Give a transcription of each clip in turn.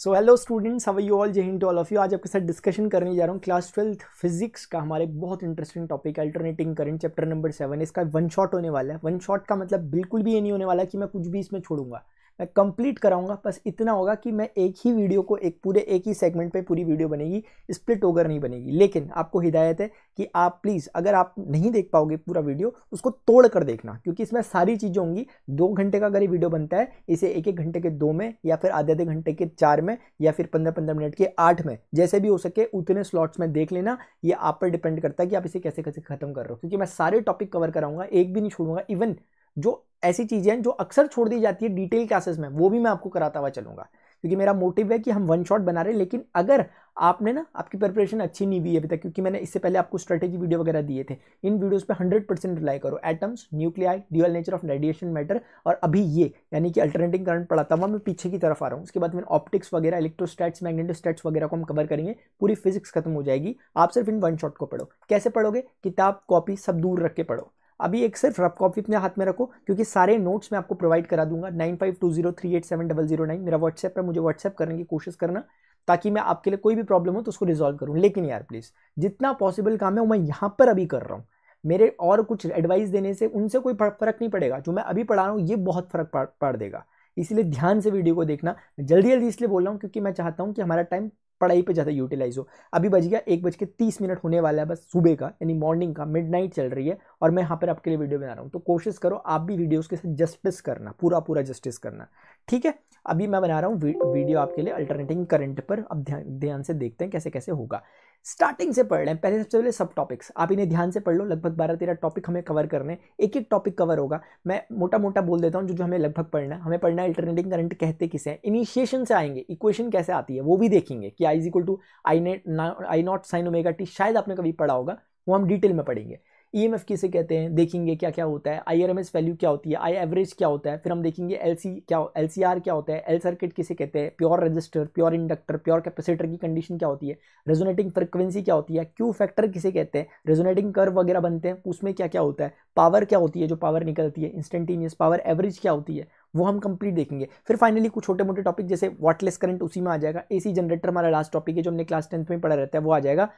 So hello students have you all Jai Hind all of you आज आपके साथ डिस्कशन करने जा रहा हूँ क्लास ट्वेल्थ फिजिक्स का हमारे बहुत interesting topic alternating current chapter number seven इसका वन शॉट होने वाला है वन शॉट का मतलब बिल्कुल भी ये नहीं होने वाला कि मैं कुछ भी इसमें छोड़ूंगा मैं कंप्लीट कराऊंगा बस इतना होगा कि मैं एक ही वीडियो को एक पूरे एक ही सेगमेंट पे पूरी वीडियो बनेगी स्प्लिट होकर नहीं बनेगी लेकिन आपको हिदायत है कि आप प्लीज़ अगर आप नहीं देख पाओगे पूरा वीडियो उसको तोड़ कर देखना क्योंकि इसमें सारी चीज़ें होंगी दो घंटे का अगर ये वीडियो बनता है इसे एक एक घंटे के दो में या फिर आधे आधे घंटे के चार में या फिर पंद्रह पंद्रह मिनट के आठ में जैसे भी हो सके उतने स्लॉट्स में देख लेना ये आप पर डिपेंड करता है कि आप इसे कैसे कैसे खत्म कर रहे हो क्योंकि मैं सारे टॉपिक कवर कराऊंगा एक भी नहीं छोड़ूंगा इवन जो ऐसी चीज़ें हैं जो अक्सर छोड़ दी जाती है डिटेल क्लासेस में वो भी मैं आपको कराता हुआ चलूँगा क्योंकि मेरा मोटिव है कि हम वन शॉट बना रहे हैं लेकिन अगर आपने ना आपकी प्रिपरेशन अच्छी नहीं हुई अभी तक क्योंकि मैंने इससे पहले आपको स्ट्रेटेजी वीडियो वगैरह दिए थे इन वीडियोस पे 100 परसेंट रिलाई करो atoms nuclei dual nature of radiation matter और अभी ये यानी कि अल्टरनेटिंग करंट पढ़ाता हुआ मैं पीछे की तरफ आ रहा हूँ उसके बाद मैंने ऑप्टिक्स वगैरह इलेक्ट्रोस्टैट्स मैग्नेटोस्टैट्स वगैरह को हम कवर करेंगे पूरी फिजिक्स खत्म हो जाएगी आप सिर्फ इन वन शॉट को पढ़ो कैसे पढ़ोगे किताब कॉपी सब दूर रख के पढ़ो अभी एक सिर्फ रफ कॉपी अपने हाथ में रखो क्योंकि सारे नोट्स मैं आपको प्रोवाइड करा दूंगा nine five two zero three eight seven double zero nine मेरा व्हाट्सएप है मुझे व्हाट्सएप करने की कोशिश करना ताकि मैं आपके लिए कोई भी प्रॉब्लम हो तो उसको रिजॉल्व करूँ लेकिन यार प्लीज़ जितना पॉसिबल काम है वो मैं यहाँ पर अभी कर रहा हूँ मेरे और कुछ एडवाइस देने से उनसे कोई फ़र्क नहीं पड़ेगा जो मैं अभी पढ़ा रहा हूँ ये बहुत फ़र्क पड़ देगा इसलिए ध्यान से वीडियो को देखना जल्दी जल्दी इसलिए बोल रहा हूँ क्योंकि मैं चाहता हूँ कि हमारा टाइम पढ़ाई पे ज़्यादा यूटिलाइज़ हो अभी बज गया एक बज के तीस मिनट होने वाला है बस सुबह का यानी मॉर्निंग का मिडनाइट चल रही है और मैं यहाँ पर आपके लिए वीडियो बना रहा हूँ तो कोशिश करो आप भी वीडियोज़ के साथ जस्टिस करना पूरा पूरा जस्टिस करना ठीक है अभी मैं बना रहा हूँ वीडियो आपके लिए अल्टरनेटिंग करंट पर अब ध्यान ध्यान से देखते हैं कैसे कैसे होगा स्टार्टिंग से पढ़ लें पहले सबसे पहले सब टॉपिक्स आप इन्हें ध्यान से पढ़ लो लगभग बारह तेरह टॉपिक हमें कवर करने एक एक टॉपिक कवर होगा मैं मोटा मोटा बोल देता हूँ जो जो हमें लगभग पढ़ना है हमें पढ़ना है अल्टरनेटिंग करंट कहते किसे हैं इनिशिएशन से आएंगे इक्वेशन कैसे आती है वो भी देखेंगे कि I is equal to I net I not sine omega T शायद आपने कभी पढ़ा होगा वो हम डिटेल में पढ़ेंगे ई e किसे कहते हैं देखेंगे क्या क्या होता है आई वैल्यू क्या होती है आई एवरेज क्या होता है फिर हम देखेंगे एल क्या एल क्या होता है एल सर्किट किसे कहते हैं pure resistor pure inductor pure capacitor की कंडीशन क्या होती है रेजोनेटिंग फ्रिक्वेंसी क्या होती है क्यू फैक्टर किसे कहते हैं रेजोनेटिंग कर वगैरह बनते हैं उसमें क्या क्या होता है पावर क्या होती है जो पावर निकलती है इंस्टेंटेनियस पावर एवरेज क्या होती है वो हम कंप्लीट देखेंगे फिर फाइनली कुछ छोटे मोटे टॉपिक जैसे वाटलेस करंट उसी में आ जाएगा एसी जनरेटर हमारा लास्ट टॉपिक है जो हमने क्लास टेंथ में पढ़ा रहता है वो आ जाएगा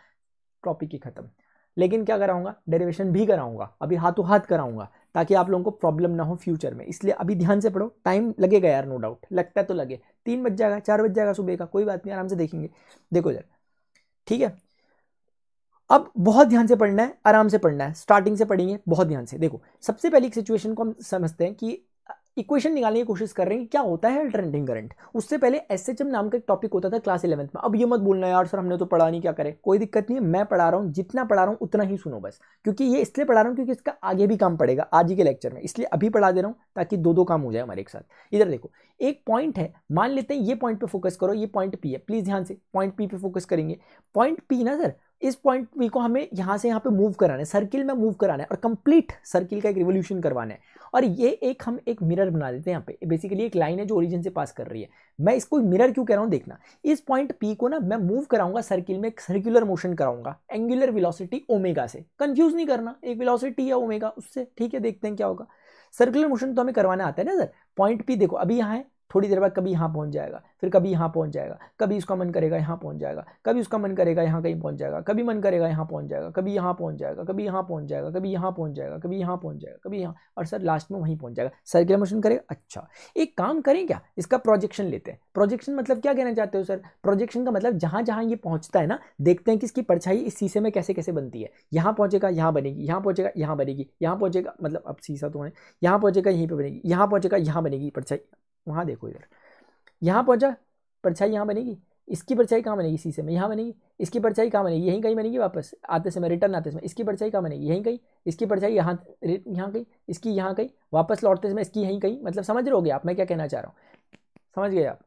टॉपिक ही खत्म लेकिन क्या कराऊंगा डेरिवेशन भी कराऊंगा अभी हाथों हाथ कराऊंगा ताकि आप लोगों को प्रॉब्लम ना हो फ्यूचर में इसलिए अभी ध्यान से पढ़ो टाइम लगेगा यार नो डाउट लगता है तो लगे तीन बज जाएगा चार बज जाएगा सुबह का कोई बात नहीं आराम से देखेंगे देखो जरा ठीक है अब बहुत ध्यान से पढ़ना है आराम से पढ़ना है स्टार्टिंग से पढ़ेंगे बहुत ध्यान से देखो सबसे पहली सिचुएशन को हम समझते हैं कि इक्वेशन निकालने की कोशिश कर रहे हैं क्या होता है अल्टरनेटिंग करंट उससे पहले एस एच एम नाम का एक टॉपिक होता था क्लास इलेवंथ में अब ये मत बोलना यार सर हमने तो पढ़ा नहीं क्या करें कोई दिक्कत नहीं है मैं पढ़ा रहा हूँ जितना पढ़ा रहा हूँ उतना ही सुनो बस क्योंकि ये इसलिए पढ़ा रहा हूँ क्योंकि इसका आगे भी काम पड़ेगा आज ही के लेक्चर में इसलिए अभी पढ़ा दे रहा हूँ ताकि दो दो काम हो जाए हमारे एक साथ इधर देखो एक पॉइंट है मान लेते हैं ये पॉइंट पर फोकस करो ये पॉइंट पी है प्लीज़ ध्यान से पॉइंट पी पे फोकस करेंगे पॉइंट पी ना सर इस पॉइंट वी को हमें यहाँ से यहाँ पे मूव कराना है सर्किल में मूव कराना है और कंप्लीट सर्किल का एक रिवोल्यूशन करवाना है और ये एक हम एक मिरर बना देते हैं यहाँ पे बेसिकली एक लाइन है जो ओरिजिन से पास कर रही है मैं इसको मिरर क्यों कह रहा हूँ देखना इस पॉइंट पी को ना मैं मूव कराऊंगा सर्किल में सर्कुलर मोशन कराऊंगा एंगुलर विलोसिटी ओमेगा से कंफ्यूज नहीं करना एक विलोसिटी है ओमेगा उससे ठीक है देखते हैं क्या होगा सर्कुलर मोशन तो हमें करवाना आता है ना सर पॉइंट पी देखो अभी यहाँ है थोड़ी देर बाद कभी यहाँ पहुँच जाएगा फिर कभी यहाँ पहुँच जाएगा कभी उसका मन करेगा यहाँ पहुँच जाएगा कभी उसका मन करेगा यहाँ कहीं पहुँच जाएगा कभी मन करेगा यहाँ पहुँच जाएगा कभी यहाँ पहुँच जाएगा कभी यहाँ पहुँच जाएगा कभी यहाँ पहुँच जाएगा कभी यहाँ पहुँच जाएगा कभी यहाँ और सर लास्ट में वहीं पहुँच जाएगा सर्कुलर मोशन करेगा अच्छा एक काम करें क्या इसका प्रोजेक्शन लेते हैं प्रोजेक्शन मतलब क्या कहना चाहते हो सर प्रोजेक्शन का मतलब जहाँ जहाँ ये पहुँचता है ना देखते हैं कि इसकी परछाई इस शीशे में कैसे कैसे बनती है यहाँ पहुँचेगा यहाँ बनेगी यहाँ पहुँचेगा यहाँ बनेगी यहाँ पहुँचेगा मतलब अब शीशा तो है यहाँ पहुँचेगा यहीं पर बनेगी यहाँ पहुँचेगा यहाँ बनेगी परछाई वहाँ देखो इधर यहाँ पहुँचा परछाई यहाँ बनेगी इसकी परछाई कहाँ बनेगी शीशे में यहाँ बनेगी इसकी परछाई कहाँ बनेगी यहीं कहीं बनेगी वापस आते समय रिटर्न आते समय इसकी परछाई कहाँ बनेगी यहीं कहीं इसकी परछाई यहाँ यहाँ कहीं इसकी यहाँ कहीं वापस लौटते समय इसकी यहीं कहीं मतलब समझ रहे हो आप मैं क्या कहना चाह रहा हूँ समझ गए आप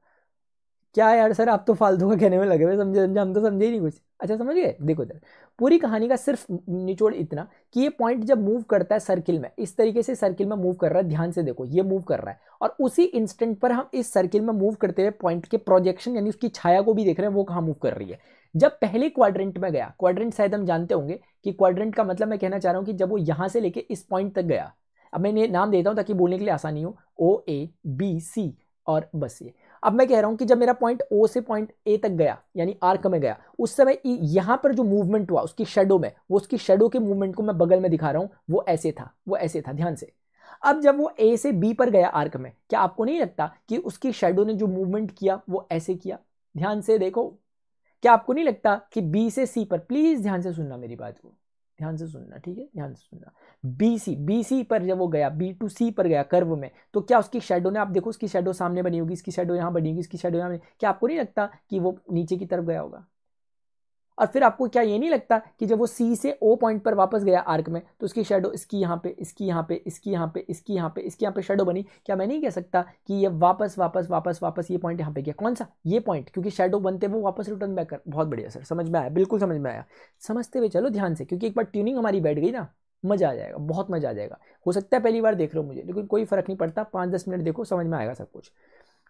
क्या यार सर आप तो फालतू का कहने में लगे हुए समझे समझे हम तो समझे ही नहीं कुछ अच्छा समझ गए देखो सर पूरी कहानी का सिर्फ निचोड़ इतना कि ये पॉइंट जब मूव करता है सर्किल में इस तरीके से सर्किल में मूव कर रहा है ध्यान से देखो ये मूव कर रहा है और उसी इंस्टेंट पर हम इस सर्किल में मूव करते हुए पॉइंट के प्रोजेक्शन यानी उसकी छाया को भी देख रहे हैं वो कहाँ मूव कर रही है जब पहले क्वाड्रेंट में गया क्वाड्रेंट शायद हम जानते होंगे कि क्वाड्रेंट का मतलब मैं कहना चाह रहा हूँ कि जब वो यहाँ से लेके इस पॉइंट तक गया अब मैं नाम देता हूँ ताकि बोलने के लिए आसानी हो ओ ए बी सी और बस ये अब मैं कह रहा हूं कि जब मेरा पॉइंट ओ से पॉइंट ए तक गया यानी आर्क में गया उस समय e यहाँ पर जो मूवमेंट हुआ उसकी शेडो में वो उसकी शेडो के मूवमेंट को मैं बगल में दिखा रहा हूँ वो ऐसे था वो ऐसे था ध्यान से अब जब वो ए से बी पर गया आर्क में क्या आपको नहीं लगता कि उसकी शेडो ने जो मूवमेंट किया वो ऐसे किया ध्यान से देखो क्या आपको नहीं लगता कि बी से सी पर प्लीज़ ध्यान से सुनना मेरी बात को ध्यान से सुनना ठीक है ध्यान से सुनना बी सी बी सी पर जब वो गया बी टू सी पर गया कर्व में तो क्या उसकी शेडो ने आप देखो उसकी शेडो सामने बनी होगी इसकी शेडो यहाँ बनी होगी इसकी शेडो यहाँ क्या आपको नहीं लगता कि वो नीचे की तरफ गया होगा और फिर आपको क्या ये नहीं लगता कि जब वो सी से ओ पॉइंट पर वापस गया आर्क में तो उसकी शेडो इसकी यहाँ पे इसकी यहाँ पे इसकी यहाँ पे इसकी यहाँ पे इसकी यहाँ पे शेडो बनी क्या मैं नहीं कह सकता कि ये वापस वापस वापस वापस ये पॉइंट यहाँ पे गया कौन सा ये पॉइंट क्योंकि शेडो बनते वो वापस रिटर्न बैक कर बहुत बढ़िया सर समझ में आया बिल्कुल समझ में आया समझते हुए चलो ध्यान से क्योंकि एक बार ट्यूनिंग हमारी बैठ गई ना मज़ा आ जाएगा बहुत मज़ा आ जाएगा हो सकता है पहली बार देख रहे हो मुझे लेकिन कोई फ़र्क नहीं पड़ता पाँच दस मिनट देखो समझ में आएगा सब कुछ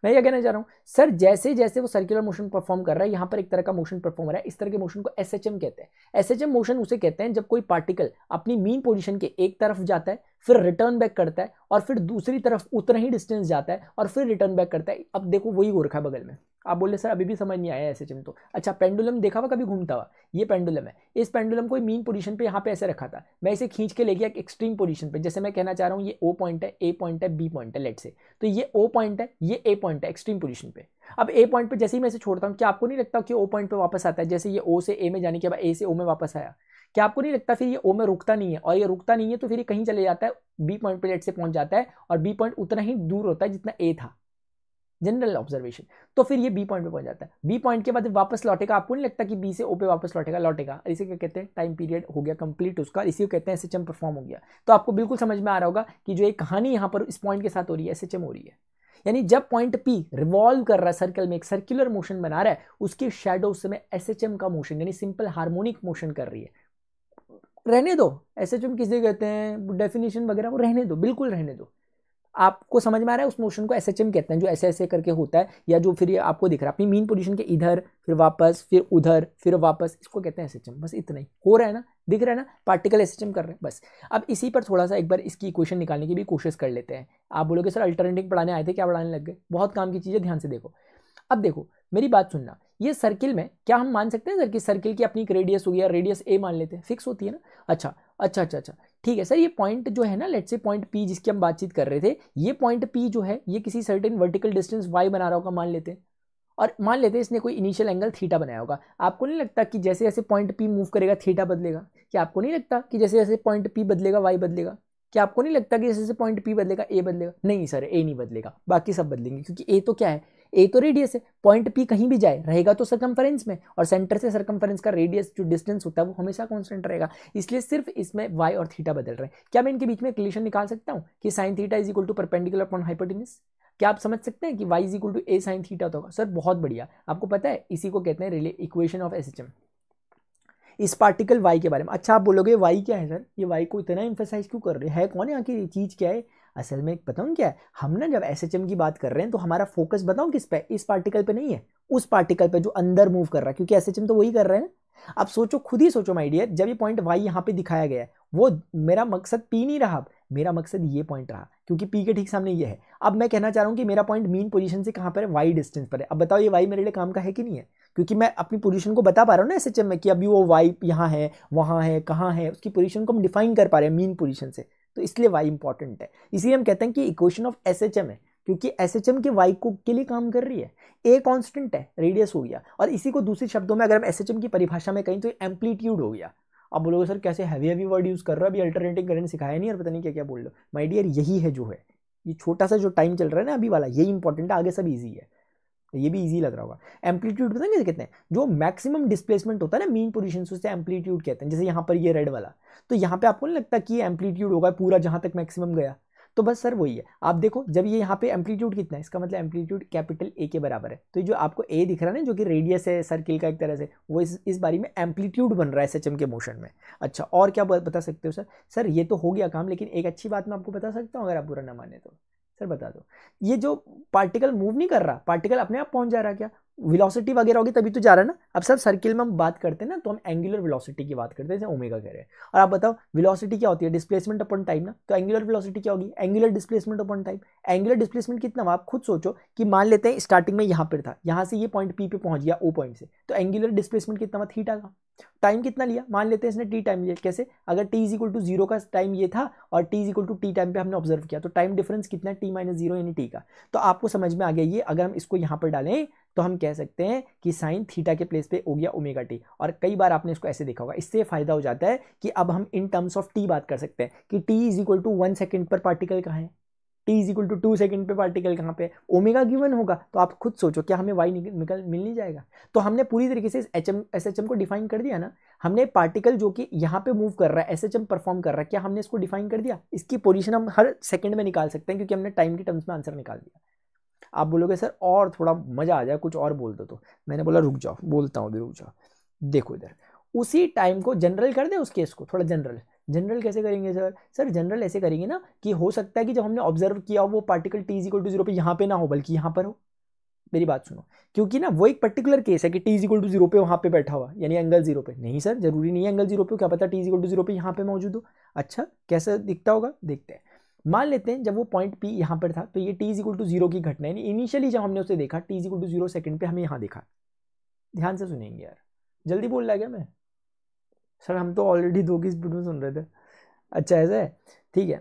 मैं ये कहना चाह रहा हूँ सर जैसे जैसे वो सर्कुलर मोशन परफॉर्म कर रहा है यहाँ पर एक तरह का मोशन परफॉर्म हो रहा है इस तरह के मोशन को एस कहते हैं एस मोशन उसे कहते हैं जब कोई पार्टिकल अपनी मीन पोजिशन के एक तरफ जाता है फिर रिटर्न बैक करता है और फिर दूसरी तरफ उतना ही डिस्टेंस जाता है और फिर रिटर्न बैक करता है अब देखो वही गोरखा बगल में आप बोले सर अभी भी समझ नहीं आया ऐसे चिम तो अच्छा पेंडुलम देखा हुआ कभी घूमता हुआ ये पेंडुलम है इस पेंडुलम को मीन पोजीशन पे यहाँ पे ऐसे रखा था मैं इसे खींच के ले गया एक एक्सट्रीम पोजीशन पे जैसे मैं कहना चाह रहा हूँ ये ओ पॉइंट है ए पॉइंट है बी पॉइंट है लेट से तो ये ओ पॉइंट है ये ए पॉइंट है एक्सट्रीम पोजिशन पे अब ए पॉइंट पर जैसे ही मैं इसे छोड़ता हूँ क्या आपको नहीं लगता कि ओ पॉइंट पर वापस आता है जैसे ये ओ से ए में जाने के बाद ए से ओ में वापस आया क्या आपको नहीं लगता फिर ये ओ में रुकता नहीं है और ये रुकता नहीं है तो फिर ये कहीं चले जाता है बी पॉइंट पर लेट से पहुंच जाता है और बी पॉइंट उतना ही दूर होता है जितना ए था जनरल ऑब्जर्वेशन तो फिर ये बी पॉइंट पे पहुंच जाता है बी पॉइंट के बाद वापस लौटेगा आपको नहीं लगता कि बी से ओ पे वापस लौटेगा लौटेगा इसे क्या कहते हैं टाइम पीरियड हो गया कंप्लीट उसका इसी को कहते हैं एस परफॉर्म हो गया तो आपको बिल्कुल समझ में आ रहा होगा कि जो एक कहानी यहाँ पर इस पॉइंट के साथ हो रही है एस हो रही है यानी जब पॉइंट पी रिवॉल्व कर रहा है सर्कल में एक सर्कुलर मोशन बना रहा है उसकी शेडो उस समय एस का मोशन यानी सिंपल हार्मोनिक मोशन कर रही है रहने दो एस एच एम किसे कहते हैं डेफिनेशन वगैरह वो रहने दो बिल्कुल रहने दो आपको समझ में आ रहा है उस मोशन को एस एच एम कहते हैं जो ऐसे ऐसे करके होता है या जो फिर ये आपको दिख रहा है अपनी मेन पोजीशन के इधर फिर वापस फिर उधर फिर वापस इसको कहते हैं एस एच एम बस इतना ही हो रहा है ना दिख रहा है ना पार्टिकल एस एच एम कर रहे हैं बस अब इसी पर थोड़ा सा एक बार इसकी इक्वेशन निकालने की भी कोशिश कर लेते हैं आप बोलोगे सर अल्टरनेटिव पढ़ाने आए थे क्या पढ़ाने लग गए बहुत काम की चीज़ें ध्यान से देखो अब देखो मेरी बात सुनना ये सर्किल में क्या हम मान सकते हैं सर कि सर्किल की अपनी एक रेडियस हो गया रेडियस ए मान लेते हैं फिक्स होती है ना अच्छा अच्छा अच्छा अच्छा ठीक है सर ये पॉइंट जो है ना लेट से पॉइंट पी जिसकी हम बातचीत कर रहे थे ये पॉइंट पी जो है ये किसी सर्टेन वर्टिकल डिस्टेंस वाई बना रहा होगा मान लेते हैं और मान लेते हैं इसने कोई इनिशियल एंगल थीटा बनाया होगा आपको नहीं लगता कि जैसे जैसे पॉइंट पी मूव करेगा थीटा बदलेगा क्या आपको नहीं लगता कि जैसे जैसे पॉइंट पी बदलेगा वाई बदलेगा क्या आपको नहीं लगता कि जैसे जैसे पॉइंट पी बदलेगा ए बदलेगा नहीं सर ए नहीं बदलेगा बाकी सब बदलेंगे क्योंकि ए तो क्या है ए तो रेडियस है पॉइंट पी कहीं भी जाए रहेगा तो सर्कम्फरेंस में और सेंटर से सर्कम्फरेंस का रेडियस जो डिस्टेंस होता है वो हमेशा कॉन्स्टेंट रहेगा इसलिए सिर्फ इसमें वाई और थीटा बदल रहे हैं क्या मैं इनके बीच में क्लेशन निकाल सकता हूँ कि sine theta is equal to perpendicular upon hypotenuse क्या आप समझ सकते हैं कि Y is equal to A sine theta होगा सर बहुत बढ़िया आपको पता है इसी को कहते हैं रिले इक्वेशन ऑफ एस इस पार्टिकल वाई के बारे में अच्छा आप बोलोगे वाई क्या है सर ये वाई को इतना इंफेसाइज क्यों कर रहे हैं कौन है यहाँ की चीज़ क्या है असल में बताऊँ क्या हम ना जब एस की बात कर रहे हैं तो हमारा फोकस बताऊँ किस पे इस पार्टिकल पे नहीं है उस पार्टिकल पे जो अंदर मूव कर रहा है क्योंकि एस तो वही कर रहे हैं अब सोचो खुद ही सोचो माइडियर जब ये पॉइंट वाई यहाँ पे दिखाया गया है वो मेरा मकसद पी नहीं रहा मेरा मकसद ये पॉइंट रहा क्योंकि पी के ठीक सामने ये है अब मैं कहना चाह रहा हूँ कि मेरा पॉइंट मीन पोजीशन से कहाँ पर है वाई डिस्टेंस पर है अब बताओ ये वाई मेरे लिए काम का है कि नहीं है क्योंकि मैं अपनी पोजीशन को बता पा रहा हूँ ना एस में कि अभी वो वाई यहाँ है वहाँ है कहाँ है उसकी पोजीशन को हम डिफाइन कर पा रहे हैं मीन पोजीशन से तो इसलिए वाई इंपॉर्टेंट है इसीलिए हम कहते हैं कि equation of S H M है क्योंकि एस एच एम के वाई को के लिए काम कर रही है ए कॉन्स्टेंट है रेडियस हो गया और इसी को दूसरे शब्दों में अगर हम एस एच एम की परिभाषा में कहें तो एम्पलीट्यूड हो गया अब बोलोगे सर कैसे हैवी हैवी वर्ड यूज़ कर रहा है अभी अल्टरनेटिंग करंट सिखाया नहीं और पता नहीं क्या क्या बोल रहे हो माई डियर यही है जो है ये छोटा सा जो टाइम चल रहा है ना अभी वाला यही इंपॉर्टेंट है आगे सब ईजी है ये भी इजी लग रहा होगा एम्पलीट्यूड पता नहीं कितने जो मैक्सिमम डिस्प्लेसमेंट होता है ना मेन पोजीशन से उससे एम्पलीट्यूड कहते हैं जैसे यहाँ पर ये रेड वाला तो यहाँ पे आपको नहीं लगता कि एम्पलीट्यूड होगा पूरा जहाँ तक मैक्सिमम गया तो बस सर वही है आप देखो जब ये यहाँ पे एम्पलीट्यूड कितना है इसका मतलब एम्पलीट्यूड कैपिटल ए के बराबर है तो जो आपको ए दिख रहा है ना जो कि रेडियस है सर्किल का एक तरह से वो इस इस बारे में एम्पलीट्यूड बन रहा है एस के मोशन में अच्छा और क्या बता सकते हो सर सर ये तो हो गया काम लेकिन एक अच्छी बात मैं आपको बता सकता हूँ अगर आप बुरा ना माने तो सर बता दो ये जो पार्टिकल मूव नहीं कर रहा पार्टिकल अपने आप पहुंच जा रहा क्या वेलोसिटी वगैरह होगी तभी तो जा रहा है ना अब सर सर्किल में हम बात करते हैं ना तो हम एंगुलर वेलोसिटी की बात करते हैं जैसे ओमेगा कह रहे हैं और आप बताओ वेलोसिटी क्या होती है डिस्प्लेसमेंट अपन टाइम ना तो एंगुलर वेलोसिटी क्या होगी एंगुलर डिस्प्लेसमेंट अपन टाइम एंगुलर डिस्प्लेसमेंट कितना आप खुद सोचो कि मान लेते हैं स्टार्टिंग में यहाँ पर था यहाँ से ये पॉइंट पी पे पहुँच गया ओ पॉइंट से तो एंगुलर डिस्प्लेसमेंट कितना टा का टाइम कितना लिया मान लेते हैं इसने टी टाइम लिया कैसे अगर T is equal to zero का टाइम ये था और T is equal to T time पे हमने ऑब्जर्व किया तो टाइम डिफरेंस कितना है टी माइनस जीरो यानी टी का तो आपको समझ में आ गया ये अगर हम इसको यहाँ पर डालें तो हम कह सकते हैं कि साइन थीटा के प्लेस पे हो गया ओमेगा टी और कई बार आपने इसको ऐसे देखा होगा इससे फायदा हो जाता है कि अब हम इन टर्म्स ऑफ टी बात कर सकते हैं कि T is equal to one second पर पार्टिकल कहाँ है T is equal to two second पर पार्टिकल कहाँ पे ओमेगा गिवन होगा तो आप खुद सोचो क्या हमें वाई निकल मिल नहीं जाएगा तो हमने पूरी तरीके से H M S H M को डिफाइन कर दिया ना हमने पार्टिकल जो कि यहाँ पे मूव कर रहा है एस एच एम परफॉर्म कर रहा है क्या हमने इसको डिफाइन कर दिया इसकी पोजिशन हम हर सेकेंड में निकाल सकते हैं क्योंकि हमने टाइम के टर्म्स में आंसर निकाल दिया आप बोलोगे सर और थोड़ा मज़ा आ जाए कुछ और बोल दो तो मैंने बोला रुक जाओ बोलता हूँ अभी रुक जाओ देखो इधर उसी टाइम को जनरल कर दें उस केस को थोड़ा जनरल जनरल कैसे करेंगे सर सर जनरल ऐसे करेंगे ना कि हो सकता है कि जब हमने ऑब्जर्व किया हो वो particle T is equal to zero पे यहाँ पे ना हो बल्कि यहाँ पर हो मेरी बात सुनो क्योंकि ना वो एक पर्टिकुलर केस है कि टी इजिकल टू जीरो पे वहाँ पे बैठा हुआ यानी एंगल जीरो पे नहीं सर जरूरी नहीं है एंगल जीरो पे क्या पता टी इजिकल टू जीरो पे यहाँ पे मौजूद हो अच्छा कैसा दिखता होगा देखते हैं मान लेते हैं जब वो पॉइंट पी यहाँ पर था तो ये T is equal to zero की घटना है इनिशियली जब हमने उसे देखा T is equal to zero second पर हमें यहाँ देखा ध्यान से सुनेंगे यार जल्दी बोल रहा क्या मैं सर हम तो ऑलरेडी दो की स्पीड में सुन रहे थे अच्छा ऐसा है ठीक है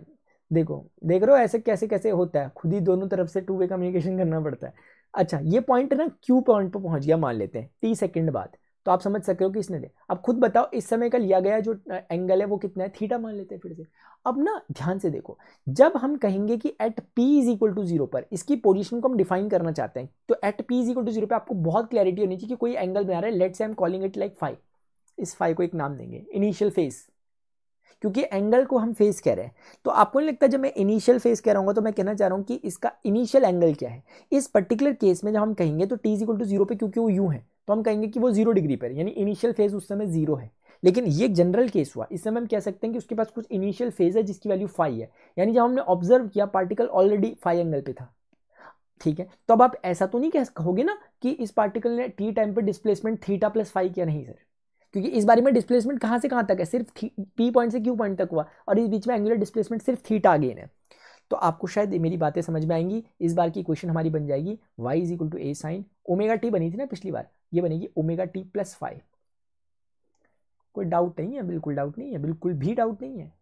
देखो देख रहे हो ऐसे कैसे कैसे होता है खुद ही दोनों तरफ से टू वे कम्युनिकेशन करना पड़ता है अच्छा ये पॉइंट ना क्यू पॉइंट पर पहुंच गया मान लेते हैं टी सेकंड बाद तो आप समझ सकते हो कि इसने दिया अब खुद बताओ इस समय का लिया गया जो एंगल है वो कितना है थीटा मान लेते हैं फिर से अब ना ध्यान से देखो जब हम कहेंगे कि at P is equal to zero पर इसकी पोजीशन को हम डिफाइन करना चाहते हैं तो at P is equal to zero पर आपको बहुत क्लैरिटी होनी चाहिए कि कोई एंगल बना रहा है let's I am calling it like five इस फाइव को एक नाम देंगे इनिशियल फेज क्योंकि एंगल को हम फेस कह रहे हैं तो आपको नहीं लगता जब मैं इनिशियल फेस कह रहा हूँ तो मैं कहना चाह रहा हूँ कि इसका इनिशियल एंगल क्या है इस पर्टिकुलर केस में जब हम कहेंगे तो टी इक्वल टू जीरो पर क्योंकि वो यू है तो हम कहेंगे कि वो जीरो डिग्री पर यानी इनिशियल फेज उस समय जीरो है लेकिन ये एक जनरल केस हुआ इस समय हम कह सकते हैं कि उसके पास कुछ इनिशियल फेज है जिसकी वैल्यू फाइव है यानी जब हमने ऑब्जर्व किया पार्टिकल ऑलरेडी फाइव एंगल पे था ठीक है तो अब आप ऐसा तो नहीं कह कहोगे ना कि इस पार्टिकल ने टी टाइम पे डिस्प्लेसमेंट थीटा प्लस फाइव किया नहीं सर क्योंकि इस बारे में डिस्प्लेसमेंट कहाँ से कहाँ तक है सिर्फ पी पॉइंट से क्यू पॉइंट तक हुआ और इस बीच में एंगुलर डिस्प्लेसमेंट सिर्फ थीटा गेन है तो आपको शायद मेरी बातें समझ में आएंगी इस बार की क्वेश्चन हमारी बन जाएगी Y is equal to A sine omega T बनी थी ना पिछली बार ये बनेगी ओमेगा टी प्लस फाइव कोई डाउट नहीं है बिल्कुल डाउट नहीं है बिल्कुल भी डाउट नहीं है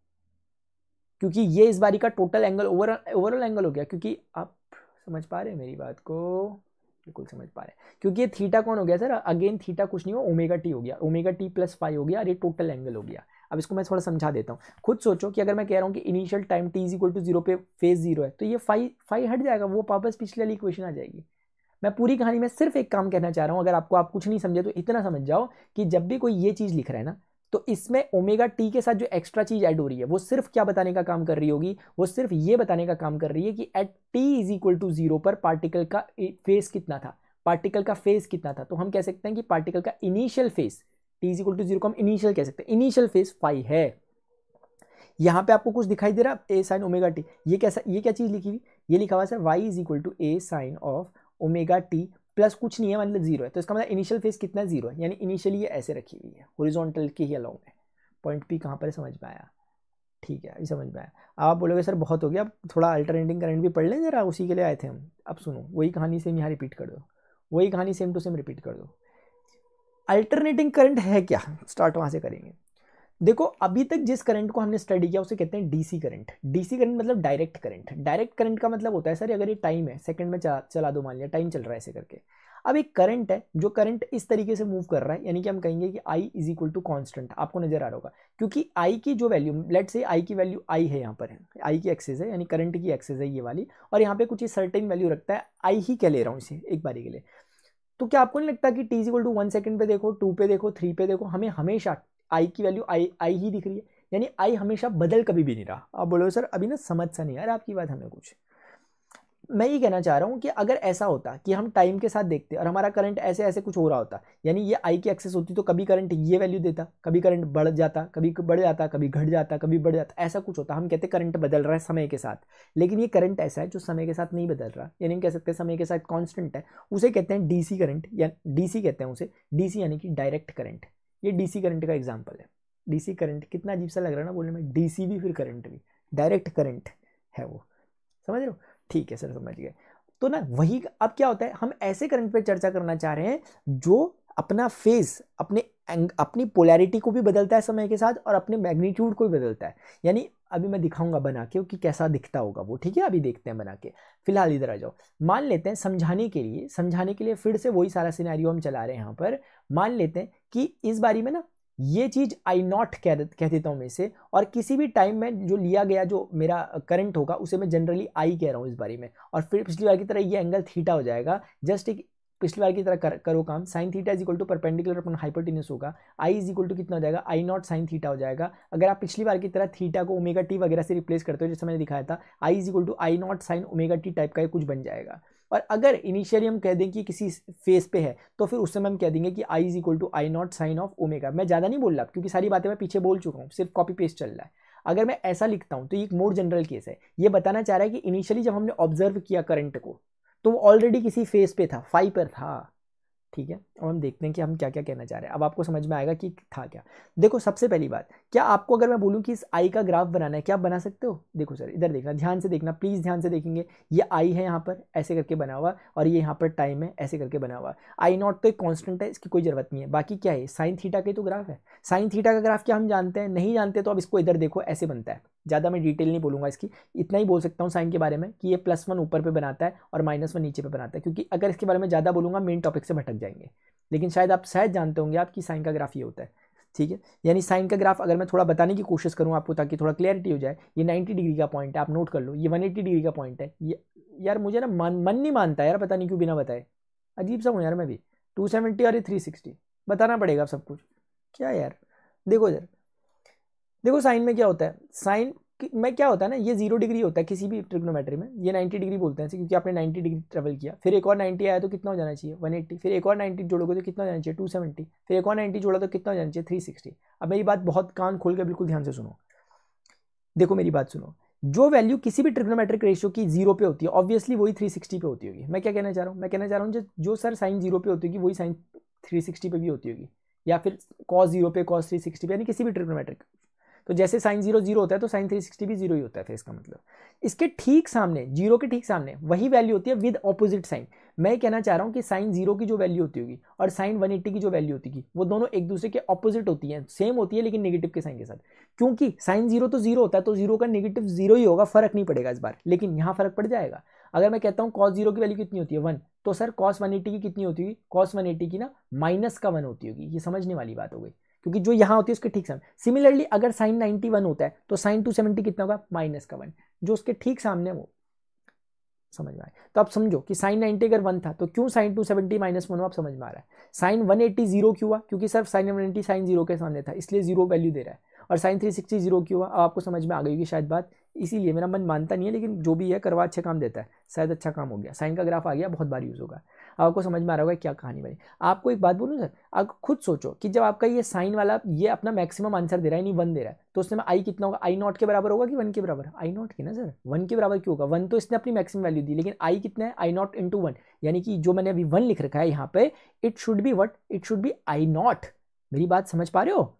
क्योंकि ये इस बारी का टोटल एंगल ओवरऑल एंगल हो गया क्योंकि आप समझ पा रहे हैं मेरी बात को बिल्कुल समझ पा रहे हैं क्योंकि ये थीटा कौन हो गया सर अगेन थीटा कुछ नहीं हो ओमेगा टी हो गया ओमेगा टी प्लस फाइव हो गया और ये टोटल एंगल हो गया अब इसको मैं थोड़ा समझा देता हूँ खुद सोचो कि अगर मैं कह रहा हूँ कि initial time T is equal to zero पे फेज जीरो है तो ये फाइव फाइव हट जाएगा वो वापस पिछले वाली इक्वेशन आ जाएगी मैं पूरी कहानी में सिर्फ एक काम कहना चाह रहा हूँ अगर आपको आप कुछ नहीं समझे तो इतना समझ जाओ कि जब भी कोई ये चीज़ लिख रहा है ना तो इसमें ओमेगा टी के साथ जो एक्स्ट्रा चीज़ ऐड हो रही है वो सिर्फ क्या बताने का काम कर रही होगी वो सिर्फ ये बताने का काम कर रही है कि at T is equal to zero पर पार्टिकल का फेस कितना था पार्टिकल का फेस कितना था तो हम कह सकते हैं कि पार्टिकल का initial phase T is equal to zero को हम इनिशियल कह सकते हैं इनिशियल फेस फाइव है यहाँ पे आपको कुछ दिखाई दे रहा ए साइन ओमेगा टी ये कैसा ये क्या चीज़ लिखी हुई ये लिखा हुआ sir Y is equal to A sine of omega T plus कुछ नहीं है मतलब जीरो है तो इसका मतलब इनिशियल फेस कितना जीरो है यानी इनिशियली ये ऐसे रखी हुई है ओरिजोनटल के ही अलाउ है पॉइंट पी कहाँ पर है समझ में आया ठीक है अभी समझ में आया अब आप बोलोगे सर बहुत हो गया अब थोड़ा अल्टरनेटिंग करंट भी पढ़ लें जरा उसी के लिए आए थे हम अब सुनो वही कहानी सेम यहाँ रिपीट कर दो वही कहानी सेम टू सेम रिपीट कर दो अल्टरनेटिंग करंट है क्या स्टार्ट वहाँ से करेंगे देखो अभी तक जिस करंट को हमने स्टडी किया उसे कहते हैं डीसी करंट डीसी करंट मतलब डायरेक्ट करंट डायरेक्ट करंट का मतलब होता है सर अगर ये टाइम है सेकंड में चला दो मान लिया टाइम चल रहा है ऐसे करके अब एक करंट है जो करंट इस तरीके से मूव कर रहा है यानी कि हम कहेंगे कि I is equal to constant आपको नजर आ रहा होगा क्योंकि आई की जो वैल्यू लेट से आई की वैल्यू आई है यहाँ पर आई की एक्सेस है यानी करंट की एक्सेस है ये वाली और यहाँ पे कुछ ही सर्टेन वैल्यू रखता है आई ही क्या ले रहा हूँ इसे एक बारी के लिए तो क्या आपको नहीं लगता कि T equal to one second पे देखो टू पे देखो थ्री पे देखो हमें हमेशा आई की वैल्यू आई आई ही दिख रही है यानी आई हमेशा बदल कभी भी नहीं रहा आप बोलो सर अभी ना समझ सा नहीं आ रहा आपकी बात हमें कुछ मैं ये कहना चाह रहा हूँ कि अगर ऐसा होता कि हम टाइम के साथ देखते और हमारा करंट ऐसे ऐसे कुछ हो रहा होता यानी ये आई की एक्सेस होती तो कभी करंट ये वैल्यू देता कभी करंट बढ़ जाता कभी बढ़ जाता कभी घट जाता कभी बढ़ जाता ऐसा कुछ होता हम कहते करंट बदल रहा है समय के साथ लेकिन ये करंट ऐसा है जो समय के साथ नहीं बदल रहा यानी हम कह सकते हैं समय के साथ कॉन्स्टेंट है उसे कहते हैं डी करंट या डी कहते हैं उसे डी यानी कि डायरेक्ट करंट ये डीसी करंट का एग्जाम्पल है डीसी करंट कितना अजीब सा लग रहा है ना बोलने में डीसी भी फिर करंट भी डायरेक्ट करंट है वो समझ रहे हो ठीक है सर समझ गए तो ना वही अब क्या होता है हम ऐसे करंट पे चर्चा करना चाह रहे हैं जो अपना फेज अपने अपनी पोलैरिटी को भी बदलता है समय के साथ और अपने मैग्नीट्यूड को भी बदलता है यानी अभी मैं दिखाऊंगा बना के कि कैसा दिखता होगा वो ठीक है अभी देखते हैं बना के फिलहाल इधर आ जाओ मान लेते हैं समझाने के लिए समझाने के लिए फिर से वही सारा सिनेरियो हम चला रहे हैं यहाँ पर मान लेते हैं कि इस बारी में ना ये चीज़ आई नॉट कह कह देता हूँ मैं इसे और किसी भी टाइम में जो लिया गया जो मेरा करंट होगा उसे मैं जनरली आई कह रहा हूँ इस बारे में और फिर पिछली बार की तरह ये एंगल थीटा हो जाएगा जस्ट एक पिछली बार की तरह कर, करो काम sine theta is equal to perpendicular upon hypotenuse होगा आई इज इक्वल टू कितना हो जाएगा आई नॉट साइन थीटा हो जाएगा अगर आप पिछली बार की तरह थीटा को ओमेगा टी वगैरह से रिप्लेस करते हो जैसे मैंने दिखाया था I is equal to I not sine omega T type का कुछ बन जाएगा और अगर इनिशियली हम कह दें कि किसी फेस पे है तो फिर उस समय हम कह देंगे कि I is equal to I not sine of omega मैं ज़्यादा नहीं बोल रहा क्योंकि सारी बातें मैं पीछे बोल चुका हूँ सिर्फ कॉपी पेस्ट चल रहा है अगर मैं ऐसा लिखता हूँ तो ये एक मोर जनरल केस है ये बताना चाह रहा है कि इनिशियली जब हमने ऑब्जर्व किया करंट को तो वो ऑलरेडी किसी फेस पे था फाइव पर था ठीक है और हम देखते हैं कि हम क्या क्या कहना चाह रहे हैं अब आपको समझ में आएगा कि था क्या देखो सबसे पहली बात क्या आपको अगर मैं बोलूँ कि इस आई का ग्राफ बनाना है क्या आप बना सकते हो देखो सर इधर देखना ध्यान से देखना प्लीज़ ध्यान से देखेंगे ये आई है यहाँ पर ऐसे करके बना हुआ और ये यहाँ पर टाइम है ऐसे करके बना हुआ आई नॉट तो एक कॉन्स्टेंट है इसकी कोई ज़रूरत नहीं है बाकी क्या है साइन थीटा के तो ग्राफ है साइन थीटा का ग्राफ क्या हम जानते हैं नहीं जानते तो अब इसको इधर देखो ऐसे बनता है ज़्यादा मैं डिटेल नहीं बोलूँगा इसकी इतना ही बोल सकता हूँ साइन के बारे में कि ये प्लस वन ऊपर पे बनाता है और माइनस वन नीचे पे बनाता है क्योंकि अगर इसके बारे में ज़्यादा बोलूँगा मेन टॉपिक से भटक जाएंगे लेकिन शायद आप शायद जानते होंगे आपकी साइन का ग्राफ ये होता है ठीक है यानी साइन का ग्राफ अगर मैं थोड़ा बताने की कोशिश करूँ आपको ताकि थोड़ा क्लियरिटी हो जाए ये नाइन्टी डिग्री का पॉइंट है आप नोट कर लो ये वन डिग्री का पॉइंट है ये यार मुझे ना मन मन नहीं मानता यार पता नहीं क्यों बिना बताए अजीब सा हूँ यार मैं भी टू और ये थ्री बताना पड़ेगा सब कुछ क्या यार देखो यार देखो साइन में क्या होता है साइन में क्या होता है ना ये जीरो डिग्री होता है किसी भी ट्रिग्नोमेट्री में ये नाइन्टी डिग्री बोलते हैं क्योंकि आपने नाइन्टी डिग्री ट्रेवल किया फिर एक और नाइन्टी आया तो कितना हो जाना चाहिए वन एट्टी फिर एक और नाइन्टी जोड़ोगे तो कितना जाना चाहिए टू सेवेंटी फिर एक और नाइन्टी जोड़ा तो कितना जाना चाहिए थ्री सिक्सटी अब मेरी बात बहुत कान खोल के बिल्कुल ध्यान से सुनो देखो मेरी बात सुनो जो वैल्यू किसी भी ट्रिग्नोमेट्रिक रेशियो की जीरो पे होती है ऑब्वियसली वही थ्री सिक्सटी पे होती होगी मैं क्या कहना चाह रहा हूँ मैं कहना चाह रहा हूँ जो सर साइन जीरो पे होती होगी वही साइन थ्री सिक्सटी पे भी होती होगी या फिर कॉस जीरो पे कॉस थ्री सिक्सटी पे यानी किसी भी ट्रिग्नोमेट्रिक तो जैसे साइन जीरो जीरो होता है तो साइन थ्री सिक्सटी भी जीरो ही होता है इसका मतलब इसके ठीक सामने जीरो के ठीक सामने वही वैल्यू होती है विद ऑपोजिट साइन मैं कहना चाह रहा हूँ कि साइन जीरो की जो वैल्यू होती होगी और साइन वन एट्टी की जो वैल्यू होती है वो दोनों एक दूसरे के ऑपोजिट होती है सेम होती है लेकिन नेगेटिव के साइन के साथ क्योंकि साइन जीरो तो जीरो होता है तो जीरो का नेगेटिव जीरो ही होगा फर्क नहीं पड़ेगा इस बार लेकिन यहाँ फर्क पड़ जाएगा अगर मैं कहता हूँ कॉस जीरो की वैल्यू कितनी होती है वन तो सर कॉस वन एट्टी की कितनी होती होगी कॉस वन एट्टी की ना माइनस का वन होती होगी ये समझने वाली बात हो गई क्योंकि जो यहाँ होती है उसके ठीक सामने सिमिलरली अगर साइन वन होता है तो साइन सेवेंटी कितना होगा माइनस का वन जो उसके ठीक सामने वो समझ में आए तो आप समझो कि साइन 90 अगर वन था तो क्यों साइन 270 सेवेंटी माइनस वन आप समझ में आ रहा है साइन 180 जीरो क्यों हुआ क्योंकि सिर्फ साइन 180 साइन जीरो के सामने था इसलिए जीरो वैल्यू दे रहा है और साइन थ्री सिक्सटी जीरो क्यों हुआ आपको समझ में आ गई होगी शायद बात इसीलिए मेरा मन मानता नहीं है लेकिन जो भी है करवा अच्छा काम देता है शायद अच्छा काम हो गया साइन का ग्राफ आ गया बहुत बार यूज़ होगा आपको समझ में आ रहा होगा क्या कहानी बनी आपको एक बात बोलूँ सर आप खुद सोचो कि जब आपका ये साइन वाला ये अपना मैक्सिमम आंसर दे रहा है नहीं वन दे रहा है तो उसमें आई कितना होगा आई नॉट के बराबर होगा कि वन के बराबर आई नॉट के ना सर वन के बराबर क्यों होगा वन तो इसने अपनी मैक्सिमम वैल्यू दी लेकिन आई कितना है आई नॉट इंटू वन यानी कि जो मैंने अभी वन लिख रखा है यहाँ पे it should be what it should be I naught मेरी बात समझ पा रहे हो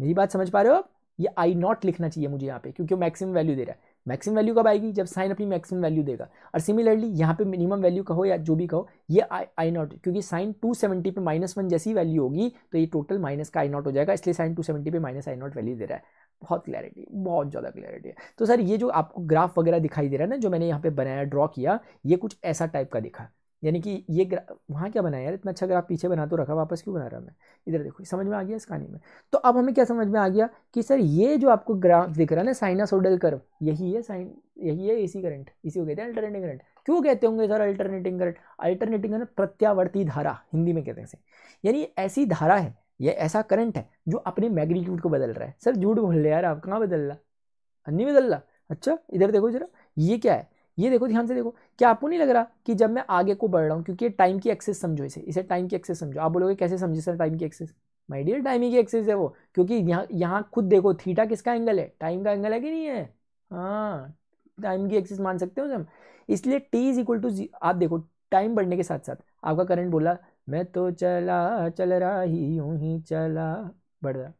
मेरी बात समझ पा रहे हो आप ये आई नॉट लिखना चाहिए मुझे यहाँ पे क्योंकि वो मैक्सिमम वैल्यू दे रहा है मैक्सिमम वैल्यू कब आएगी जब साइन अपनी मैक्सिमम वैल्यू देगा और सिमिलरली यहाँ पे मिनिमम वैल्यू कहो या जो भी कहो ये आई आई नॉट क्योंकि साइन 270 पे माइनस वन जैसी वैल्यू होगी तो ये टोटल माइनस का आई नॉट हो जाएगा इसलिए साइन सेवेंटी पे माइनस आई नॉट वैल्यू दे रहा है बहुत क्लैरिटी बहुत ज़्यादा क्लैरिटी है तो सर ये जो आपको ग्राफ वगैरह दिखाई दे रहा है ना जो मैंने यहाँ पे बनाया ड्रॉ किया ये कुछ ऐसा टाइप का दिखा यानी कि ये वहाँ क्या बनाया यार इतना अच्छा ग्राफ पीछे बना तो रखा वापस क्यों बना रहा मैं इधर देखो समझ में आ गया इस कहानी में तो अब हमें क्या समझ में आ गया कि सर ये जो आपको ग्राफ दिख रहा है ना साइनासोडल कर्व यही है साइन यही है एसी करंट इसी को कहते हैं अल्टरनेटिंग करंट क्यों कहते होंगे sir alternating current alternating current प्रत्यावर्ती धारा हिंदी में कहते हैं यानी ऐसी धारा है ये ऐसा करंट है जो अपने मैग्नीट्यूड को बदल रहा है सर झूठ बोल रहे यार आप कहाँ बदल रहा नहीं बदल रहा अच्छा इधर देखो जरा ये क्या है ये देखो ध्यान से देखो क्या आपको नहीं लग रहा कि जब मैं आगे को बढ़ रहा हूँ क्योंकि ये टाइम की एक्सेस समझो इसे इसे टाइम की एक्सेस समझो आप बोलोगे कैसे समझे सर टाइम की एक्सेस माई डियर टाइम की एक्सेस है वो क्योंकि यहाँ यहाँ खुद देखो थीटा किसका एंगल है टाइम का एंगल है कि नहीं है हाँ टाइम की एक्सेस मान सकते हो हम इसलिए टी इज इक्वल टू आप देखो टाइम बढ़ने के साथ साथ आपका करंट बोला मैं तो चला चल रहा ही यूं ही चला बढ़ रहा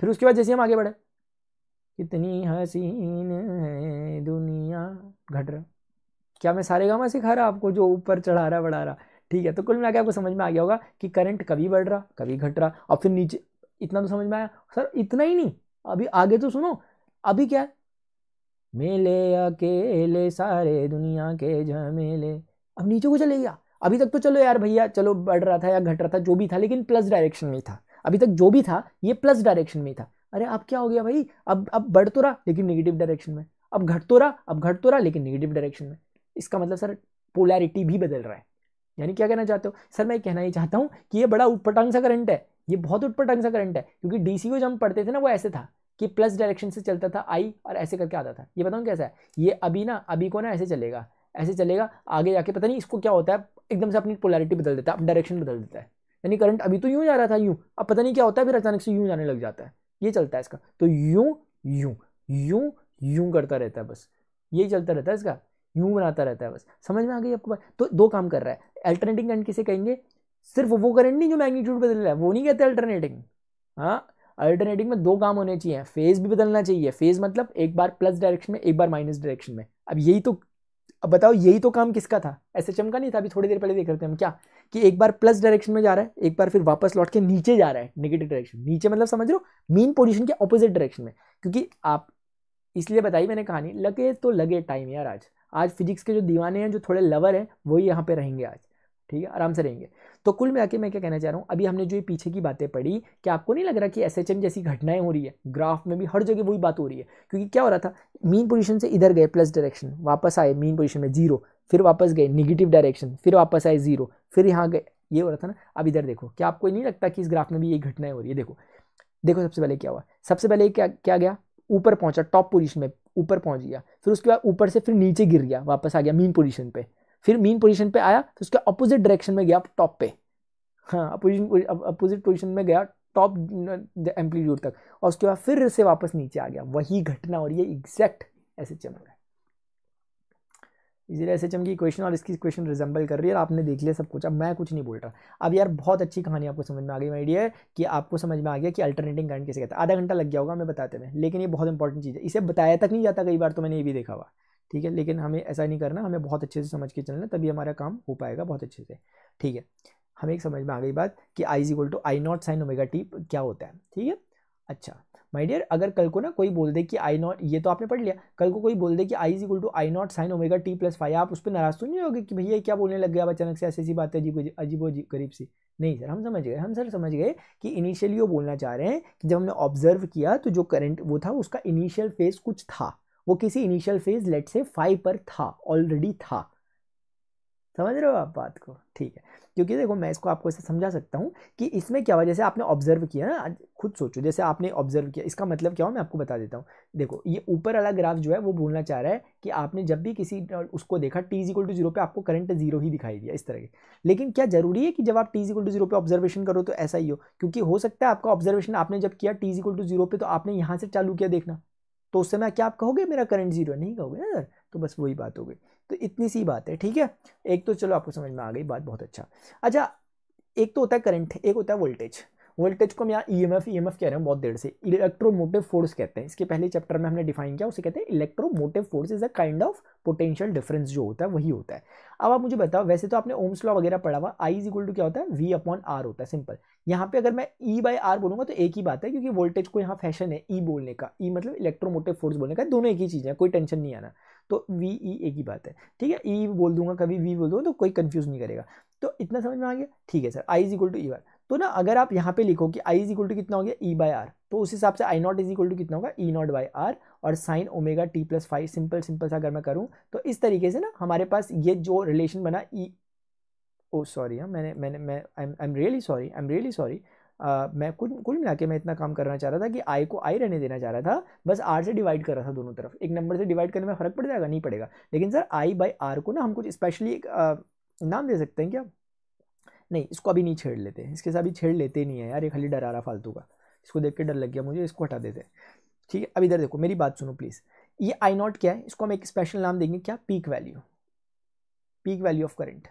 फिर उसके बाद जैसे हम आगे बढ़े कितनी हसीन है दुनिया घट रहा क्या मैं सारे गाँव सिखा रहा आपको जो ऊपर चढ़ा रहा बढ़ा रहा ठीक है तो कुल मिला के आपको समझ में आ गया होगा कि करंट कभी बढ़ रहा कभी घट रहा और फिर नीचे इतना तो समझ में आया सर इतना ही नहीं अभी आगे तो सुनो अभी क्या है मेले अकेले सारे दुनिया के झमेले अब नीचे को चले गया अभी तक तो चलो यार भैया चलो बढ़ रहा था या घट रहा था जो भी था लेकिन प्लस डायरेक्शन में ही था अभी तक जो भी था ये प्लस डायरेक्शन में ही था अरे अब क्या हो गया भाई अब अब बढ़ तो रहा लेकिन नेगेटिव डायरेक्शन में अब घट तो रहा अब घट तो रहा लेकिन नेगेटिव डायरेक्शन में इसका मतलब सर पोलैरिटी भी बदल रहा है यानी क्या कहना चाहते हो सर मैं कहना ये चाहता हूँ कि ये बड़ा उटपटांग सा करंट है ये बहुत उटपटांग सा करंट है क्योंकि डी सी हम पढ़ते थे ना वो ऐसे था कि प्लस डायरेक्शन से चलता था आई और ऐसे करके आता था ये बताऊँ कैसा है ये अभी ना अभी को ना ऐसे चलेगा ऐसे चलेगा आगे जाके पता नहीं इसको क्या होता है एकदम से अपनी पोलैरिटी बदल देता है डायरेक्शन बदल देता है यानी करंट अभी तो यूँ जा रहा था यूँ अब पता नहीं क्या होता है फिर अचानक से यूँ जाने लग जाता है ये चलता है इसका तो यूं यूं यूं यूं करता रहता है बस यही चलता रहता है इसका यूं बनाता रहता है बस समझ में आ गई आपको बात तो दो काम कर रहा है अल्टरनेटिंग करंट किसे कहेंगे सिर्फ वो करंट नहीं जो मैग्नीट्यूड बदल रहा है वो नहीं कहते अल्टरनेटिंग हाँ अल्टरनेटिंग में दो काम होने चाहिए फेज भी बदलना चाहिए फेज मतलब एक बार प्लस डायरेक्शन में एक बार माइनस डायरेक्शन में अब यही तो अब बताओ यही तो काम किसका था एस एच एम का नहीं था अभी थोड़ी देर पहले देख रहे थे हम क्या कि एक बार प्लस डायरेक्शन में जा रहा है एक बार फिर वापस लौट के नीचे जा रहा है नेगेटिव डायरेक्शन नीचे मतलब समझ लो मेन पोजिशन के अपोजिट डायरेक्शन में क्योंकि आप इसलिए बताई मैंने कहानी लगे तो लगे टाइम यार आज आज फिजिक्स के जो दीवाने हैं जो थोड़े लवर हैं वही यहाँ पे रहेंगे आज ठीक है आराम से रहेंगे तो कुल मिला मैं क्या कहना चाह रहा हूँ अभी हमने जो ये पीछे की बातें पढ़ी कि आपको नहीं लग रहा कि एस जैसी घटनाएं हो रही है ग्राफ में भी हर जगह वही बात हो रही है क्योंकि क्या हो रहा था मीन पोजिशन से इधर गए प्लस डायरेक्शन वापस आए मीन पोजिशन में जीरो फिर वापस गए निगेटिव डायरेक्शन फिर वापस आए जीरो फिर यहाँ गए ये हो रहा था ना अब इधर देखो क्या आपको नहीं लगता कि इस ग्राफ में भी ये घटनाएं हो रही है देखो देखो सबसे पहले क्या हुआ सबसे पहले क्या क्या गया ऊपर पहुंचा टॉप पोजीशन में ऊपर पहुंच गया फिर उसके बाद ऊपर से फिर नीचे गिर गया वापस आ गया मीन पोजीशन पे फिर मीन पोजीशन पे आया तो उसके अपोजिट डायरेक्शन में गया टॉप पे हाँ अपोजिट अपोजिट पोजिशन में गया टॉप एम्पलीट्यूड तक और उसके बाद फिर से वापस नीचे आ गया वही घटना और ये एग्जैक्ट एस एच एम है इसीलिए एस एच एम की क्वेश्चन और इसकी क्वेश्चन रिजेंबल कर रही है और आपने देख लिया सब कुछ अब मैं कुछ नहीं बोल रहा अब यार बहुत अच्छी कहानी आपको समझ में आ गई माई कि आपको समझ में आ गया कि अल्टरनेटिंग करंट कैसे कहता है आधा घंटा लग गया होगा मैं बताते हैं लेकिन ये बहुत इंपॉर्टेंट चीज़ है इसे बताया तक नहीं जाता कई बार तो मैंने ये भी देखा हुआ ठीक है लेकिन हमें ऐसा नहीं करना हमें बहुत अच्छे से समझ के चलना तभी हमारा काम हो पाएगा बहुत अच्छे से ठीक है हमें एक समझ में आ गई बात कि I is equal to I not sine omega T क्या होता है ठीक है अच्छा माय डियर अगर कल को ना कोई बोल दे कि आई नॉट ये तो आपने पढ़ लिया कल को कोई बोल दे कि I is equal to I not sine omega T plus five आप उस पर नाराज तो नहीं होगे कि भैया क्या बोलने लग गया अचानक से ऐसी ऐसी बात अजीब अजीब गरीब सी नहीं सर हम समझ गए हम सर समझ गए कि इनिशियली वो बोलना चाह रहे हैं कि जब हमने ऑब्जर्व किया तो जो करंट वो था उसका इनिशियल फेज कुछ था वो किसी initial phase let say five पर था ऑलरेडी था समझ रहे हो आप बात को ठीक है क्योंकि देखो मैं इसको आपको ऐसे समझा सकता हूँ कि इसमें क्या हुआ जैसे आपने ऑब्जर्व किया ना खुद सोचो जैसे आपने ऑब्जर्व किया इसका मतलब क्या हो मैं आपको बता देता हूँ देखो ये ऊपर वाला ग्राफ जो है वो बोलना चाह रहा है कि आपने जब भी किसी उसको देखा टी इक्वल टू जीरो पर आपको करंट जीरो ही दिखाई दिया इस तरह के लेकिन क्या जरूरी है कि जब आप टी इक्वल टू जीरो पर ऑब्जर्वेशन करो तो ऐसा ही हो क्योंकि हो सकता है आपका ऑब्जर्वेशन आपने जब किया टी इक्वल टू जीरो पर तो आपने यहाँ से चालू किया देखना तो उस समय क्या आप कहोगे मेरा करंट जीरो नहीं कहोगे ना सर तो बस वही बात हो गई तो इतनी सी बात है ठीक है एक तो चलो आपको समझ में आ गई बात बहुत अच्छा अच्छा एक तो होता है करंट एक होता है वोल्टेज वोल्टेज को हम यहाँ E M F E M F कह रहे हैं बहुत देर से इलेक्ट्रोमोटिव फोर्स कहते हैं इसके पहले चैप्टर में हमने डिफाइन किया उसे कहते हैं electromotive force is a kind of potential difference जो होता है वही होता है अब आप मुझे बताओ वैसे तो आपने ओम्स लॉ वगैरह पढ़ा हुआ आई इज इक्वल टू क्या होता है वी अपॉन आर होता है सिंपल यहाँ पे अगर मैं ई e बाई आर बोलूंगा तो एक ही बात है क्योंकि वोल्टेज को यहाँ फैशन है ई e बोलने का ई e मतलब इलेक्ट्रोमोटिव फोर्स बोलने का दोनों एक ही चीज़ है कोई टेंशन नहीं आना तो वी ई e एक ही बात है ठीक है ई e बोल दूंगा कभी वी बोल दूंगा तो कोई कन्फ्यूज़ नहीं करेगा तो इतना समझ में आ गया ठीक है sir I is equal to E R तो ना अगर आप यहाँ पे लिखो कि आई इज इक्वल टू कितना हो गया ई बाई आर तो उस हिसाब से I naught is equal to कितना होगा ई नॉट बाई आर और sine omega T plus five simple simple सा अगर मैं करूँ तो इस तरीके से ना हमारे पास ये जो रिलेशन बना ई e ओ सॉरी हाँ मैंने मैंने मैं I am really sorry I am really sorry मैं कुल कुल मिला के मैं इतना काम करना चाह रहा था कि आई को आई रहने देना चाह रहा था बस आर से डिवाइड कर रहा था दोनों तरफ एक नंबर से डिवाइड करने में फ़र्क पड़ जाएगा नहीं पड़ेगा लेकिन सर आई बाई आर को ना हम कुछ स्पेशली एक आ, नाम दे सकते हैं क्या नहीं इसको अभी नहीं छेड़ लेते इसके साथ अभी छेड़ लेते नहीं है यार ये खाली डरा रहा फालतू का इसको देख के डर लग गया मुझे इसको हटा देते ठीक है अब इधर देखो मेरी बात सुनो प्लीज़ ये आई नॉट क्या है इसको हम एक स्पेशल नाम देंगे क्या peak value peak value of current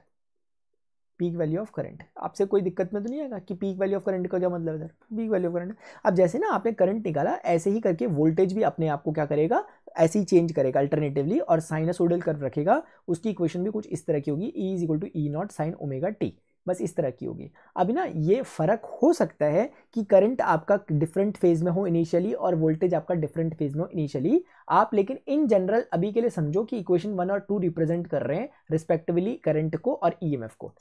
peak value of current आपसे कोई दिक्कत में तो नहीं आएगा कि पीक वैल्यू ऑफ करंट का क्या मतलब है sir peak value of current अब जैसे ना आपने करंट निकाला ऐसे ही करके वोल्टेज भी अपने आप को क्या करेगा ऐसे ही चेंज करेगा अल्टरनेटिवली और ओडल कर्व रखेगा उसकी इक्वेशन भी कुछ इस तरह की होगी E is equal to E naught sine omega T बस इस तरह की होगी अभी ना ये फ़र्क हो सकता है कि करंट आपका डिफरेंट फेज़ में हो इनिशियली और वोल्टेज आपका डिफरेंट फेज़ में हो इनिशियली आप लेकिन इन जनरल अभी के लिए समझो कि इक्वेशन वन और टू रिप्रेजेंट कर रहे हैं रिस्पेक्टिवली करंट को और ई e को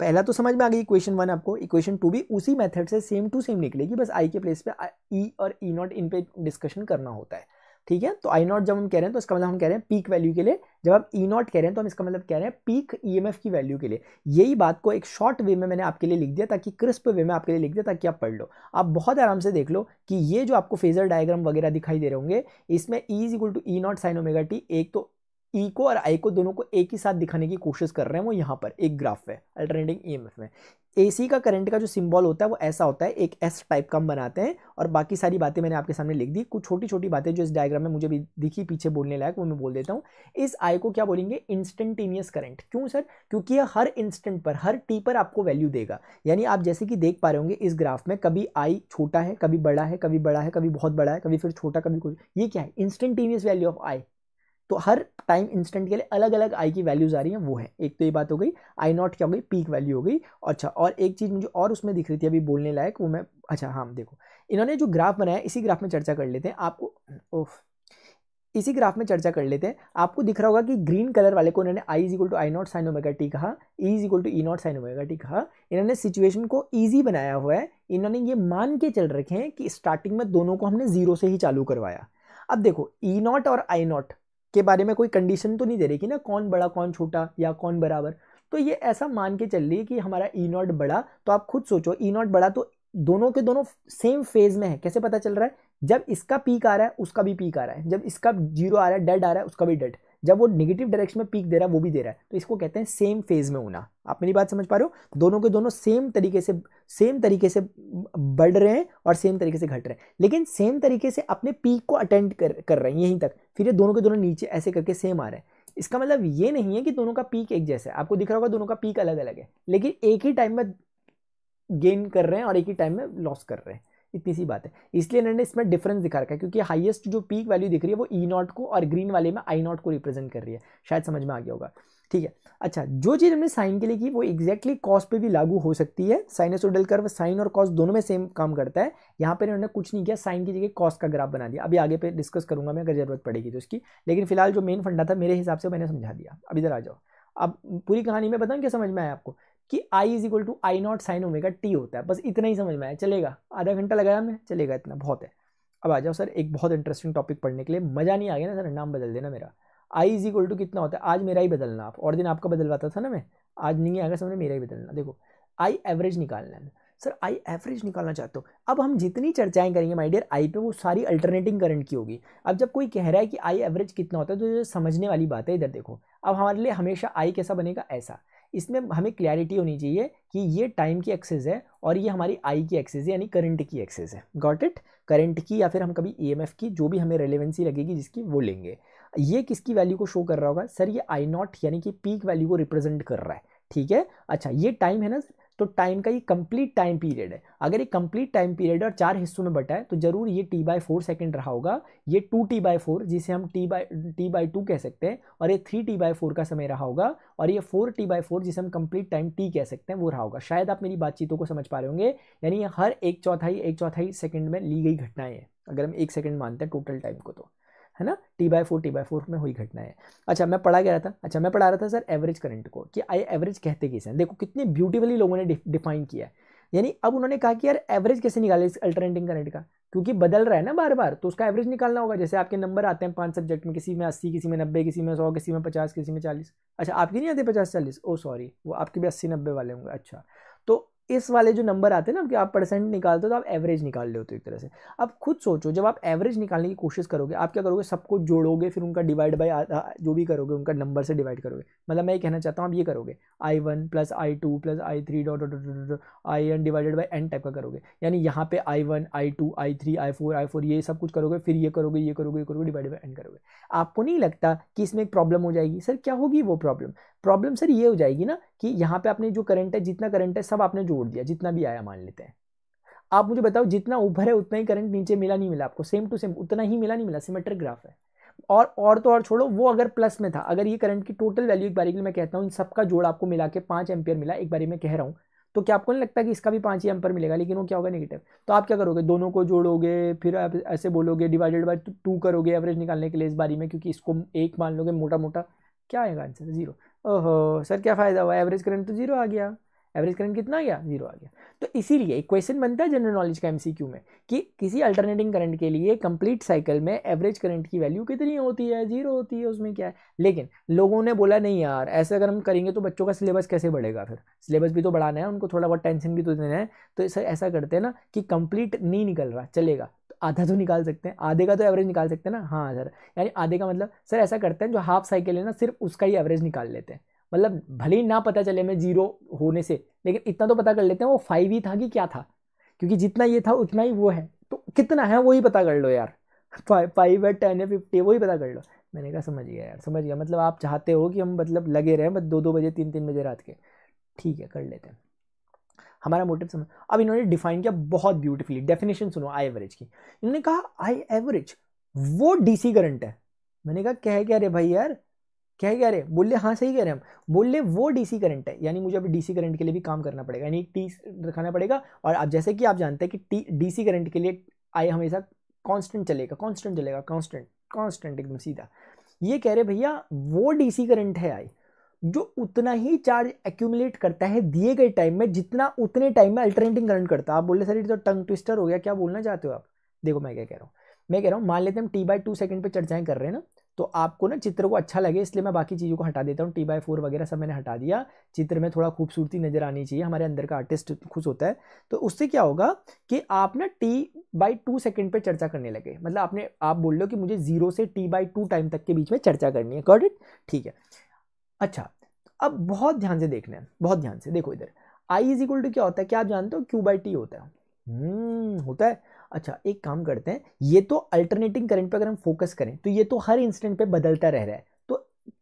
पहला तो समझ में आ गई इक्वेशन वन आपको इक्वेशन टू भी उसी मेथड से सेम टू सेम निकलेगी बस आई के प्लेस पे ई e और ई e नॉट इन पे डिस्कशन करना होता है ठीक है तो आई नॉट जब हम कह रहे हैं तो इसका मतलब हम कह रहे हैं पीक वैल्यू के लिए जब आप ई e नॉट कह रहे हैं तो हम इसका मतलब कह रहे हैं पीक ईएमएफ e की वैल्यू के लिए यही बात को एक शॉर्ट वे में मैंने आपके लिए लिख दिया ताकि क्रिस्प वे में आपके लिए लिख दिया ताकि आप पढ़ लो आप बहुत आराम से देख लो कि ये जो आपको फेजर डायग्राम वगैरह दिखाई दे रहे होंगे इसमें E is equal to E naught sine omega T एक तो ई e को और आई को दोनों को एक ही साथ दिखाने की कोशिश कर रहे हैं वो यहाँ पर एक ग्राफ है अल्टरनेटिंग ई में ए का करंट का जो सिंबल होता है वो ऐसा होता है एक एस टाइप का हम बनाते हैं और बाकी सारी बातें मैंने आपके सामने लिख दी कुछ छोटी छोटी बातें जो इस डायग्राम में मुझे भी दिखी पीछे बोलने लायक वो मैं बोल देता हूँ इस आई को क्या बोलेंगे इंस्टेंटेनियस करंट क्यों सर क्योंकि यह हर इंस्टेंट पर हर टी पर आपको वैल्यू देगा यानी आप जैसे कि देख पा रहे होंगे इस ग्राफ में कभी आई छोटा है कभी बड़ा है कभी बड़ा है कभी बहुत बड़ा है कभी फिर छोटा कभी कुछ ये क्या है इंस्टेंटेनियस वैल्यू ऑफ आई तो हर टाइम इंस्टेंट के लिए अलग अलग आई की वैल्यूज़ आ रही हैं वो है एक तो ये बात हो गई आई नॉट क्या हो गई पीक वैल्यू हो गई अच्छा और एक चीज़ मुझे और उसमें दिख रही थी अभी बोलने लायक वो मैं अच्छा हाँ देखो इन्होंने जो ग्राफ बनाया इसी ग्राफ में चर्चा कर लेते हैं आपको ओफ इसी ग्राफ में चर्चा कर लेते हैं आपको दिख रहा होगा कि ग्रीन कलर वाले को इन्होंने I is equal to I not sine omega T कहा E is equal to E naught sine omega T कहा इन्होंने सिचुएशन को ईजी बनाया हुआ है इन्होंने ये मान के चल रखे हैं कि स्टार्टिंग में दोनों को हमने जीरो से ही चालू करवाया अब देखो ई e नॉट और आई नॉट के बारे में कोई कंडीशन तो नहीं दे रही कि ना कौन बड़ा कौन छोटा या कौन बराबर तो ये ऐसा मान के चल रही है कि हमारा ई e नॉट बड़ा तो आप खुद सोचो ई e नॉट बड़ा तो दोनों के दोनों सेम फेज में है कैसे पता चल रहा है जब इसका पीक आ रहा है उसका भी पीक आ रहा है जब इसका जीरो आ रहा है डेड आ रहा है उसका भी डेड जब वो निगेटिव डायरेक्शन में पीक दे रहा है वो भी दे रहा है तो इसको कहते हैं सेम फेज में होना आप मेरी बात समझ पा रहे हो तो दोनों के दोनों सेम तरीके से सेम तरीके से बढ़ रहे हैं और सेम तरीके से घट रहे हैं लेकिन सेम तरीके से अपने पीक को अटेंड कर कर रहे हैं यहीं तक फिर ये दोनों के दोनों नीचे ऐसे करके सेम आ रहे हैं इसका मतलब ये नहीं है कि दोनों का पीक एक जैसा है आपको दिख रहा होगा दोनों का पीक अलग अलग है लेकिन एक ही टाइम में गेन कर रहे हैं और एक ही टाइम में लॉस कर रहे हैं इतनी सी बात है इसलिए इन्होंने इसमें डिफरेंस दिखा रखा है क्योंकि हाईएस्ट जो पीक वैल्यू दिख रही है वो ई e नॉट को और ग्रीन वाले में आई नॉट को रिप्रेजेंट कर रही है शायद समझ में आ गया होगा ठीक है अच्छा जो चीज़ हमने साइन के लिए की वो एक्जैक्टली कॉस पे भी लागू हो सकती है साइनसोडल कर्व साइन और कॉस दोनों में सेम काम करता है यहाँ पर इन्होंने कुछ नहीं किया साइन की जगह कॉस का ग्राफ बना दिया अभी आगे पे डिस्कस करूंगा मैं अगर जरूरत पड़ेगी तो उसकी लेकिन फिलहाल जो मेन फंडा था मेरे हिसाब से मैंने समझा दिया अब इधर आ जाओ अब पूरी कहानी में बताऊँ क्या समझ में आया आपको कि I is equal to I not sine omega T होता है बस इतना ही समझ में आया चलेगा आधा घंटा लगाया हमने चलेगा इतना बहुत है अब आ जाओ सर एक बहुत इंटरेस्टिंग टॉपिक पढ़ने के लिए मज़ा नहीं आ गया ना सर नाम बदल देना मेरा आई इज इक्वल टू कितना होता है आज मेरा ही बदलना आप और दिन आपका बदलवाता था ना मैं आज नहीं आएगा सबने मेरा ही बदलना देखो आई एवरेज निकालना है सर आई एवरेज निकालना चाहते हो अब हम जितनी चर्चाएं करेंगे माय डियर आई पे वो सारी अल्टरनेटिंग करंट की होगी अब जब कोई कह रहा है कि आई एवरेज कितना होता है तो जो समझने वाली बात है इधर देखो अब हमारे लिए हमेशा आई कैसा बनेगा ऐसा इसमें हमें क्लैरिटी होनी चाहिए कि ये टाइम की एक्सेस है और ये हमारी आई की एक्सेस है यानी करंट की एक्सेस है गॉट इट करंट की या फिर हम कभी ई e की जो भी हमें रेलिवेंसी लगेगी जिसकी वो लेंगे ये किसकी वैल्यू को शो कर रहा होगा सर ये आई नॉट यानी कि पीक वैल्यू को रिप्रेजेंट कर रहा है ठीक है अच्छा ये टाइम है ना सर तो टाइम का ये कंप्लीट टाइम पीरियड है अगर ये कंप्लीट टाइम पीरियड और चार हिस्सों में बटा है तो ज़रूर ये टी बाई फोर सेकेंड रहा होगा ये टू टी बाई फोर जिसे हम T by T by two कह सकते हैं और ये थ्री टी बाई फोर का समय रहा होगा और ये फोर टी बाई फोर जिसे हम कंप्लीट टाइम टी कह सकते हैं वो रहा होगा शायद आप मेरी बातचीतों को समझ पा रहे होंगे यानी हर एक चौथाई एक चौथाई सेकेंड में ली गई घटनाएँ हैं अगर हम एक सेकेंड मानते हैं टोटल टाइम को तो है ना T by four T by four में हुई घटना है अच्छा मैं पढ़ा क्या रहा था अच्छा मैं पढ़ा रहा था सर एवरेज करंट को कि आई एवरेज कहते कैसे हैं देखो कितने ब्यूटीफुली लोगों ने डिफाइन किया है यानी अब उन्होंने कहा कि यार एवरेज कैसे निकाले इस अल्टरनेटिंग करंट का क्योंकि बदल रहा है ना बार बार तो उसका एवरेज निकालना होगा जैसे आपके नंबर आते हैं पांच सब्जेक्ट में किसी में अस्सी किसी में नब्बे किसी में सौ किसी में पचास किसी में चालीस अच्छा आपके नहीं आते पचास चालीस ओ oh, सॉरी वो आपके भी अस्सी नब्बे वाले होंगे अच्छा तो इस वाले जो नंबर आते हैं ना कि आप परसेंट निकालते हो तो आप एवरेज निकाल ले होते हो तो एक तरह से अब खुद सोचो जब आप एवरेज निकालने की कोशिश करोगे आप क्या करोगे सबको जोड़ोगे फिर उनका डिवाइड बाई जो भी करोगे उनका नंबर से डिवाइड करोगे मतलब मैं ये कहना चाहता हूँ आप ये करोगे I one plus I two plus I three dot dot dot I N divided by N type का करोगे यानी यहाँ पे I one I two I three I four I four ये सब कुछ करोगे फिर ये करोगे ये करोगे ये करोगे डिवाइड बाई एन करोगे आपको नहीं लगता कि इसमें एक प्रॉब्लम हो जाएगी सर क्या होगी वो प्रॉब्लम प्रॉब्लम सर ये हो जाएगी ना कि यहाँ पे आपने जो करंट है जितना करंट है सब आपने जोड़ दिया जितना भी आया मान लेते हैं आप मुझे बताओ जितना ऊपर है उतना ही करंट नीचे मिला नहीं मिला आपको सेम टू सेम उतना ही मिला नहीं मिला सिमेट्रिक ग्राफ है और और तो और छोड़ो वो अगर प्लस में था अगर ये करंट की टोटल वैल्यू एक बारी के लिए मैं कहता हूँ इन सबका जोड़ आपको मिला के पाँच एम्पियर मिला एक बारी मैं कह रहा हूँ तो क्या आपको नहीं लगता कि इसका भी पाँच ही एम्पियर मिलेगा लेकिन वो क्या होगा नेगेटिव तो आप क्या करोगे दोनों को जोड़ोगे फिर आप ऐसे बोलोगे डिवाइडेड बाई टू करोगे एवरेज निकालने के लिए इस बारी में क्योंकि इसको एक मान लोगे मोटा मोटा क्या आएगा आंसर ज़ीरो ओहो सर क्या फ़ायदा हुआ एवरेज करंट तो जीरो आ गया एवरेज करंट कितना आ गया जीरो आ गया तो इसीलिए एक क्वेश्चन बनता है जनरल नॉलेज का एमसीक्यू में कि किसी अल्टरनेटिंग करंट के लिए कंप्लीट साइकिल में एवरेज करंट की वैल्यू कितनी होती है जीरो होती है उसमें क्या है लेकिन लोगों ने बोला नहीं यार ऐसे अगर हम करेंगे तो बच्चों का सिलेबस कैसे बढ़ेगा फिर सिलेबस भी तो बढ़ाना है उनको थोड़ा बहुत टेंशन भी तो देना है तो सर ऐसा करते हैं ना कि कंप्लीट नहीं निकल रहा चलेगा तो आधा तो निकाल सकते हैं आधे का तो एवरेज निकाल सकते हैं ना हाँ सर यानी आधे का मतलब सर ऐसा करते हैं जो हाफ साइकिल है ना सिर्फ उसका ही एवरेज निकाल लेते हैं मतलब भले ही ना पता चले हमें जीरो होने से लेकिन इतना तो पता कर लेते हैं वो फाइव ही था कि क्या था क्योंकि जितना ये था उतना ही वो है तो कितना है वही पता कर लो यार फाइव है टेन है फिफ्टी है वही पता कर लो मैंने कहा समझ गया यार समझ गया मतलब आप चाहते हो कि हम मतलब लगे रहें बस दो दो बजे तीन तीन बजे रात के ठीक है कर लेते हैं हमारा मोटिव समझ अब इन्होंने डिफाइन किया बहुत ब्यूटीफुली डेफिनेशन सुनो आई एवरेज की इन्होंने कहा आई एवरेज वो डीसी करंट है मैंने कहा कह क्या अरे भाई यार क्या कह रहे बोले हाँ सही कह रहे हम बोल रहे वो डीसी करंट है यानी मुझे अभी डीसी करंट के लिए भी काम करना पड़ेगा यानी टी रखाना पड़ेगा और आप जैसे कि आप जानते हैं कि टी डीसी करंट के लिए आई हमेशा कांस्टेंट चलेगा कांस्टेंट चलेगा कांस्टेंट कांस्टेंट एकदम सीधा ये कह रहे भैया वो डीसी करंट है आई जो उतना ही चार्ज एक्यूमुलेट करता है दिए गए टाइम में जितना उतने टाइम में अल्टरनेटिंग करंट करता है आप बोले सर ये तो टंग ट्विस्टर हो गया क्या बोलना चाहते हो आप देखो मैं क्या कह रहा हूँ मैं कह रहा हूँ मान लेते हैं हम टी बाई टू सेकेंड पर चर्चाएं कर रहे हैं ना तो आपको ना चित्र को अच्छा लगे इसलिए मैं बाकी चीज़ों को हटा देता हूँ टी बाई फोर वगैरह सब मैंने हटा दिया चित्र में थोड़ा खूबसूरती नज़र आनी चाहिए हमारे अंदर का आर्टिस्ट खुश होता है तो उससे क्या होगा कि आप ना टी बाई टू सेकेंड पर चर्चा करने लगे मतलब आपने आप बोल लो कि मुझे जीरो से टी बाई टू टाइम तक के बीच में चर्चा करनी है गॉट इट ठीक है अच्छा अब बहुत ध्यान से देखना है बहुत ध्यान से देखो इधर आई इज इक्वल टू क्या होता है क्या आप जानते हो क्यू बाई टी होता है हम्म, होता है अच्छा एक काम करते हैं ये तो अल्टरनेटिंग करंट पे अगर हम फोकस करें तो ये तो हर इंस्टेंट पे बदलता रह रहा है तो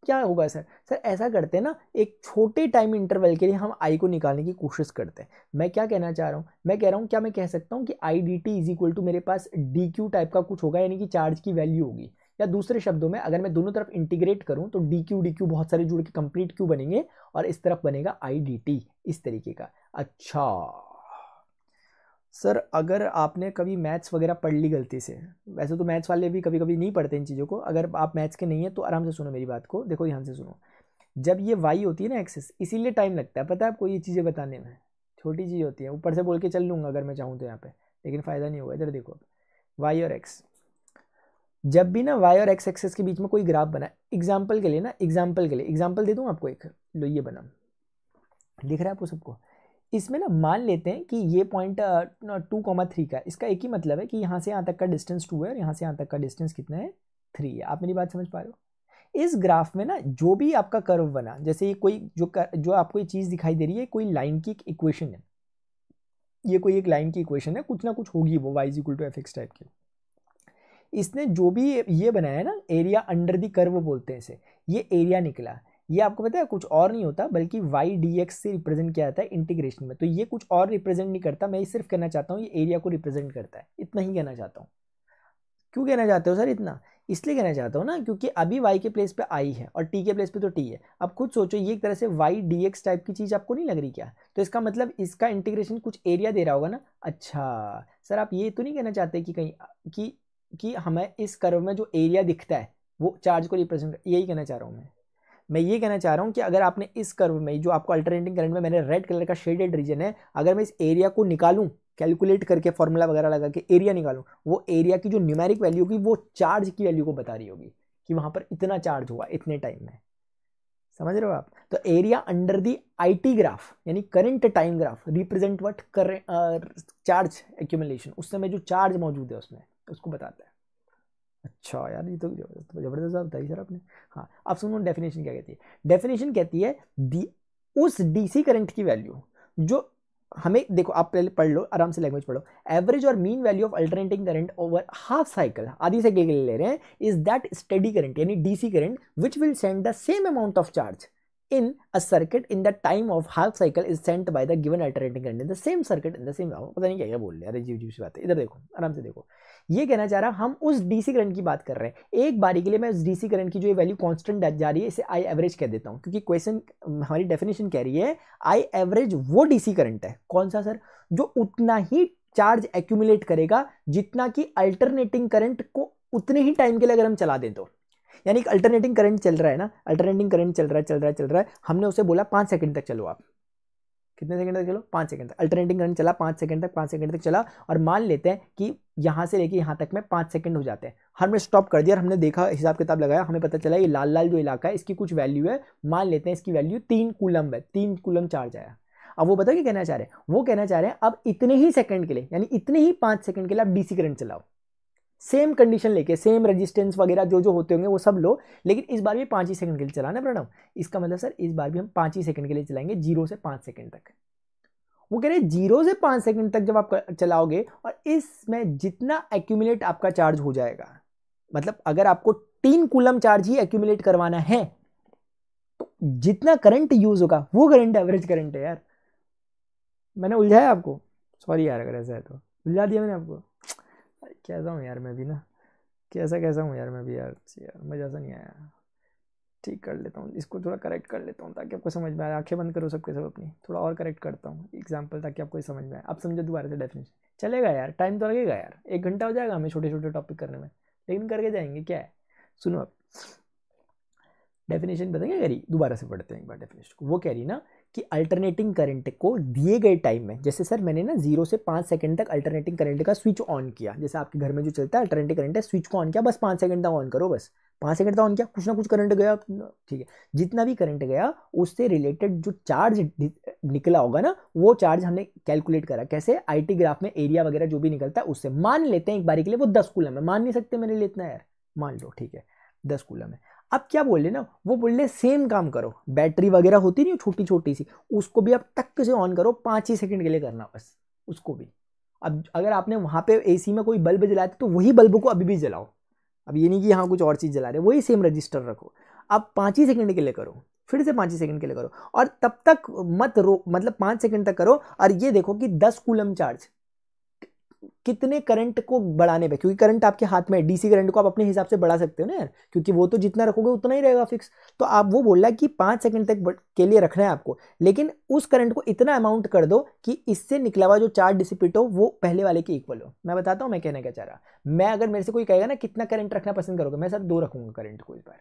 क्या होगा सर सर ऐसा करते हैं ना एक छोटे टाइम इंटरवल के लिए हम आई को निकालने की कोशिश करते हैं मैं क्या कहना चाह रहा हूँ मैं कह रहा हूँ क्या मैं कह सकता हूँ कि I D T is equal to मेरे पास डी क्यू टाइप का कुछ होगा यानी कि चार्ज की वैल्यू होगी या दूसरे शब्दों में अगर मैं दोनों तरफ इंटीग्रेट करूं तो डी क्यू डी क्यू बहुत सारे जुड़ के कंप्लीट क्यू बनेंगे और इस तरफ बनेगा आई डी टी इस तरीके का अच्छा सर अगर आपने कभी मैथ्स वगैरह पढ़ ली गलती से वैसे तो मैथ्स वाले भी कभी कभी नहीं पढ़ते इन चीज़ों को अगर आप मैथ्स के नहीं हैं तो आराम से सुनो मेरी बात को देखो ध्यान से सुनो जब ये वाई होती है ना एक्सेस इसीलिए टाइम लगता है पता है आपको ये चीज़ें बताने में छोटी चीज़ होती है ऊपर से बोल के चल लूँगा अगर मैं चाहूँ तो यहाँ पर लेकिन फ़ायदा नहीं होगा इधर देखो अब वाई और एक्स जब भी ना वाई और एक्स एक्सेस के बीच में कोई ग्राफ बना एग्जाम्पल के लिए ना एग्जाम्पल के लिए एग्जाम्पल दे दूँ आपको एक लो ये बना दिख रहा है आपको सबको इसमें ना मान लेते हैं कि ये पॉइंट टू कॉमा थ्री का इसका एक ही मतलब है कि यहाँ से यहाँ तक का डिस्टेंस टू है और यहाँ से यहाँ तक का डिस्टेंस कितना है थ्री है आप मेरी बात समझ पा रहे हो इस ग्राफ में ना जो भी आपका कर्व बना जैसे ये कोई जो कर, जो आपको ये चीज़ दिखाई दे रही है कोई लाइन की एक इक्वेशन है ये कोई एक लाइन की इक्वेशन है कुछ ना कुछ होगी वो Y equal to F X type की इसने जो भी ये बनाया है ना एरिया अंडर दी कर्व बोलते हैं इसे ये एरिया निकला ये आपको पता है कुछ और नहीं होता बल्कि वाई डी एक्स से रिप्रेजेंट किया जाता है इंटीग्रेशन में तो ये कुछ और रिप्रेजेंट नहीं करता मैं ये सिर्फ कहना चाहता हूँ ये एरिया को रिप्रेजेंट करता है इतना ही कहना चाहता हूँ क्यों कहना चाहते हो सर इतना इसलिए कहना चाहता हूँ ना क्योंकि अभी वाई के प्लेस पर आई है और टी के प्लेस पर तो टी है अब खुद सोचो ये एक तरह से वाई डी एक्स टाइप की चीज़ आपको नहीं लग रही क्या तो इसका मतलब इसका इंटीग्रेशन कुछ एरिया दे रहा होगा ना अच्छा सर आप ये तो नहीं कहना चाहते कि कहीं कि कि हमें इस कर्व में जो एरिया दिखता है वो चार्ज को रिप्रेजेंट यही कहना चाह रहा हूँ मैं मैं ये कहना चाह रहा हूँ कि अगर आपने इस कर्व में जो आपको अल्टरनेटिंग करंट में मैंने रेड कलर का शेडेड रीजन है अगर मैं इस एरिया को निकालूँ कैलकुलेट करके फॉर्मूला वगैरह लगा के एरिया निकालूँ वो एरिया की जो न्यूमेरिक वैल्यू होगी वो चार्ज की वैल्यू को बता रही होगी कि वहाँ पर इतना चार्ज हुआ इतने टाइम में समझ रहे हो आप तो area under the IT graph यानी current time graph represent what कर चार्ज एक्यूमुलेशन उस समय जो चार्ज मौजूद है उसमें उसको बताता है अच्छा यार ये तो जबरदस्त बताई सर आपने हाँ अब सुनो डेफिनेशन क्या कहती है डेफिनेशन कहती है दी उस डीसी करंट की वैल्यू जो हमें देखो आप पहले पढ़ लो आराम से लैंग्वेज पढ़ो एवरेज और mean value of alternating current over half cycle आधी साइकिल ले रहे हैं इज दैट स्टडी करंट यानी DC current which will send the same amount of charge in a circuit in the time of half cycle is sent by the given alternating current in the same circuit in the same पता नहीं क्या क्या बोल रहे हैं अरे जीव जीव सी बात है इधर देखो आराम से देखो ये कहना चाह रहा हम उस डीसी करंट की बात कर रहे हैं एक बारी के लिए मैं उस डीसी करंट की जो वैल्यू कांस्टेंट जा रही है इसे आई एवरेज कह देता हूँ क्योंकि क्वेश्चन हमारी डेफिनेशन कह रही है आई एवरेज वो डीसी करंट है कौन सा सर जो उतना ही चार्ज एक्यूमुलेट करेगा जितना कि अल्टरनेटिंग करंट को उतने ही टाइम के लिए अगर हम चला दें तो यानी कि अल्टरनेटिंग करंट चल रहा है ना अल्टरनेटिंग करंट चल रहा है चल रहा है चल रहा है हमने उसे बोला पाँच सेकंड तक चलो आप कितने सेकंड तक चलो पाँच सेकंड तक अल्टरनेटिंग करंट चला पाँच सेकंड तक पाँच सेकंड तक चला और मान लेते हैं कि यहाँ से लेके यहाँ तक में पाँच सेकंड हो जाते हैं हमने स्टॉप कर दिया और हमने देखा हिसाब किताब लगाया हमें पता चला ये लाल लाल जो इलाका है इसकी कुछ वैल्यू है मान लेते हैं इसकी वैल्यू तीन कुलम है तीन कुलम चार्ज आया अब वो पता क्या कहना चाह रहे हैं वो कहना चाह रहे हैं अब इतने ही सेकंड के लिए यानी इतने ही पाँच सेकंड के लिए आप डीसी करंट चलाओ सेम कंडीशन लेके सेम रेजिस्टेंस वगैरह जो जो होते होंगे वो सब लो लेकिन इस बार भी पाँच ही सेकंड के लिए चलाना प्रणव इसका मतलब सर इस बार भी हम पाँच ही सेकंड के लिए चलाएंगे जीरो से पाँच सेकंड तक वो कह रहे हैं जीरो से पाँच सेकंड तक जब आप चलाओगे और इसमें जितना एक्यूमुलेट आपका चार्ज हो जाएगा मतलब अगर आपको तीन कूलम चार्ज ही एक्यूमुलेट करवाना है तो जितना करंट यूज होगा वो करंट एवरेज करंट है यार मैंने उलझाया आपको सॉरी यार अगर ऐसा है तो उलझा दिया मैंने आपको कैसा हूँ यार मैं भी ना कैसा कैसा हूँ यार मैं भी यार यार मज़ा सा नहीं आया ठीक कर लेता हूँ इसको थोड़ा करेक्ट कर लेता हूँ ताकि आपको समझ में आए आंखें बंद करो सबके सब अपनी थोड़ा और करेक्ट करता हूँ एग्जाम्पल ताकि आपको समझ में आए आप समझो दोबारा से डेफिनेशन चलेगा यार टाइम तो लगेगा यार एक घंटा हो जाएगा हमें छोटे छोटे टॉपिक करने में लेकिन करके जाएंगे क्या है सुनो आप डेफिनेशन बताएंगे रही दोबारा से पढ़ते हैं एक बार डेफिनेशन को वो कह रही ना कि अल्टरनेटिंग करंट को दिए गए टाइम में जैसे सर मैंने ना जीरो से पाँच सेकंड तक अल्टरनेटिंग करंट का स्विच ऑन किया जैसे आपके घर में जो चलता है अल्टरनेटिंग करंट है स्विच को ऑन किया बस पाँच सेकंड तक ऑन करो बस पाँच सेकंड तक ऑन किया कुछ ना कुछ करंट गया ठीक है जितना भी करंट गया उससे रिलेटेड जो चार्ज निकला होगा ना वो चार्ज हमने कैलकुलेट करा कैसे आई ग्राफ में एरिया वगैरह जो भी निकलता है उससे मान लेते हैं एक बारी के लिए वो दस कूलम है मान नहीं सकते मेरे लिए इतना यार मान लो ठीक है दस कूलम है अब क्या बोल रहे ना वो बोल रहे सेम काम करो बैटरी वगैरह होती नहीं छोटी छोटी सी उसको भी आप टक से ऑन करो पाँच ही सेकंड के लिए करना बस उसको भी अब अगर आपने वहाँ पे एसी में कोई बल्ब जलाया था तो वही बल्ब को अभी भी जलाओ अब ये नहीं कि यहाँ कुछ और चीज़ जला रहे वही सेम रजिस्टर रखो आप पाँच ही सेकंड के लिए करो फिर से पाँच ही सेकंड के लिए करो और तब तक मत रो मतलब पाँच सेकंड तक करो और ये देखो कि दस कूलम चार्ज कितने करंट को बढ़ाने पे क्योंकि करंट आपके हाथ में है डीसी करंट को आप अपने हिसाब से बढ़ा सकते हो ना यार क्योंकि वो तो जितना रखोगे उतना ही रहेगा फिक्स तो आप वो बोल रहा है कि पाँच सेकंड तक के लिए रखना है आपको लेकिन उस करंट को इतना अमाउंट कर दो कि इससे निकला हुआ जो चार्ज डिसिपिट हो वो पहले वाले के इक्वल हो मैं बताता हूँ मैं कहना क्या चाह रहा मैं अगर मेरे से कोई कहेगा ना कितना करंट रखना पसंद करोगे मैं सर दो रखूंगा करंट को इस बार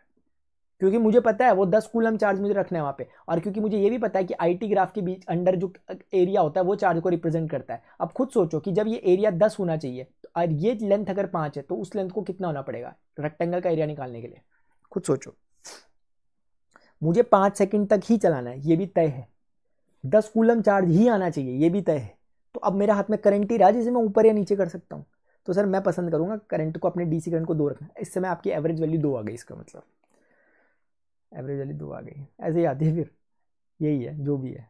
क्योंकि मुझे पता है वो दस कूलम चार्ज मुझे रखना है वहाँ पे और क्योंकि मुझे ये भी पता है कि आईटी ग्राफ के बीच अंडर जो एरिया होता है वो चार्ज को रिप्रेजेंट करता है अब खुद सोचो कि जब ये एरिया दस होना चाहिए तो और ये लेंथ अगर पाँच है तो उस लेंथ को कितना होना पड़ेगा रेक्टेंगल का एरिया निकालने के लिए खुद सोचो मुझे पाँच सेकेंड तक ही चलाना है ये भी तय है दस कूलम चार्ज ही आना चाहिए ये भी तय है तो अब मेरे हाथ में करंट ही रहा जिसे मैं ऊपर या नीचे कर सकता हूँ तो सर मैं पसंद करूँगा करंट को अपने डी सी करंट को दो रखना इस समय आपकी एवरेज वैल्यू दो आ गई इसका मतलब एवरेज वाली दो आ गई ऐसे ही आती है फिर यही है जो भी है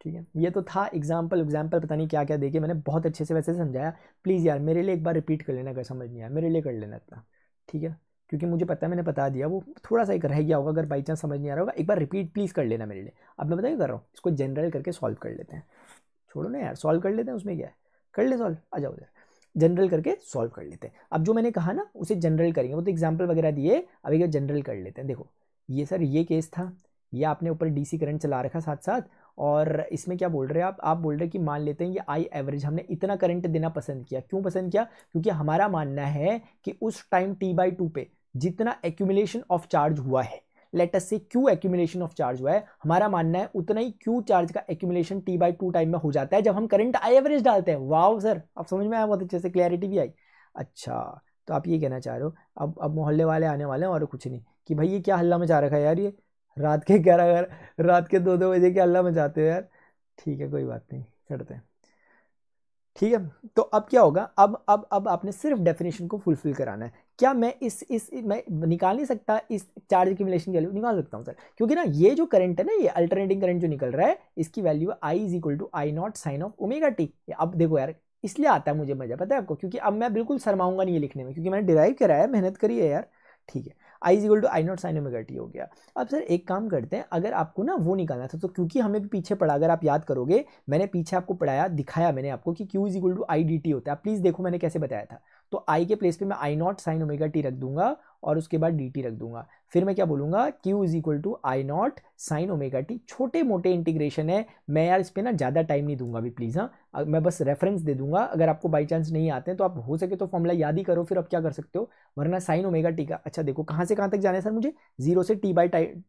ठीक है ये तो था एग्जाम्पल एग्जाम्पल पता नहीं क्या क्या देखिए मैंने बहुत अच्छे से वैसे समझाया प्लीज़ यार मेरे लिए एक बार रिपीट कर लेना अगर समझ नहीं आया मेरे लिए कर लेना इतना ठीक है क्योंकि मुझे पता है मैंने बता दिया वो थोड़ा सा एक रह गया होगा अगर बाई चांस समझ नहीं आ रहा होगा एक बार रिपीट प्लीज़ कर लेना मेरे लिए अब मैं बताइए कर रहा हूँ इसको जनरल करके सॉल्व कर लेते हैं छोड़ो ना यार सॉल्व कर लेते हैं उसमें क्या है कर ले सॉल्व आ जाओ उधर जनरल करके सॉल्व कर लेते हैं अब जो मैंने कहा ना उसे जनरल करेंगे वो तो एग्जाम्पल वगैरह दिए अब एक जनरल कर लेते हैं देखो ये सर ये केस था ये आपने ऊपर डीसी करंट चला रखा साथ साथ और इसमें क्या बोल रहे हैं आप आप बोल रहे हैं कि मान लेते हैं ये आई एवरेज हमने इतना करंट देना पसंद किया क्यों पसंद किया क्योंकि हमारा मानना है कि उस टाइम टी बाई टू पे जितना एक्यूमिलेशन ऑफ चार्ज हुआ है let's say Q accumulation of charge हुआ है हमारा मानना है उतना ही क्यू चार्ज का accumulation T by two time में हो जाता है जब हम करंट आई एवरेज डालते हैं वाव सर आप समझ में आया बहुत अच्छे से क्लैरिटी भी आई अच्छा तो आप ये कहना चाह रहे हो अब अब मोहल्ले वाले आने वाले हैं और कुछ नहीं कि भाई ये क्या हल्ला मचा रखा है यार ये रात के ग्यारह ग्यारह रात के दो दो बजे क्या हल्ला मचाते हो यार ठीक है कोई बात नहीं करते हैं ठीक है तो अब क्या होगा अब अब अब आपने सिर्फ डेफिनेशन को फुलफिल कराना है क्या मैं इस इस मैं निकाल नहीं सकता इस चार्ज एक्यूमुलेशन की वैल्यू निकाल सकता हूँ सर क्योंकि ना ये जो करंट है ना ये अल्टरनेटिंग करंट जो निकल रहा है इसकी वैल्यू है I is equal to I not sine of omega T अब देखो यार इसलिए आता है मुझे मजा पता है आपको क्योंकि अब मैं बिल्कुल शर्माऊंगा नहीं ये लिखने में क्योंकि मैंने डिराइव करा है मेहनत करी है यार ठीक है I is equal to I not sine omega T हो गया अब सर एक काम करते हैं अगर आपको ना वो निकालना था तो क्योंकि हमें भी पीछे पढ़ा अगर आप याद करोगे मैंने पीछे आपको पढ़ाया दिखाया मैंने आपको कि Q equal to I D T होता है प्लीज़ देखो मैंने कैसे बताया था तो आई के प्लेस पे मैं I not sine omega T रख दूंगा और उसके बाद डी रख दूंगा फिर मैं क्या बोलूँगा Q is equal to I not sine omega T छोटे मोटे इंटीग्रेशन है मैं यार इस पर ना ज़्यादा टाइम नहीं दूंगा अभी प्लीज़ हाँ मैं बस रेफरेंस दे दूंगा अगर आपको बाई चांस नहीं आते हैं तो आप हो सके तो फॉर्मूला याद ही करो फिर आप क्या कर सकते हो वरना साइन ओमेगा टी का अच्छा देखो कहाँ से कहाँ तक जाना है सर मुझे जीरो से T by time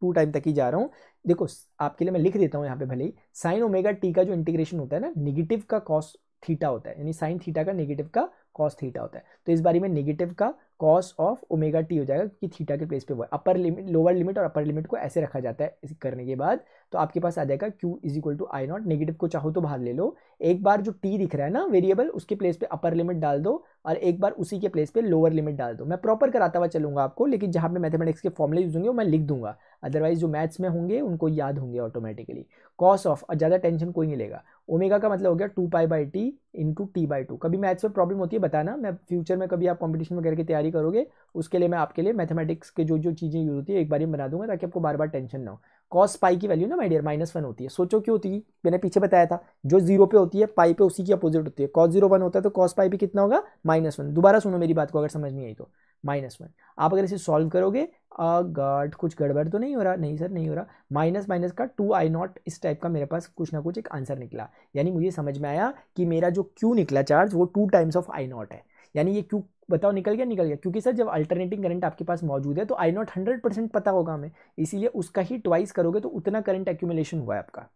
to time तक ही जा रहा हूँ देखो आपके लिए मैं लिख देता हूँ यहाँ पे भले ही साइन ओमेगा टी का जो इंटीग्रेशन होता है ना निगेटिव का कॉस्ट थीटा होता है यानी साइन थीटा का नेगेटिव का कॉस थीटा होता है तो इस बारे में नेगेटिव का कॉस ऑफ ओमेगा टी हो जाएगा क्योंकि थीटा के प्लेस पे है अपर लिमिट लोअर लिमिट और अपर लिमिट को ऐसे रखा जाता है इसे करने के बाद तो आपके पास आ जाएगा Q is equal to I not negative को चाहो तो बाहर ले लो एक बार जो टी दिख रहा है ना वेरिएबल उसके प्लेस पे अपर लिमिट डाल दो और एक बार उसी के प्लेस पे लोअर लिमिट डाल दो मैं प्रॉपर कराता हुआ चलूँगा आपको लेकिन जहाँ पे मैथमेटिक्स के फॉर्मुले यूज होंगे वो मैं लिख दूंगा अदरवाइज जो मैथ्स में होंगे उनको याद होंगे ऑटोमेटिकली कॉस ऑफ ज़्यादा टेंशन कोई नहीं लेगा ओमेगा का मतलब हो गया two pi by T into T by two कभी मैथ्स में प्रॉब्लम होती है बताना मैं फ्यूचर में कभी आप कॉम्पिटिशन वगैरह की तैयारी करोगे उसके लिए मैं आपके लिए मैथमेटिक्स के जो जो चीज़ें यूज होती है एक बार ही बना दूंगा ताकि आपको बार बार टेंशन ना हो कॉस पाई की वैल्यू ना माई डियर माइनस वन होती है सोचो क्यों होती है मैंने पीछे बताया था जो जीरो पे होती है पाई पे उसी की अपोजिट होती है कॉस जीरो वन होता है तो कॉस पाई पे कितना होगा माइनस वन दोबारा सुनो मेरी बात को अगर समझ नहीं आई तो माइनस वन आप अगर इसे सॉल्व करोगे गार्ड कुछ गड़बड़ तो नहीं हो रहा नहीं सर नहीं हो रहा माइनस माइनस का टू आई नॉट इस टाइप का मेरे पास कुछ ना कुछ एक आंसर निकला यानी मुझे समझ में आया कि मेरा जो क्यू निकला चार्ज वो two times of I not है यानी ये क्यू बताओ निकल गया निकल गया क्योंकि सर जब अल्टरनेटिंग करंट आपके पास मौजूद है तो आई नॉट हंड्रेड परसेंट पता होगा हमें इसीलिए उसका ही ट्वाइस करोगे तो उतना करंट एक्यूमुलेशन हुआ है आपका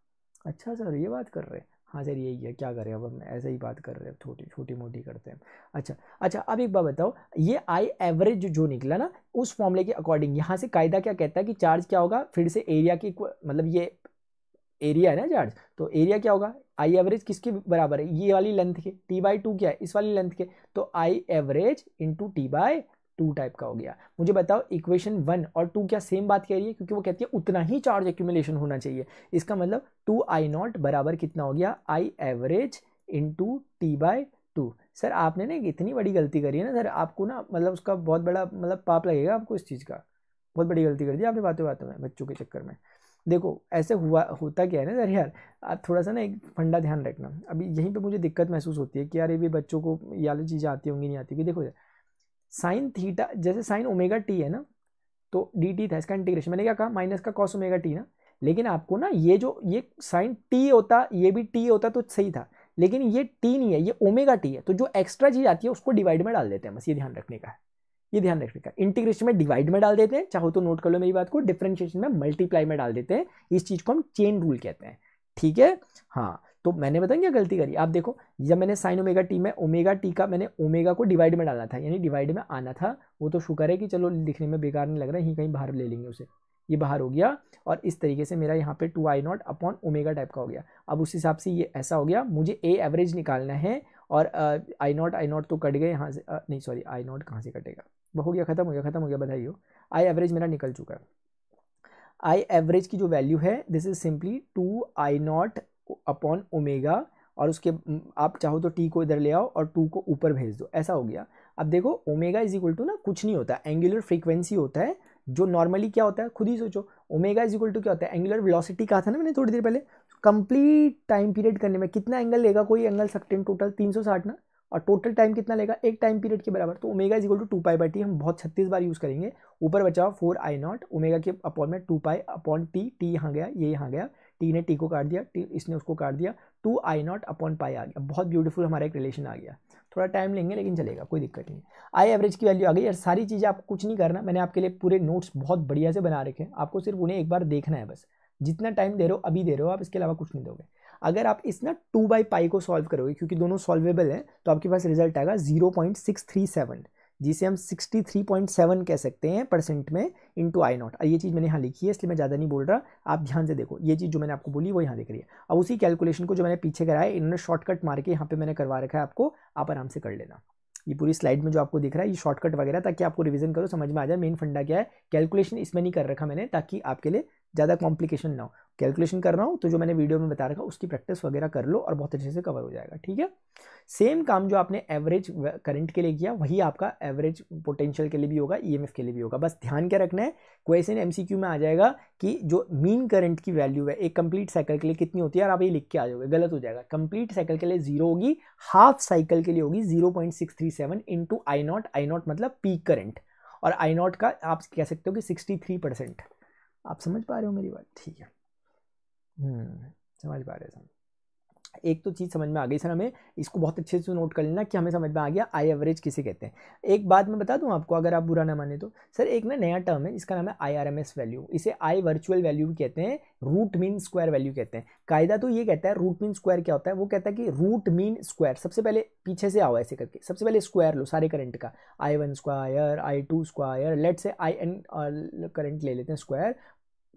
अच्छा सर ये बात कर रहे हैं हाँ सर यही है क्या करें अब हम ऐसे ही बात कर रहे हैं छोटी छोटी मोटी करते हैं अच्छा अच्छा अब एक बात बताओ ये आई एवरेज जो निकला ना उस फॉर्मूले के अकॉर्डिंग यहाँ से कायदा क्या कहता है कि चार्ज क्या होगा फिर से एरिया की मतलब ये एरिया है ना चार्ज तो एरिया क्या होगा आई एवरेज किसके बराबर है ये वाली लेंथ के टी बाई टू क्या है इस वाली लेंथ के तो I average into T by two type का हो गया मुझे बताओ इक्वेशन वन और टू क्या सेम बात कह रही है क्योंकि वो कहती है उतना ही चार्ज एक्यूमुलेशन होना चाहिए इसका मतलब टू आई नॉट बराबर कितना हो गया I average into T by two sir आपने ना इतनी बड़ी गलती करी है ना सर आपको ना मतलब उसका बहुत बड़ा मतलब पाप लगेगा आपको इस चीज़ का बहुत बड़ी गलती कर दी आपने बातों बातों में बच्चों के चक्कर में देखो ऐसे हुआ होता क्या है ना सर यार आप थोड़ा सा ना एक फंडा ध्यान रखना अभी यहीं पर मुझे दिक्कत महसूस होती है कि यार ये भी बच्चों को ये चीज़ें आती होंगी नहीं आती होंगी देखो यार साइन थीटा जैसे साइन ओमेगा टी है ना तो डी टी था इसका इंटीग्रेशन मैंने क्या कहा माइनस का कॉस ओमेगा टी ना लेकिन आपको ना ये जो ये साइन टी होता ये भी टी होता तो सही था लेकिन ये टी नहीं है ये ओमेगा टी है तो जो एक्स्ट्रा चीज़ आती है उसको डिवाइड में डाल देते हैं बस ये ध्यान रखने का है ये ध्यान रखने का इंटीग्रेशन में डिवाइड में डाल देते हैं चाहो तो नोट कर लो मेरी बात को डिफ्रेंशिएशन में मल्टीप्लाई में डाल देते हैं इस चीज़ को हम चेन रूल कहते हैं ठीक है हाँ तो मैंने बताया क्या गलती करी आप देखो जब मैंने साइन ओमेगा टी में ओमेगा टी का मैंने ओमेगा को डिवाइड में डाला था यानी डिवाइड में आना था वो तो शुक्र है कि चलो लिखने में बेकार नहीं लग रहा है यहीं कहीं बाहर ले लेंगे उसे ये बाहर हो गया और इस तरीके से मेरा यहाँ पे two I not upon omega type का हो गया अब उस हिसाब से ये ऐसा हो गया मुझे ए एवरेज निकालना है और आई नॉट आई नॉट तो कट गए यहाँ से आ, नहीं सॉरी आई नॉट कहाँ से कटेगा वह हो गया ख़त्म हो गया ख़त्म हो गया बताइए आई एवरेज मेरा निकल चुका है आई एवरेज की जो वैल्यू है this is simply two I not upon omega और उसके हम्म, आप चाहो तो टी को इधर ले आओ और टू को ऊपर भेज दो ऐसा हो गया अब देखो ओमेगा इज इक्वल टू ना कुछ नहीं होता एंगुलर फ्रीक्वेंसी होता है जो नॉर्मली क्या होता है खुद ही सोचो ओमेगा इज इक्वल टू क्या होता है एंगुलर वेलोसिटी कहा था ना मैंने थोड़ी देर पहले कंप्लीट टाइम पीरियड करने में कितना एंगल लेगा कोई एंगल सकते हैं टोटल तीन सौ साठ ना और टोटल टाइम कितना लेगा एक टाइम पीरियड के बराबर तो omega is equal to two pi by T हम बहुत छत्तीस बार यूज़ करेंगे ऊपर बचाओ फोर आई नॉट ओमेगा के अपॉन में two pi upon T T यहाँ गया ये यहाँ गया टी ने टी को काट दिया टी इसने उसको काट दिया two I not upon pi आ गया बहुत ब्यूटीफुल हमारा एक रिलेशन आ गया थोड़ा टाइम लेंगे लेकिन चलेगा कोई दिक्कत नहीं आई एवरेज की वैल्यू आ गई यार सारी चीज़ें आपको कुछ नहीं करना मैंने आपके लिए पूरे नोट्स बहुत बढ़िया से बना रखे हैं आपको सिर्फ उन्हें एक बार देखना है बस जितना टाइम दे रहे हो अभी दे रहे हो आप इसके अलावा कुछ नहीं दोगे अगर आप इस ना टू बाई पाई को सॉल्व करोगे क्योंकि दोनों सॉल्वेबल हैं तो आपके पास रिजल्ट आएगा zero point six three seven जिसे हम 63.7 कह सकते हैं परसेंट में इंटू आई नॉट और ये चीज़ मैंने यहाँ लिखी है इसलिए मैं ज़्यादा नहीं बोल रहा आप ध्यान से देखो ये चीज़ जो मैंने आपको बोली वो यहाँ देख रही है अब उसी कैलकुलेशन को जो मैंने पीछे कराया इन्होंने शॉर्टकट मार के यहाँ पे मैंने करवा रखा है आपको आप आराम से कर लेना ये पूरी स्लाइड में जो आपको दिख रहा है ये शॉर्टकट वगैरह ताकि आपको रिविजन करो समझ में आ जाए मेन फंडा क्या है कैलकुलेशन इसमें नहीं कर रखा मैंने ताकि आपके लिए ज़्यादा कॉम्प्लिकेशन ना हो कैलकुलेशन कर रहा हूँ तो जो मैंने वीडियो में बता रखा उसकी प्रैक्टिस वगैरह कर लो और बहुत अच्छे से कवर हो जाएगा ठीक है सेम काम जो आपने एवरेज करंट के लिए किया वही आपका एवरेज पोटेंशियल के लिए भी होगा ईएमएफ e के लिए भी होगा बस ध्यान क्या रखना है क्वेश्चन एमसीक्यू में आ जाएगा कि जो मीन करंट की वैल्यू है एक कंप्लीट साइकिल के लिए कितनी होती है और आप ये लिख के आ जाओगे गलत हो जाएगा कंप्लीट साइकिल के लिए जीरो होगी हाफ साइकिल के लिए होगी zero point six three seven into I not I not मतलब पीक करंट और आई नॉट का आप कह सकते हो कि सिक्सटी थ्री परसेंट आप समझ पा रहे हो मेरी बात ठीक है हम्म, समझ पा रहे सर एक तो चीज़ समझ में आ गई सर हमें इसको बहुत अच्छे से नोट कर लेना कि हमें समझ में आ गया आई एवरेज किसे कहते हैं एक बात मैं बता दूं आपको अगर आप बुरा ना माने तो सर एक ना नया टर्म है इसका नाम है I R M S value इसे आई वर्चुअल वैल्यू भी कहते हैं रूट मीन स्क्वायर वैल्यू कहते हैं कायदा तो ये कहता है रूट मीन स्क्वायर क्या होता है वो कहता है कि रूट मीन स्क्वायर सबसे पहले पीछे से आओ ऐसे करके सबसे पहले स्क्वायर लो सारे करंट का I one square I two square लेट से आई एन करंट ले लेते हैं स्क्वायर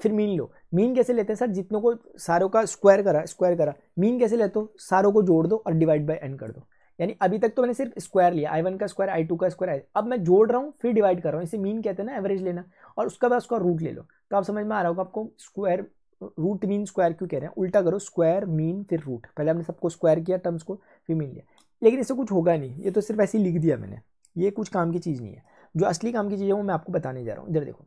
फिर मीन लो मीन कैसे लेते हैं सर जितनों को सारों का स्क्वायर करा स्क्वायर करा मीन कैसे लेते हो सारों को जोड़ दो और डिवाइड बाई एन कर दो यानी अभी तक तो मैंने सिर्फ स्क्वायर लिया आई वन का स्क्वायर आई टू का स्क्वायर आई अब मैं जोड़ रहा हूँ फिर डिवाइड कर रहा हूँ इसे मीन कहते हैं ना एवरेज लेना और उसके बाद उसका रूट ले लो तो आप समझ में आ रहा होगा आपको स्क्वायर रूट मीन स्क्वायर क्यों कह रहे हैं उल्टा करो स्क्वायर मीन फिर रूट पहले हमने सबको स्क्वायर किया टर्म्स को फिर मीन लिया लेकिन इससे कुछ होगा नहीं ये तो सिर्फ ऐसे ही लिख दिया मैंने ये कुछ काम की चीज़ नहीं है जो असली काम की चीज़ है वो मैं आपको बताने जा रहा हूँ इधर देखो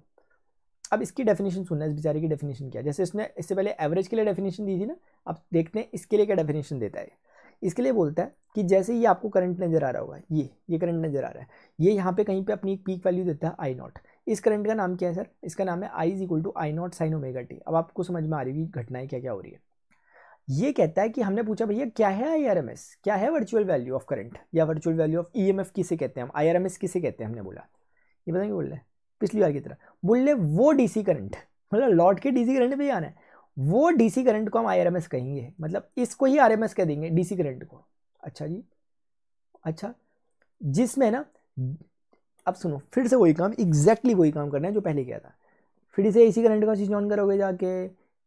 अब इसकी डेफिनेशन सुनना इस बेचारे की डेफिनेशन क्या जैसे इसने इससे पहले एवरेज के लिए डेफिनेशन दी थी ना अब देखते हैं इसके लिए क्या डेफिनेशन देता है इसके लिए बोलता है कि जैसे ये आपको करंट नज़र आ रहा होगा ये ये करंट नज़र आ रहा है ये यहाँ पे कहीं पे अपनी एक पीक वैल्यू देता है आई नॉट इस करंट का नाम क्या है सर इसका नाम है I is equal to I not sine omega T अब आपको समझ में आ रही होगी घटनाएं क्या क्या हो रही है ये कहता है कि हमने पूछा भैया क्या है आई आर एम एस क्या है वर्चुअल वैल्यू ऑफ करंट या virtual value of E M F किसे कहते हैं हम आई आर एम एस किसे कहते हैं हमने बोला ये पता नहीं बोल रहे हैं पिछली बार की तरह बोले वो डीसी करंट मतलब लॉट के डीसी करंट भी आना है वो डीसी करंट को हम आईआरएमएस कहेंगे मतलब इसको ही आरएमएस कह देंगे डीसी करंट को अच्छा जी अच्छा जिसमें ना अब सुनो फिर से वही काम एग्जैक्टली वही काम करना है जो पहले किया था फिर से एसी करंट का स्विच ऑन करोगे जाके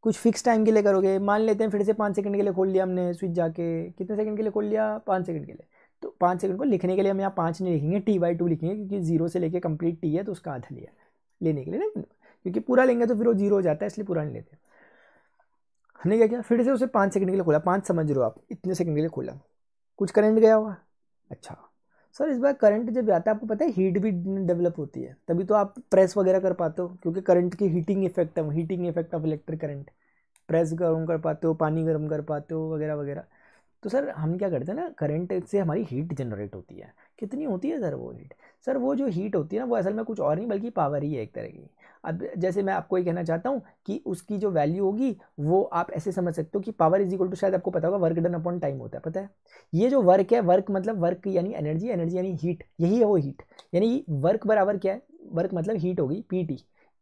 कुछ फिक्स टाइम के लिए करोगे मान लेते हैं फिर से पाँच सेकंड के लिए खोल लिया हमने स्विच जाके कितने सेकंड के लिए खोल लिया पाँच सेकंड के लिए तो पाँच सेकंड को लिखने के लिए हम यहाँ पाँच नहीं लिखेंगे टी बाई टू लिखेंगे क्योंकि जीरो से लेके कंप्लीट टी है तो उसका आधा लिया लेने के लिए ना क्योंकि पूरा लेंगे तो फिर वो जीरो हो जाता है इसलिए पूरा नहीं लेते हमने क्या किया फिर से उसे पाँच सेकंड के लिए खोला पाँच समझ रहे हो आप इतने सेकंड के लिए खोला कुछ करंट गया हुआ अच्छा सर इस बार करंट जब जाता है आपको पता है हीट भी डेवलप होती है तभी तो आप प्रेस वगैरह कर पाते हो क्योंकि करंट की हीटिंग इफेक्ट है heating effect of electric current press गर्म कर पाते हो पानी गर्म कर पाते हो वगैरह वगैरह तो सर हम क्या करते हैं ना करंट से हमारी हीट जनरेट होती है कितनी होती है सर वो हीट सर वो जो हीट होती है ना वो असल में कुछ और नहीं बल्कि पावर ही है एक तरह की अब जैसे मैं आपको ये कहना चाहता हूँ कि उसकी जो वैल्यू होगी वो आप ऐसे समझ सकते हो कि पावर इज इक्वल टू शायद आपको पता होगा वर्क डन अपॉन टाइम होता है पता है ये जो वर्क है वर्क मतलब वर्क यानी एनर्जी एनर्जी यानी हीट यही है वो हीट यानी वर्क बराबर क्या है वर्क मतलब हीट होगी पी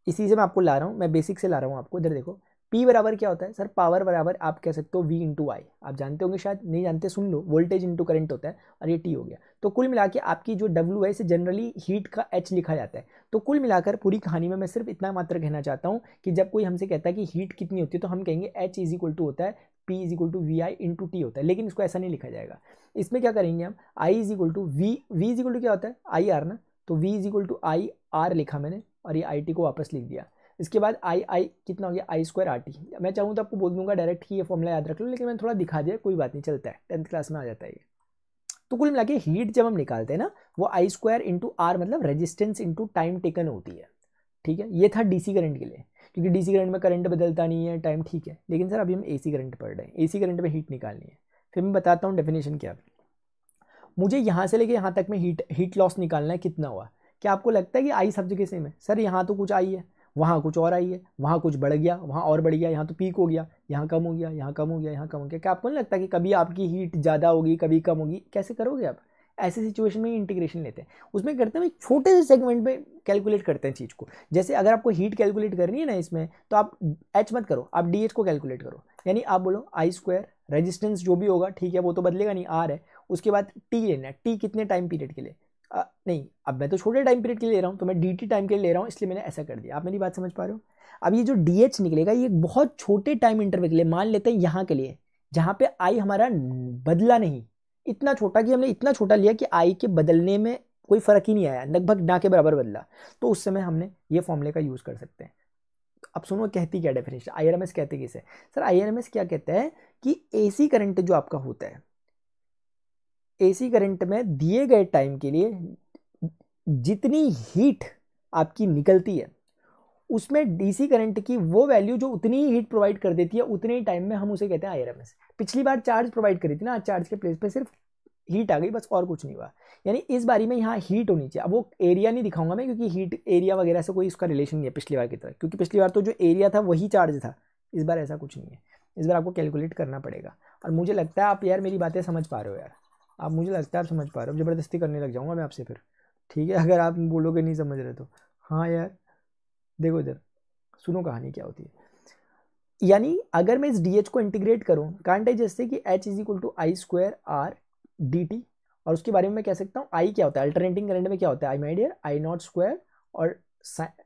इसी से मैं आपको ला रहा हूँ मैं बेसिक से ला रहा हूँ आपको इधर देखो पी बराबर क्या होता है सर पावर बराबर आप कह सकते हो वी इंटू आई आप जानते होंगे शायद नहीं जानते सुन लो वोल्टेज इंटू करंट होता है और ये टी हो गया तो कुल मिला के आपकी जो डब्ल्यू है इसे जनरली हीट का एच लिखा जाता है तो कुल मिलाकर पूरी कहानी में मैं सिर्फ इतना मात्र कहना चाहता हूँ कि जब कोई हमसे कहता है कि हीट कितनी होती है तो हम कहेंगे एच इज इक्वल टू होता है P is equal to V I into T होता है लेकिन इसको ऐसा नहीं लिखा जाएगा इसमें क्या करेंगे हम I is equal to V V is equal to क्या होता है आई आर ना तो V is equal to I R लिखा मैंने और ये आई टी को वापस लिख दिया इसके बाद आई आई कितना हो गया आई स्क्वायर आर टी मैं चाहूँ तो आपको बोल दूंगा डायरेक्ट ही ये फॉर्मूला याद रख लो लेकिन मैंने थोड़ा दिखा दिया कोई बात नहीं चलता है टेंथ क्लास में आ जाता है ये तो कुल मिला के हीट जब हम निकालते हैं ना वो आई स्क्वायर इंटू आर मतलब रेजिस्टेंस इंटू टाइम टेकन होती है ठीक है ये था डीसी करंट के लिए क्योंकि डीसी करंट में करंट बदलता नहीं है टाइम ठीक है लेकिन सर अभी हम एसी करंट पढ़ रहे हैं एसी करंट में हीट निकालनी है फिर मैं बताता हूँ डेफिनेशन क्या है मुझे यहाँ से लेके यहाँ तक में हीट हीट लॉस निकालना है कितना हुआ क्या आपको लगता है कि आई सब जगह सेम है सर यहाँ तो कुछ आई है वहाँ कुछ और आई है वहाँ कुछ बढ़ गया वहाँ और बढ़ गया यहाँ तो पीक हो गया यहाँ कम हो गया यहाँ कम हो गया यहाँ कम हो गया क्या आपको नहीं लगता कि कभी आपकी हीट ज़्यादा होगी कभी कम होगी कैसे करोगे आप ऐसे सिचुएशन में इंटीग्रेशन लेते हैं उसमें करते हैं छोटे से सेगमेंट में कैलकुलेट करते हैं चीज़ को जैसे अगर आपको हीट कैलकुलेट करनी है ना इसमें तो आप एच मत करो आप डी को कैलकुलेट करो यानी आप बोलो आई स्क्वायर रेजिस्टेंस जो भी होगा ठीक है वो तो बदलेगा नहीं आर है उसके बाद टी लेना है टी कितने टाइम पीरियड के लिए आ, नहीं अब मैं तो छोटे टाइम पीरियड के लिए ले रहा हूँ तो मैं डी टाइम के लिए ले रहा हूँ इसलिए मैंने ऐसा कर दिया आप मेरी बात समझ पा रहे हो अब ये जो डी निकलेगा ये बहुत छोटे टाइम इंटरवल के लिए मान लेते हैं यहाँ के लिए जहाँ पे आई हमारा बदला नहीं इतना छोटा कि हमने इतना छोटा लिया कि आई के बदलने में कोई फ़र्क ही नहीं आया लगभग ना के बराबर बदला तो उस समय हमने ये फॉर्मूले का यूज़ कर सकते हैं अब सुनो कहती क्या डेफिनेशन आई कहते किसे सर आई क्या कहता है कि सी करंट जो आपका होता है एसी करंट में दिए गए टाइम के लिए जितनी हीट आपकी निकलती है उसमें डीसी करंट की वो वैल्यू जो उतनी ही हीट प्रोवाइड कर देती है उतने ही टाइम में हम उसे कहते हैं आई एम एस पिछली बार चार्ज प्रोवाइड करी थी ना चार्ज के प्लेस पे सिर्फ हीट आ गई बस और कुछ नहीं हुआ यानी इस बारी में यहाँ हीट होनी चाहिए अब वो एरिया नहीं दिखाऊंगा मैं क्योंकि हीट एरिया वगैरह से कोई उसका रिलेशन नहीं है पिछली बार की तरह क्योंकि पिछली बार तो जो एरिया था वही चार्ज था इस बार ऐसा कुछ नहीं है इस बार आपको कैलकुलेट करना पड़ेगा और मुझे लगता है आप यार मेरी बातें समझ पा रहे हो यार आप मुझे लगता है आप समझ पा रहे हो ज़बरदस्ती करने लग जाऊँगा मैं आपसे फिर ठीक है अगर आप बोलोगे नहीं समझ रहे तो हाँ यार देखो इधर सुनो कहानी क्या होती है यानी अगर मैं इस डी एच को इंटीग्रेट करूँ कांटे जैसे कि H is equal to I square R D T और उसके बारे में मैं कह सकता हूँ आई क्या होता है अल्टरनेटिंग करंट में क्या होता है आई माइडियर आई नॉट स्क्वायर और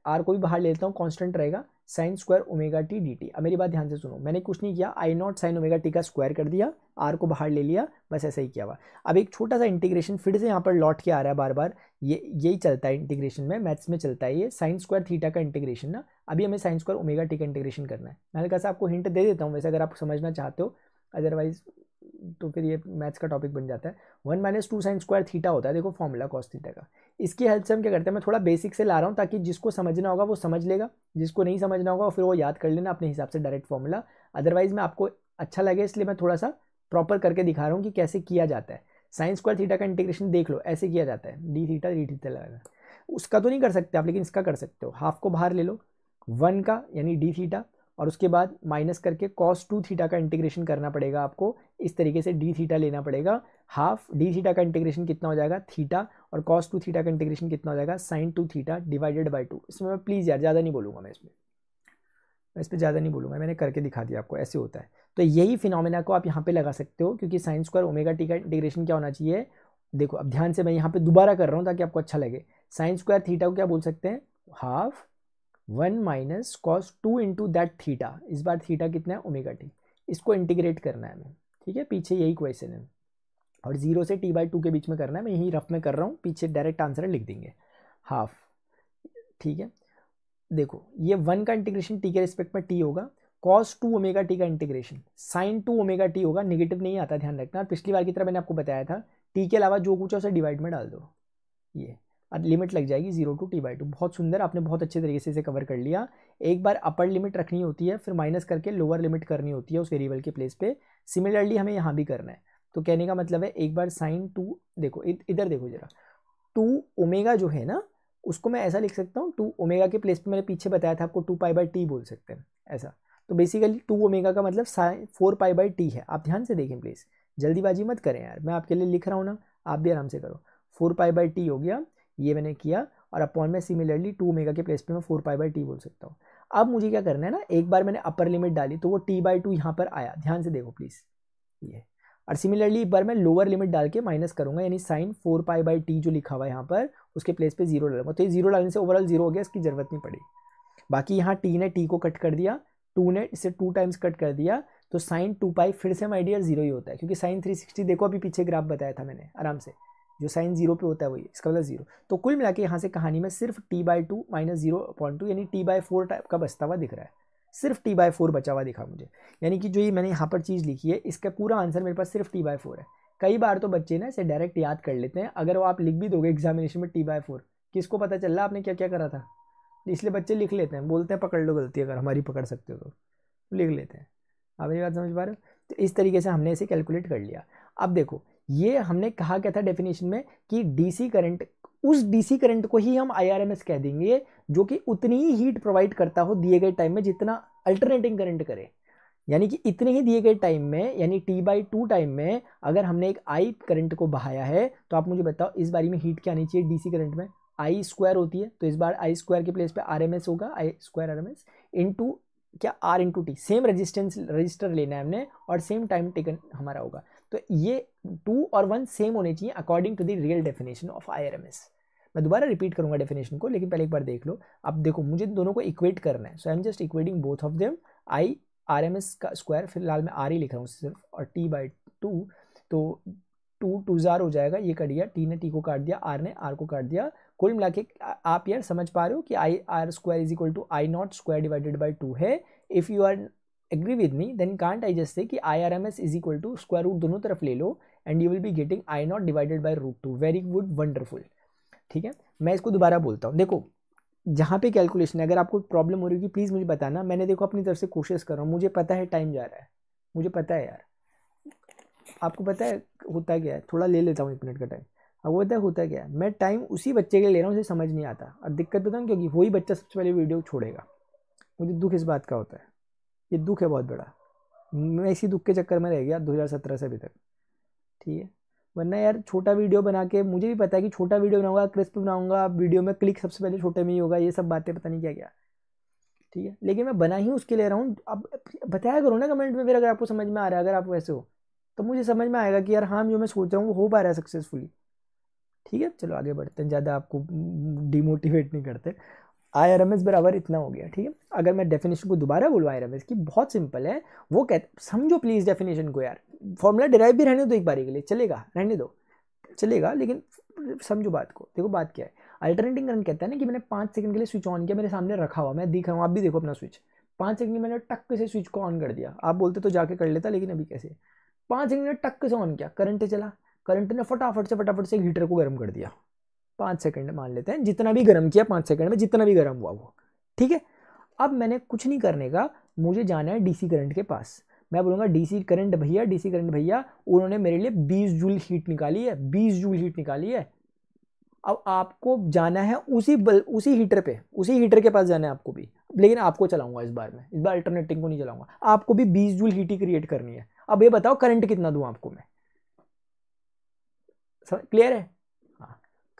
आर को भी बाहर लेता हूँ कॉन्स्टेंट रहेगा sine square omega T D T अब मेरी बात ध्यान से सुनो मैंने कुछ नहीं किया I not sine omega T का स्क्वायर कर दिया आर को बाहर ले लिया बस ऐसा ही किया हुआ अब एक छोटा सा इंटीग्रेशन फिर से यहाँ पर लौट के आ रहा है बार बार ये यही चलता है इंटीग्रेशन में मैथ्स में चलता है ये साइन स्क्वायर थीटा का इंटीग्रेशन ना अभी हमें साइन स्क्वायर ओमेगा टी का इंटीग्रेशन करना है मैं हल्का सा आपको हिंट दे देता हूँ वैसे अगर आप समझना चाहते हो अदरवाइज तो फिर ये मैथ्स का टॉपिक बन जाता है one minus two sine square theta होता है देखो फॉर्मूला कॉस थीटा का इसकी हेल्प से हम क्या करते हैं मैं थोड़ा बेसिक से ला रहा हूँ ताकि जिसको समझना होगा वो समझ लेगा जिसको नहीं समझना होगा फिर वो याद कर लेना अपने हिसाब से डायरेक्ट फॉर्मूला अदरवाइज मैं आपको अच्छा लगे इसलिए मैं थोड़ा सा प्रॉपर करके दिखा रहा हूँ कि कैसे किया जाता है साइन स्क्वायर थीटा का इंटीग्रेशन देख लो ऐसे किया जाता है डी थीटा डी थीटा लगाना उसका तो नहीं कर सकते आप लेकिन इसका कर सकते हो हाफ को बाहर ले लो वन का यानी डी थीटा और उसके बाद माइनस करके कॉस टू थीटा का इंटीग्रेशन करना पड़ेगा आपको इस तरीके से डी थीटा लेना पड़ेगा हाफ डी थीटा का इंटीग्रेशन कितना हो जाएगा थीटा और कॉस टू थीटा का इंटीग्रेशन कितना हो जाएगा sine two theta divided by two इसमें मैं प्लीज़ यार ज़्यादा नहीं बोलूँगा मैं इसमें मैं इस पर ज़्यादा नहीं बोलूँगा मैंने करके दिखा दिया आपको ऐसे होता है तो यही फिनोमिना को आप यहाँ पर लगा सकते हो क्योंकि साइंस स्क्वायर ओमेगा टी का इंटीग्रेशन क्या होना चाहिए देखो अब ध्यान से मैं यहाँ पर दोबारा कर रहा हूँ ताकि आपको अच्छा लगे साइन स्क्वायर थीटा को क्या बोल सकते हैं half one minus cos two into that theta इस बार थीटा कितना है ओमेगा टी इसको इंटीग्रेट करना है हमें ठीक है पीछे यही क्वेश्चन है और जीरो से टी बाई टू के बीच में करना है मैं यहीं रफ में कर रहा हूँ पीछे डायरेक्ट आंसर लिख देंगे हाफ ठीक है देखो ये वन का इंटीग्रेशन टी के रिस्पेक्ट में टी होगा कॉस टू ओमेगा टी का integration sine two omega T होगा नेगेटिव नहीं आता ध्यान रखना पिछली बार की तरह मैंने आपको बताया था टी के अलावा जो कुछ है उसे डिवाइड में डाल दो ये लिमिट लग जाएगी zero to T by two बहुत सुंदर आपने बहुत अच्छे तरीके से इसे कवर कर लिया एक बार अपर लिमिट रखनी होती है फिर माइनस करके लोअर लिमिट करनी होती है उस वेरिएबल के प्लेस पे सिमिलरली हमें यहाँ भी करना है तो कहने का मतलब है एक बार साइन टू देखो इधर देखो जरा टू ओमेगा जो है ना उसको मैं ऐसा लिख सकता हूँ टू ओमेगा के प्लेस पर मैंने पीछे बताया था आपको टू पाई बाई टी बोल सकते हैं ऐसा तो बेसिकली टू ओमेगा का मतलब sine four pi by T है आप ध्यान से देखें प्लीज़ जल्दीबाजी मत करें यार मैं आपके लिए लिख रहा हूँ ना आप भी आराम से करो फोर पाई बाई टी हो गया ये मैंने किया और अपॉन में सिमिलरली टू मेगा के प्लेस पे मैं फोर पाई बाई टी बोल सकता हूँ अब मुझे क्या करना है ना एक बार मैंने अपर लिमिट डाली तो वो टी बाई टू यहाँ पर आया ध्यान से देखो प्लीज़ ये और सिमिलरली एक बार मैं लोअर लिमिट डाल के माइनस करूँगा यानी sine four pi by T जो लिखा हुआ है यहाँ पर उसके प्लेस पे जीरो डालूंगा तो ये जीरो डालने से ओवरऑल जीरो हो गया इसकी ज़रूरत नहीं पड़ी बाकी यहाँ टी ने टी को कट कर दिया टू ने इसे टू टाइम्स कट कर दिया तो साइन टू पाई फिर से माइडियर जीरो ही होता है क्योंकि साइन थ्री सिक्सटी देखो अभी पीछे ग्राफ बताया था मैंने आराम से जो साइन जीरो पे होता है वही इसका मतलब जीरो तो कुल मिला के यहाँ से कहानी में सिर्फ T by two minus zero point two यानी टी बाई फोर टाइप का बचता हुआ दिख रहा है सिर्फ टी बाई फोर बचा हुआ दिखा मुझे यानी कि जो ये मैंने यहाँ पर चीज़ लिखी है इसका पूरा आंसर मेरे पास सिर्फ टी बाई फोर है कई बार तो बच्चे ना इसे डायरेक्ट याद कर लेते हैं अगर वो आप लिख भी दोगे एग्जामिनेशन में टी बाई फोर किसको पता चल रहा आपने क्या क्या करा था इसलिए बच्चे लिख लेते हैं बोलते हैं पकड़ लो गलती अगर हमारी पकड़ सकते हो तो लिख लेते हैं आप ये बात समझ पा रहे हो तो इस तरीके से हमने इसे कैलकुलेट कर लिया अब देखो ये हमने कहा क्या था डेफिनेशन में कि डीसी करंट उस डीसी करंट को ही हम आईआरएमएस कह देंगे जो कि उतनी ही हीट प्रोवाइड करता हो दिए गए टाइम में जितना अल्टरनेटिंग करंट करे यानी कि इतने ही दिए गए टाइम में यानी टी बाई टू टाइम में अगर हमने एक आई करंट को बहाया है तो आप मुझे बताओ इस बारी में हीट क्या आनी चाहिए डीसी करंट में आई स्क्वायर होती है तो इस बार आई स्क्वायर के प्लेस पे आर एम एस होगा I square R M S two क्या R two T same resistance resistor लेना है हमने और सेम टाइम टेकन हमारा होगा तो ये टू और वन सेम होने चाहिए according to the real definition of I मैं दोबारा रिपीट करूंगा डेफिनेशन को लेकिन पहले एक बार देख लो अब देखो मुझे दोनों को इक्वेट करना है so I am just equating both of them I R M S का स्क्वायर फिलहाल मैं आर ही लिख रहा हूँ सिर्फ और टी बाई टू तो टू टू जार हो जाएगा ये कट गया टी ने टी को काट दिया आर ने आर को काट दिया कुल मिला के आप यार समझ पा रहे हो कि I R square is equal to I not square divided by two है if you are agree with me then can't I just say कि I R M S is equal to square root दोनों तरफ ले लो and you will be getting I naught divided by root two very good wonderful ठीक है मैं इसको दोबारा बोलता हूँ देखो जहाँ पे कैलकुलेशन है अगर आपको प्रॉब्लम हो रही होगी प्लीज़ मुझे बताना मैंने देखो अपनी तरफ से कोशिश कर रहा हूँ मुझे पता है टाइम जा रहा है मुझे पता है यार आपको पता है होता क्या है थोड़ा ले लेता हूँ एक मिनट का टाइम अब वो पता है होता क्या है मैं टाइम उसी बच्चे के लिए ले रहा हूँ उसे समझ नहीं आता और दिक्कत बताऊँ क्योंकि वही बच्चा सबसे पहले वीडियो छोड़ेगा मुझे दुख इस बात का होता है ये दुख है बहुत बड़ा मैं इसी दुख के चक्कर में रह गया दो से अभी तक ठीक है वरना यार छोटा वीडियो बना के मुझे भी पता है कि छोटा वीडियो बनाऊंगा क्रिस्प बनाऊंगा वीडियो में क्लिक सबसे पहले छोटे में ही होगा ये सब बातें पता नहीं क्या क्या ठीक है लेकिन मैं बना ही उसके ले रहा हूँ अब बताया करो ना कमेंट में फिर अगर आपको समझ में आ रहा है अगर आप वैसे हो तो मुझे समझ में आएगा कि यार हाँ जो मैं सोच रहा हूँ वो हो पा रहा है सक्सेसफुली ठीक है चलो आगे बढ़ते हैं ज़्यादा आपको डिमोटिवेट नहीं करते आई आर एम एस बराबर इतना हो गया ठीक है अगर मैं डेफिनेशन को दोबारा बोलूँ आई आर एम एस की बहुत सिंपल है वो कहते समझो प्लीज़ डेफिनेशन को यार फॉर्मूला डिराइव भी रहने दो एक बारी के लिए चलेगा रहने दो चलेगा लेकिन समझो बात को देखो बात क्या है अल्टरनेटिंग करंट कहता है ना कि मैंने पाँच सेकंड के लिए स्विच ऑन किया मेरे सामने रखा हुआ मैं दिख रहा हूँ आप भी देखो अपना स्विच पाँच सेकंड में मैंने टक से स्विच को ऑन कर दिया आप बोलते तो जाके कर लेता लेकिन अभी कैसे पाँच सेकंड में टक से ऑन किया करंट चला करंट ने फटाफट से फटाफट से हीटर को गर्म कर दिया पाँच सेकंड मान लेते हैं जितना भी गर्म किया पाँच सेकंड में जितना भी गर्म हुआ वो ठीक है अब मैंने कुछ नहीं करने का मुझे जाना है डीसी करंट के पास मैं बोलूँगा डीसी करंट भैया डीसी करंट भैया उन्होंने मेरे लिए 20 जूल हीट निकाली है 20 जूल हीट निकाली है अब आपको जाना है उसी बल उसी हीटर पर उसी हीटर के पास जाना है आपको भी लेकिन आपको चलाऊंगा इस बार में इस बार अल्टरनेटिंग को नहीं चलाऊंगा आपको भी बीस जूल हीट ही क्रिएट करनी है अब ये बताओ करंट कितना दूँ आपको मैं क्लियर है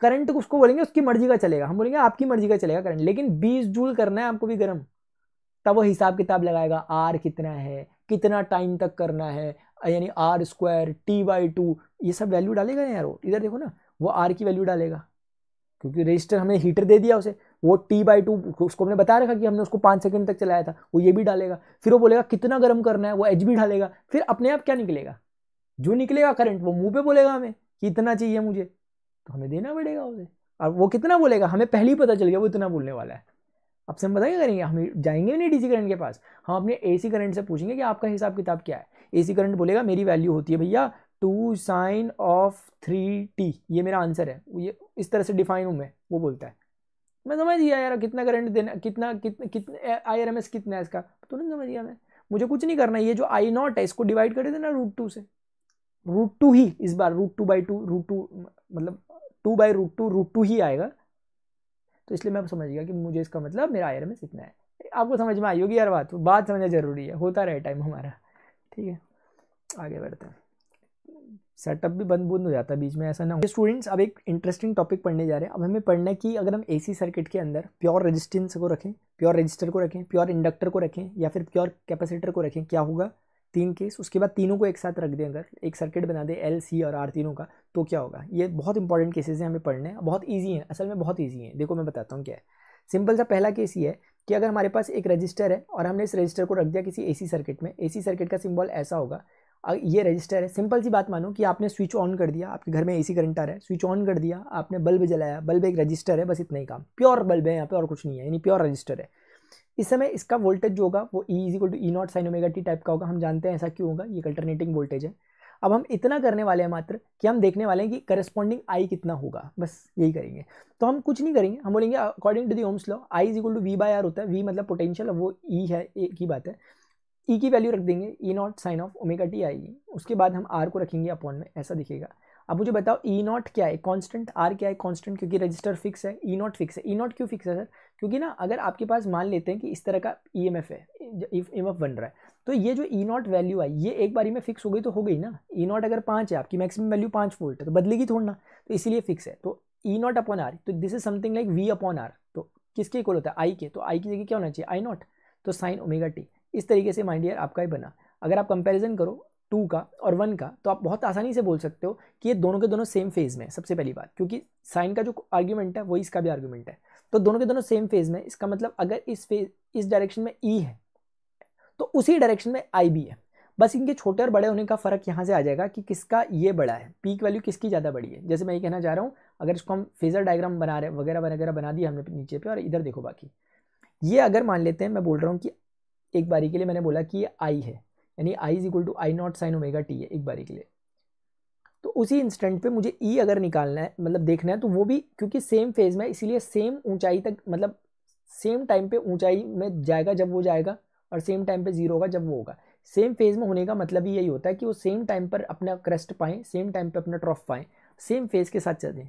करंट उसको बोलेंगे उसकी मर्जी का चलेगा हम बोलेंगे आपकी मर्जी का चलेगा करंट लेकिन बीस जूल करना है आपको भी गर्म तब वो हिसाब किताब लगाएगा आर कितना है कितना टाइम तक करना है यानी R square T by two ये सब वैल्यू डालेगा ना यार वो इधर देखो ना वो आर की वैल्यू डालेगा क्योंकि रजिस्टर हमने हीटर दे दिया उसे वो टी बाई टू उसको हमने बताया रखा कि हमने उसको पाँच सेकंड तक चलाया था वो ये भी डालेगा फिर वो बोलेगा कितना गर्म करना है वो एच भी डालेगा फिर अपने आप क्या निकलेगा जो निकलेगा करंट वो मुंह पे बोलेगा हमें कि इतना चाहिए मुझे तो हमें देना पड़ेगा उसे और वो कितना बोलेगा हमें पहले ही पता चल गया वो इतना बोलने वाला है से हम पता करेंगे हम जाएंगे नहीं डीसी करंट के पास हम अपने एसी करंट से पूछेंगे कि आपका हिसाब किताब क्या है एसी करंट बोलेगा मेरी वैल्यू होती है भैया two sine of three T ये मेरा आंसर है ये इस तरह से डिफाइन हूँ मैं वो बोलता है मैं समझ गया यार कितना करंट देना कितना कितना कितने आई आर एम एस कितना है इसका तुरंत तो समझ गया मैं मुझे कुछ नहीं करना ये जो आई नॉट है इसको डिवाइड कर देना रूट टू से रूट टू ही इस बार root two by two root two मतलब two by root two root two ही आएगा तो इसलिए मैं समझ गया कि मुझे इसका मतलब मेरा आयर में सीखना है आपको समझ में आई होगी यार बात बात समझना ज़रूरी है होता रहे टाइम हमारा ठीक है आगे बढ़ते हैं सेटअप भी बंद बुंद हो जाता है बीच में ऐसा ना हो स्टूडेंट्स अब एक इंटरेस्टिंग टॉपिक पढ़ने जा रहे हैं अब हमें पढ़ना है कि अगर हम एसी सर्किट के अंदर प्योर रेजिस्टेंस को रखें प्योर रजिस्टर को रखें प्योर इंडक्टर को रखें या फिर प्योर कैपेसिटर को रखें क्या होगा तीन केस उसके बाद तीनों को एक साथ रख दें अगर एक सर्किट बना दें एल सी और आर तीनों का तो क्या होगा ये बहुत इंपॉर्टेंट केसेज हैं हमें पढ़ने हैं बहुत ईजी हैं असल में बहुत ईजी हैं देखो मैं बताता हूँ क्या है सिंपल सा पहला केस ये है कि अगर हमारे पास एक रजिस्टर है और हमने इस रजिस्टर को रख दिया किसी ए सर्किट में ए सर्किट का सिम्बॉल ऐसा होगा ये रजिस्टर है सिंपल सी बात मानो कि आपने स्विच ऑन कर दिया आपके घर में सी करंट आ रहा है स्विच ऑन कर दिया आपने बल्ब जलाया बल्ब एक रजिस्टर है बस इतना ही काम प्योर बल्ब है यहाँ पे और कुछ नहीं है यानी प्योर रजिस्टर है इस समय इसका वोल्टेज जो होगा वो E is to E naught sine omega T type का होगा हम जानते हैं ऐसा क्यों होगा ये अल्टरनेटिंग वोल्टेज है अब हम इतना करने वाले हैं मात्र कि हम देखने वाले हैं कि करस्पॉन्डिंग आई कितना होगा बस यही करेंगे तो हम कुछ नहीं करेंगे हम बोलेंगे according to the Ohm's law I is equal to V by R होता है वी मतलब पोटेंशियल वो ई e है एक e ही बात है ई e की वैल्यू रख देंगे E naught sine of omega T आएगी उसके बाद हम आर को रखेंगे अपॉन में ऐसा दिखेगा अब मुझे बताओ ई e नॉट क्या है कांस्टेंट आर क्या है कांस्टेंट क्योंकि रजिस्टर फिक्स है ई नॉट फिक्स है ई e नॉट क्यों फिक्स है सर क्योंकि ना अगर आपके पास मान लेते हैं कि इस तरह का ई एम एफ है ई एम एफ बन रहा है तो ये जो ई नॉट वैल्यू आई ये एक बारी में फिक्स हो गई तो हो गई ना ई e नॉट अगर पाँच है आपकी मैक्सिमम वैल्यू पाँच वोल्ट है तो बदलेगी थोड़ा तो इसीलिए फिक्स है तो ई नॉट अपॉन आर तो this is something like V upon R तो किसके इक्वल होता है आई के तो आई की जगह क्या होना चाहिए आई नॉट तो साइन ओमेगा टी इस तरीके से माइंड ईयर आपका ही बना अगर आप कंपैरिजन करो टू का और वन का तो आप बहुत आसानी से बोल सकते हो कि ये दोनों के दोनों सेम फेज़ में सबसे पहली बात क्योंकि साइन का जो आर्ग्यूमेंट है वही इसका भी आर्ग्यूमेंट है तो दोनों के दोनों सेम फेज़ में इसका मतलब अगर इस फेज इस डायरेक्शन में ई e है तो उसी डायरेक्शन में आई भी है बस इनके छोटे और बड़े होने का फ़र्क यहाँ से आ जाएगा कि किसका ये बड़ा है पीक वैल्यू किसकी ज़्यादा बड़ी है जैसे मैं ये कहना चाह रहा हूँ अगर इसको हम फेज़र डायग्राम बना रहे वगैरह वगैरह बना दिया हमने नीचे पे और इधर देखो बाकी ये अगर मान लेते हैं मैं बोल रहा हूँ कि एक बारी के लिए मैंने बोला कि ये आई है यानी I is equal to I not sine omega T है एक बारी के लिए तो उसी इंस्टेंट पे मुझे ई e अगर निकालना है मतलब देखना है तो वो भी क्योंकि सेम फेज में इसीलिए सेम ऊंचाई तक मतलब सेम टाइम पे ऊंचाई में जाएगा जब वो जाएगा और सेम टाइम पे जीरो होगा जब वो होगा सेम फेज में होने का मतलब ही यही होता है कि वो सेम टाइम पर अपना क्रेस्ट पाएँ सेम टाइम पर अपना ट्रॉफ पाएँ सेम फेज के साथ चलें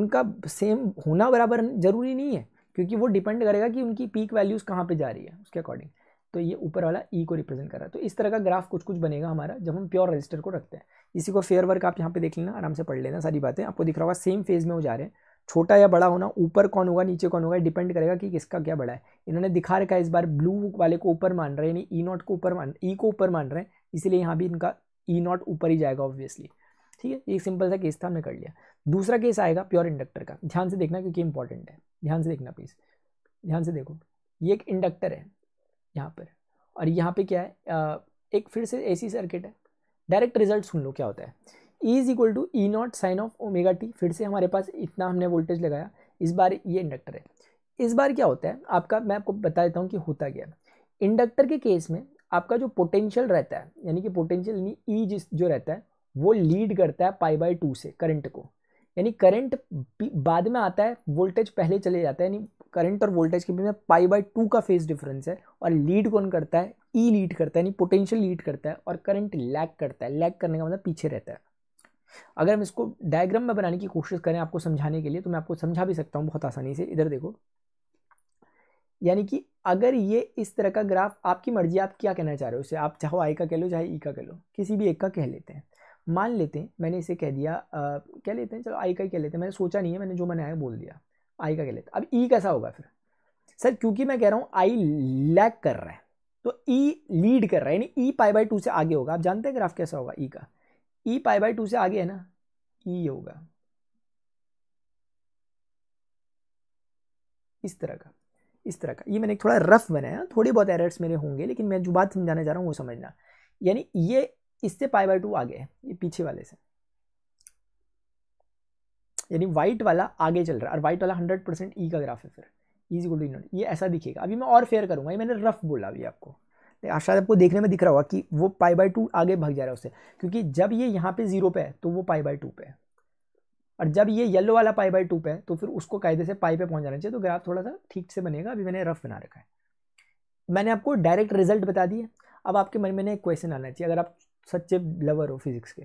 उनका सेम होना बराबर जरूरी नहीं है क्योंकि वो डिपेंड करेगा कि उनकी पीक वैल्यूज़ कहाँ पर जा रही है उसके अकॉर्डिंग तो ये ऊपर वाला ई e को रिप्रेजेंट कर रहा है तो इस तरह का ग्राफ कुछ कुछ बनेगा हमारा जब हम प्योर रजिस्टर को रखते हैं इसी को फेयर वर्क आप यहाँ पे देख लेना आराम से पढ़ लेना सारी बातें आपको दिख रहा होगा सेम फेज में हो जा रहे हैं छोटा या बड़ा होना ऊपर कौन होगा नीचे कौन होगा डिपेंड करेगा कि किसका क्या बड़ा है इन्होंने दिखा रखा है इस बार ब्लू वाले को ऊपर मान रहे हैं यानी ई e नॉट को ऊपर मान ई e को ऊपर मान रहे हैं इसीलिए यहाँ भी इनका ई e नॉट ऊपर ही जाएगा ऑब्वियसली ठीक है एक सिंपल सा केस था हमने कर लिया दूसरा केस आएगा प्योर इंडक्टर का ध्यान से देखना क्योंकि इंपॉर्टेंट है ध्यान से देखना प्लीज़ ध्यान से देखो ये एक इंडक्टर है यहाँ पर और यहाँ पे क्या है एक फिर से एसी सर्किट है डायरेक्ट रिजल्ट सुन लो क्या होता है E is equal to E naught sine of omega T फिर से हमारे पास इतना हमने वोल्टेज लगाया इस बार ये इंडक्टर है इस बार क्या होता है आपका मैं आपको बता देता हूँ कि होता क्या है इंडक्टर के केस में आपका जो पोटेंशियल रहता है यानी कि पोटेंशियल ई e जिस जो रहता है वो लीड करता है पाई बाई टू से करंट को यानी करंट बाद में आता है वोल्टेज पहले चले जाता है यानी करंट और वोल्टेज के बीच में पाई बाई टू का फेज डिफरेंस है और लीड कौन करता है ई e लीड करता है यानी पोटेंशियल लीड करता है और करंट लैग करता है लैग करने का मतलब पीछे रहता है अगर हम इसको डायग्राम में बनाने की कोशिश करें आपको समझाने के लिए तो मैं आपको समझा भी सकता हूँ बहुत आसानी से इधर देखो यानी कि अगर ये इस तरह का ग्राफ आपकी मर्जी आप क्या कहना चाह रहे हो उसे आप चाहो आई का कह लो चाहे ई का कह लो किसी भी एक का कह लेते हैं मान लेते हैं मैंने इसे कह दिया आ, लेते हैं चलो आई का ही कह लेते हैं मैंने सोचा नहीं है मैंने जो मैंने आया बोल दिया आई का कह लेते अब ई e कैसा होगा फिर सर क्योंकि मैं कह रहा हूँ आई लैक कर रहा है तो ई e लीड कर रहा है यानी ई पाई बाई टू से आगे होगा आप जानते हैं ग्राफ कैसा होगा ई e का ई पाई बाई टू से आगे है ना ई होगा इस तरह का इस तरह का ये मैंने थोड़ा रफ बनाया थोड़े बहुत एरर्स मेरे होंगे लेकिन मैं जो बात समझाने जा रहा हूँ वो समझना यानी ये इससे पाई बाई टू आगे है ये पीछे वाले से यानी वाइट वाला आगे चल रहा है और वाइट वाला हंड्रेड परसेंट ई का ग्राफ है फिर इज इक्वल टू ये ऐसा दिखेगा अभी मैं और फेयर करूंगा ये मैंने रफ बोला अभी आपको शायद आपको देखने में दिख रहा होगा कि वो पाई बाई टू आगे भाग जा रहा है उससे क्योंकि जब ये यहाँ पे जीरो पे है तो वो पाई बाई टू पे है और जब ये येलो वाला पाई बाई टू पे है तो फिर उसको कायदे से पाई पे पहुंच जाना चाहिए तो ग्राफ थोड़ा सा ठीक से बनेगा अभी मैंने रफ बना रखा है मैंने आपको डायरेक्ट रिजल्ट बता दिए अब आपके मन में एक क्वेश्चन आना चाहिए अगर आप सच्चे लवर हो फिज़िक्स के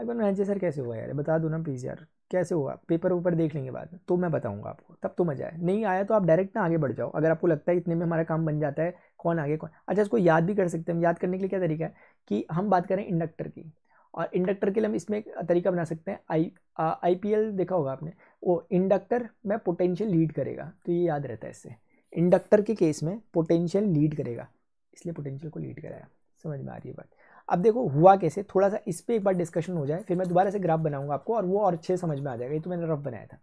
अकबर मैनेजर सर कैसे हुआ यार बता दो ना प्लीज़ यार कैसे हुआ पेपर ऊपर देख लेंगे बाद तो मैं बताऊंगा आपको तब तो मज़ा आए नहीं आया तो आप डायरेक्ट ना आगे बढ़ जाओ अगर आपको लगता है इतने में हमारा काम बन जाता है कौन आगे कौन अच्छा इसको याद भी कर सकते हैं हम याद करने के लिए क्या तरीका है कि हम बात करें इंडक्टर की और इंडक्टर के लिए हम इसमें एक तरीका बना सकते हैं आई आई पी एल देखा होगा आपने वो इंडक्टर में पोटेंशियल लीड करेगा तो ये याद रहता है इससे इंडक्टर के केस में पोटेंशियल लीड करेगा इसलिए पोटेंशियल को लीड कराया समझ में आ रही है बात अब देखो हुआ कैसे थोड़ा सा इस पर एक बार डिस्कशन हो जाए फिर मैं दोबारा से ग्राफ बनाऊंगा आपको और वो और अच्छे समझ में आ जाएगा ये तो मैंने रफ बनाया था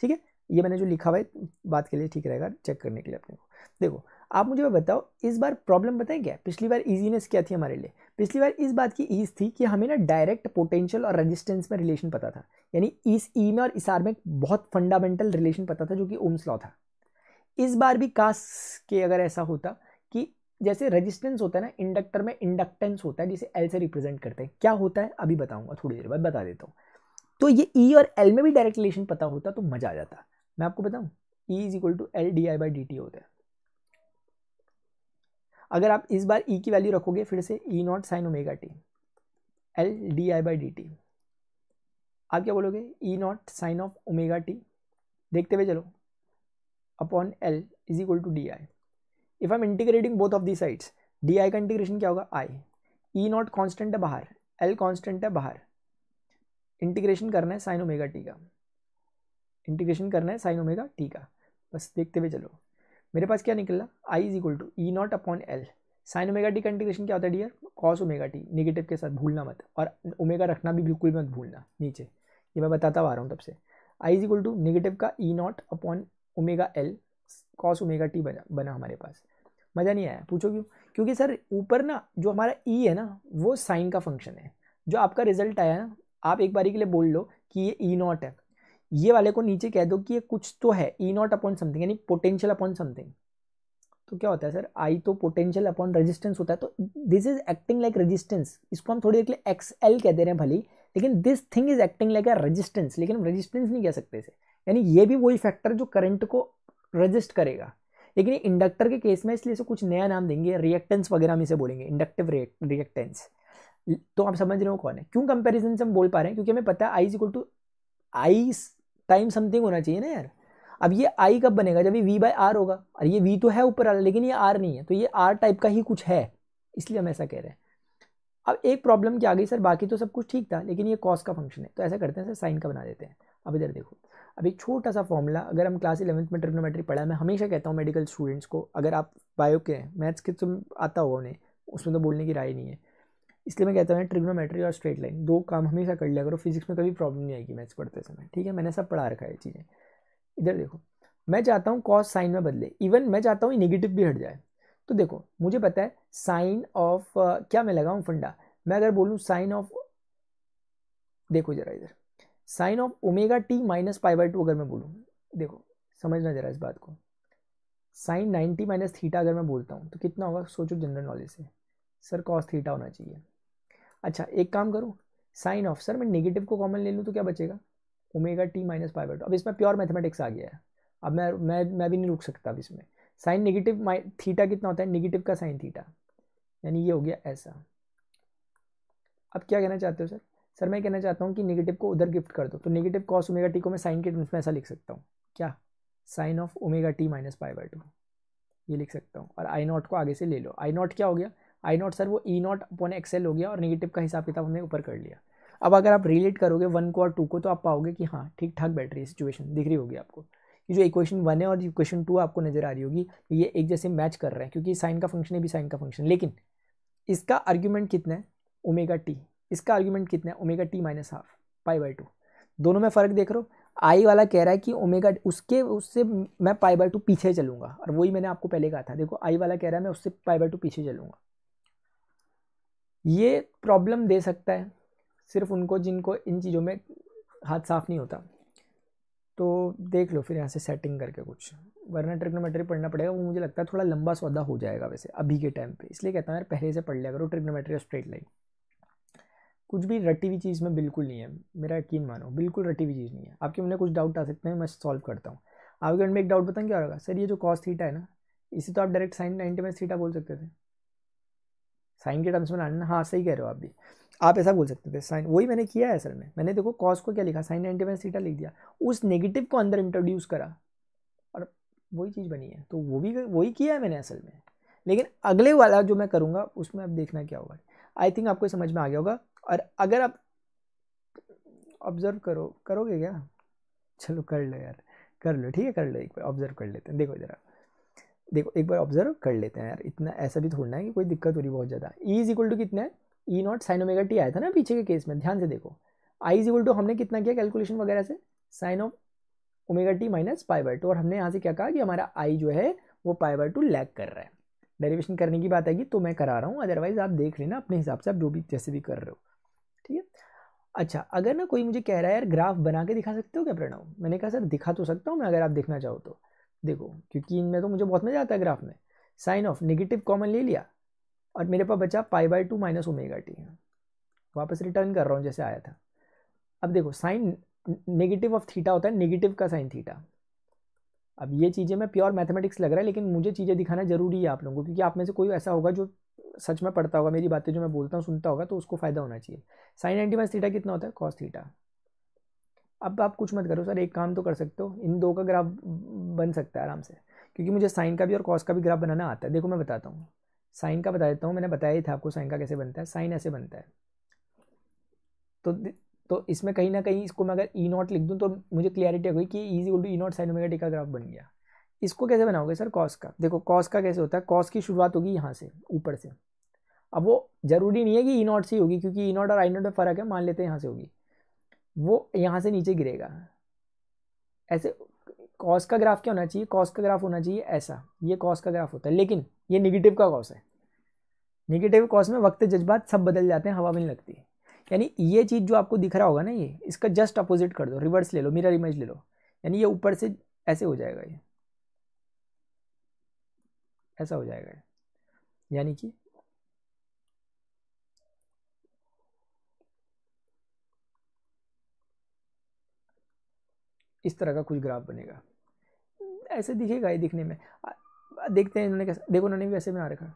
ठीक है ये मैंने जो लिखा हुआ है बात के लिए ठीक रहेगा चेक करने के लिए अपने को देखो आप मुझे बताओ इस बार प्रॉब्लम बताएं क्या पिछली बार ईजीनेस क्या थी हमारे लिए पिछली बार इस बात की ईज थी कि हमें ना डायरेक्ट पोटेंशियल और रेजिस्टेंस में रिलेशन पता था यानी इस ई e में और इस आर में बहुत फंडामेंटल रिलेशन पता था जो कि ओम्स लॉ था इस बार भी कास के अगर ऐसा होता जैसे रेजिस्टेंस होता है ना इंडक्टर में इंडक्टेंस होता है जिसे एल से रिप्रेजेंट करते हैं क्या होता है अभी बताऊंगा थोड़ी देर बाद बता देता हूँ तो ये ई e और एल में भी डायरेक्ट रिलेशन पता होता तो मज़ा आ जाता मैं आपको बताऊँ E is equal to L D I by D T होता है अगर आप इस बार ई e की वैल्यू रखोगे फिर से E naught sine omega T L D I by D T आप क्या बोलोगे E naught sine of omega T देखते हुए चलो upon L is equal to D I if I am integrating both of the sides D I का integration क्या होगा आई ई not constant है बाहर एल कॉन्स्टेंट है बाहर इंटीग्रेशन करना है साइन ओमेगा टी का इंटीग्रेशन करना है साइन ओमेगा टी का बस देखते हुए चलो मेरे पास क्या निकला I is equal to E naught upon L sine omega T का इंटीग्रेशन क्या होता है dear cos omega T negative के साथ भूलना मत और ओमेगा रखना भी बिल्कुल मत भूलना नीचे ये मैं बताता हुआ आ रहा हूँ तब से I is equal to negative का E naught upon omega L cos omega T बना बना हमारे पास मज़ा नहीं आया पूछो क्यों क्योंकि सर ऊपर ना जो हमारा ई e है ना वो साइन का फंक्शन है जो आपका रिजल्ट आया ना आप एक बारी के लिए बोल लो कि ये ई e नॉट है ये वाले को नीचे कह दो कि ये कुछ तो है ई नॉट अपॉन समथिंग यानी पोटेंशियल अपॉन समथिंग तो क्या होता है सर आई तो पोटेंशियल अपॉन रेजिस्टेंस होता है तो this is acting like resistance इसको हम थोड़ी देर के लिए एक्स एल कह दे रहे हैं भली लेकिन this thing is acting like a resistance लेकिन हम रेजिस्टेंस नहीं कह सकते इसे यानी ये भी वही फैक्टर जो करंट को रजिस्ट करेगा लेकिन ये इंडक्टर के केस में इसलिए इसे कुछ नया नाम देंगे रिएक्टेंस वगैरह हम इसे बोलेंगे इंडक्टिव रिएक्टेंस तो आप समझ रहे हो कौन है क्यों कंपेरिजन से हम बोल पा रहे हैं क्योंकि हमें पता है I equal to I time something होना चाहिए ना यार अब ये आई कब बनेगा जब ये वी बाई आर होगा और ये वी तो है ऊपर वाला लेकिन ये आर नहीं है तो ये आर टाइप का ही कुछ है इसलिए हम ऐसा कह रहे हैं अब एक प्रॉब्लम क्या आ गई सर बाकी तो सब कुछ ठीक था लेकिन ये कॉस का फंक्शन है तो ऐसा करते हैं सर साइन का बना देते हैं अब इधर देखो अब एक छोटा सा फॉर्मूला अगर हम क्लास इलेवंथ में ट्रिग्नोमेट्री पढ़ा है मैं हमेशा कहता हूँ मेडिकल स्टूडेंट्स को अगर आप बायो के हैं मैथ्स के तुम तो आता होगा उन्हें उसमें तो बोलने की राय नहीं है इसलिए मैं कहता हूँ ट्रिग्नोमेट्री और स्ट्रेट लाइन दो काम हमेशा कर लिया करो फिजिक्स में कभी प्रॉब्लम नहीं आएगी मैथ्स पढ़ते समय ठीक है मैंने सब पढ़ा रखा है चीज़ें इधर देखो मैं चाहता हूँ कॉस साइन में बदले इवन मैं चाहता हूँ निगेटिव भी हट जाए तो देखो मुझे पता है साइन ऑफ क्या मैं लगाऊँ फंडा मैं अगर बोलूँ साइन ऑफ देखो जरा इधर sine of omega T minus pi by two अगर मैं बोलूँ देखो समझना जरा इस बात को साइन नाइन्टी माइनस थीटा अगर मैं बोलता हूँ तो कितना होगा सोचो जनरल नॉलेज से सर कॉस थीटा होना चाहिए अच्छा एक काम करूँ साइन ऑफ सर मैं नेगेटिव को कॉमन ले लूँ तो क्या बचेगा omega T minus pi by two अब इसमें प्योर मैथमेटिक्स आ गया है अब मैं मैं मैं भी नहीं रुक सकता अब इसमें साइन नेगेटिव माइ थीटा कितना होता है नेगेटिव का साइन थीटा यानी ये हो गया ऐसा अब क्या कहना चाहते हो सर सर मैं कहना चाहता हूँ कि निगेटिव को उधर गिफ्ट कर दो तो निगेटिव कॉस ओमेगा टी को मैं साइन के टर्म्स में ऐसा लिख सकता हूँ क्या sine of omega T minus pi by two ये लिख सकता हूँ और आई नॉट को आगे से ले लो आई नॉट क्या हो गया आई नॉट सर वो ई नॉट अपॉन एक्सेल हो गया और निगेटिव का हिसाब किताब हमने ऊपर कर लिया अब अगर आप रिलेट करोगे वन को और टू को तो आप पाओगे कि हाँ ठीक ठाक बैठ रही है सिचुएशन दिख रही होगी आपको कि जो इक्वेशन वन है और इक्वेशन टू आपको नज़र आ रही होगी ये एक जैसे मैच कर रहे हैं क्योंकि साइन का फंक्शन है भी साइन का फंक्शन लेकिन इसका आर्ग्यूमेंट कितना है ओमेगा टी इसका आर्ग्यूमेंट कितना है omega T minus half pi by two दोनों में फ़र्क देख रहे आई वाला कह रहा है कि ओमेगा उसके उससे मैं पाई बाई टू पीछे चलूँगा और वही मैंने आपको पहले कहा था देखो आई वाला कह रहा है मैं उससे पाई बाई टू पीछे चलूँगा ये प्रॉब्लम दे सकता है सिर्फ उनको जिनको इन चीज़ों में हाथ साफ नहीं होता तो देख लो फिर यहाँ से सेटिंग करके कुछ वरना ट्रिग्नोमेट्री पढ़ना पड़ेगा वो मुझे लगता है थोड़ा लंबा सौदा हो जाएगा वैसे अभी के टाइम पे इसलिए कहता हूँ यार पहले से पढ़ लिया करो ट्रिग्नोमेट्री और स्ट्रेट लाइन कुछ भी रटी हुई चीज़ में बिल्कुल नहीं है मेरा यकीन मानो बिल्कुल रटी हुई चीज़ नहीं है आपके मन में कुछ डाउट आ सकते हैं मैं सॉल्व करता हूँ आपके मन में एक डाउट नहीं क्या होगा सर ये जो कॉस थीटा है ना इसे तो आप direct sine ninety minus theta बोल सकते थे साइन के टर्म्स में लाना हाँ सही कह रहे हो आप भी आप ऐसा बोल सकते थे साइन वही मैंने किया है असल में मैंने देखो कॉस को क्या लिखा साइन नाइनटी माइनस थीटा लिख दिया उस नेगेटिव को अंदर इंट्रोड्यूस करा और वही चीज़ बनी है तो वो भी वही किया है मैंने असल में लेकिन अगले वाला जो मैं करूँगा उसमें आप देखना क्या होगा आई थिंक आपको समझ में आ गया होगा और अगर आप ऑब्ज़र्व करो करोगे क्या चलो कर लो यार कर लो ठीक है कर लो एक बार ऑब्ज़र्व कर लेते हैं देखो ज़रा देखो एक बार ऑब्जर्व कर लेते हैं यार इतना ऐसा भी थोड़ना है कि कोई दिक्कत हो रही बहुत ज़्यादा ई इज इक्वल टू कितना है E naught sine omega T आया था ना पीछे के केस में ध्यान से देखो आई इज इक्वल टू हमने कितना किया कैलकुलेशन वगैरह से sine of omega T minus pi by two और हमने यहाँ से क्या कहा कि हमारा आई जो है वो पाई बाई टू लैग कर रहा है डेरिवेशन करने की बात आएगी तो मैं करा रहा हूँ अदरवाइज़ आप देख लेना अपने हिसाब से आप जो भी जैसे भी कर रहे हो ठीक है अच्छा अगर ना कोई मुझे कह रहा है यार ग्राफ बना के दिखा सकते हो क्या प्रणव मैंने कहा सर दिखा तो सकता हूँ मैं अगर आप देखना चाहो तो देखो क्योंकि इनमें तो मुझे बहुत मज़ा आता है ग्राफ में साइन ऑफ नेगेटिव कॉमन ले लिया और मेरे पास बचा pi by two minus omega T वापस रिटर्न कर रहा हूँ जैसे आया था अब देखो साइन नेगेटिव ऑफ थीटा होता है नेगेटिव का साइन थीटा अब ये चीज़ें मैं प्योर मैथमेटिक्स लग रहा है लेकिन मुझे चीज़ें दिखाना ज़रूरी है आप लोगों को क्योंकि आप में से कोई ऐसा होगा जो सच में पढ़ता होगा मेरी बातें जो मैं बोलता हूँ सुनता होगा तो उसको फ़ायदा होना चाहिए साइन नाइन्टी माइनस थीटा कितना होता है कॉस थीटा अब आप कुछ मत करो सर एक काम तो कर सकते हो इन दो का ग्राफ बन सकता है आराम से क्योंकि मुझे साइन का भी और कॉस का भी ग्राफ बनाना आता है देखो मैं बताता हूँ साइन का बता देता हूँ मैंने बताया ही था आपको साइन का कैसे बनता है साइन ऐसे बनता है तो तो इसमें कहीं ना कहीं इसको मैं अगर ई e नॉट लिख दूँ तो मुझे क्लियरिटी हो गई कि ईजी उल्टू E naught sine omega T का ग्राफ बन गया इसको कैसे बनाओगे सर कॉस का देखो कॉस का कैसे होता है कॉस की शुरुआत होगी यहाँ से ऊपर से अब वो ज़रूरी नहीं है कि ई नॉट से होगी क्योंकि ई नॉट और आई नॉट में फ़र्क है मान लेते हैं यहाँ से होगी वो यहाँ से नीचे गिरेगा ऐसे कॉस का ग्राफ क्या होना चाहिए कॉस का ग्राफ होना चाहिए ऐसा ये कॉस का ग्राफ होता है लेकिन ये निगेटिव का कॉस है निगेटिव कॉस में वक्त जज्बात सब बदल जाते हैं हवा भी नहीं लगती यानी ये चीज़ जो आपको दिख रहा होगा ना ये इसका जस्ट अपोजिट कर दो रिवर्स ले लो मिरर इमेज ले लो यानी ये ऊपर से ऐसे हो जाएगा ये ऐसा हो जाएगा यानी कि इस तरह का कुछ ग्राफ बनेगा ऐसे दिखेगा ये दिखने में देखते हैं इन्होंने देखो उन्होंने भी वैसे बना रखा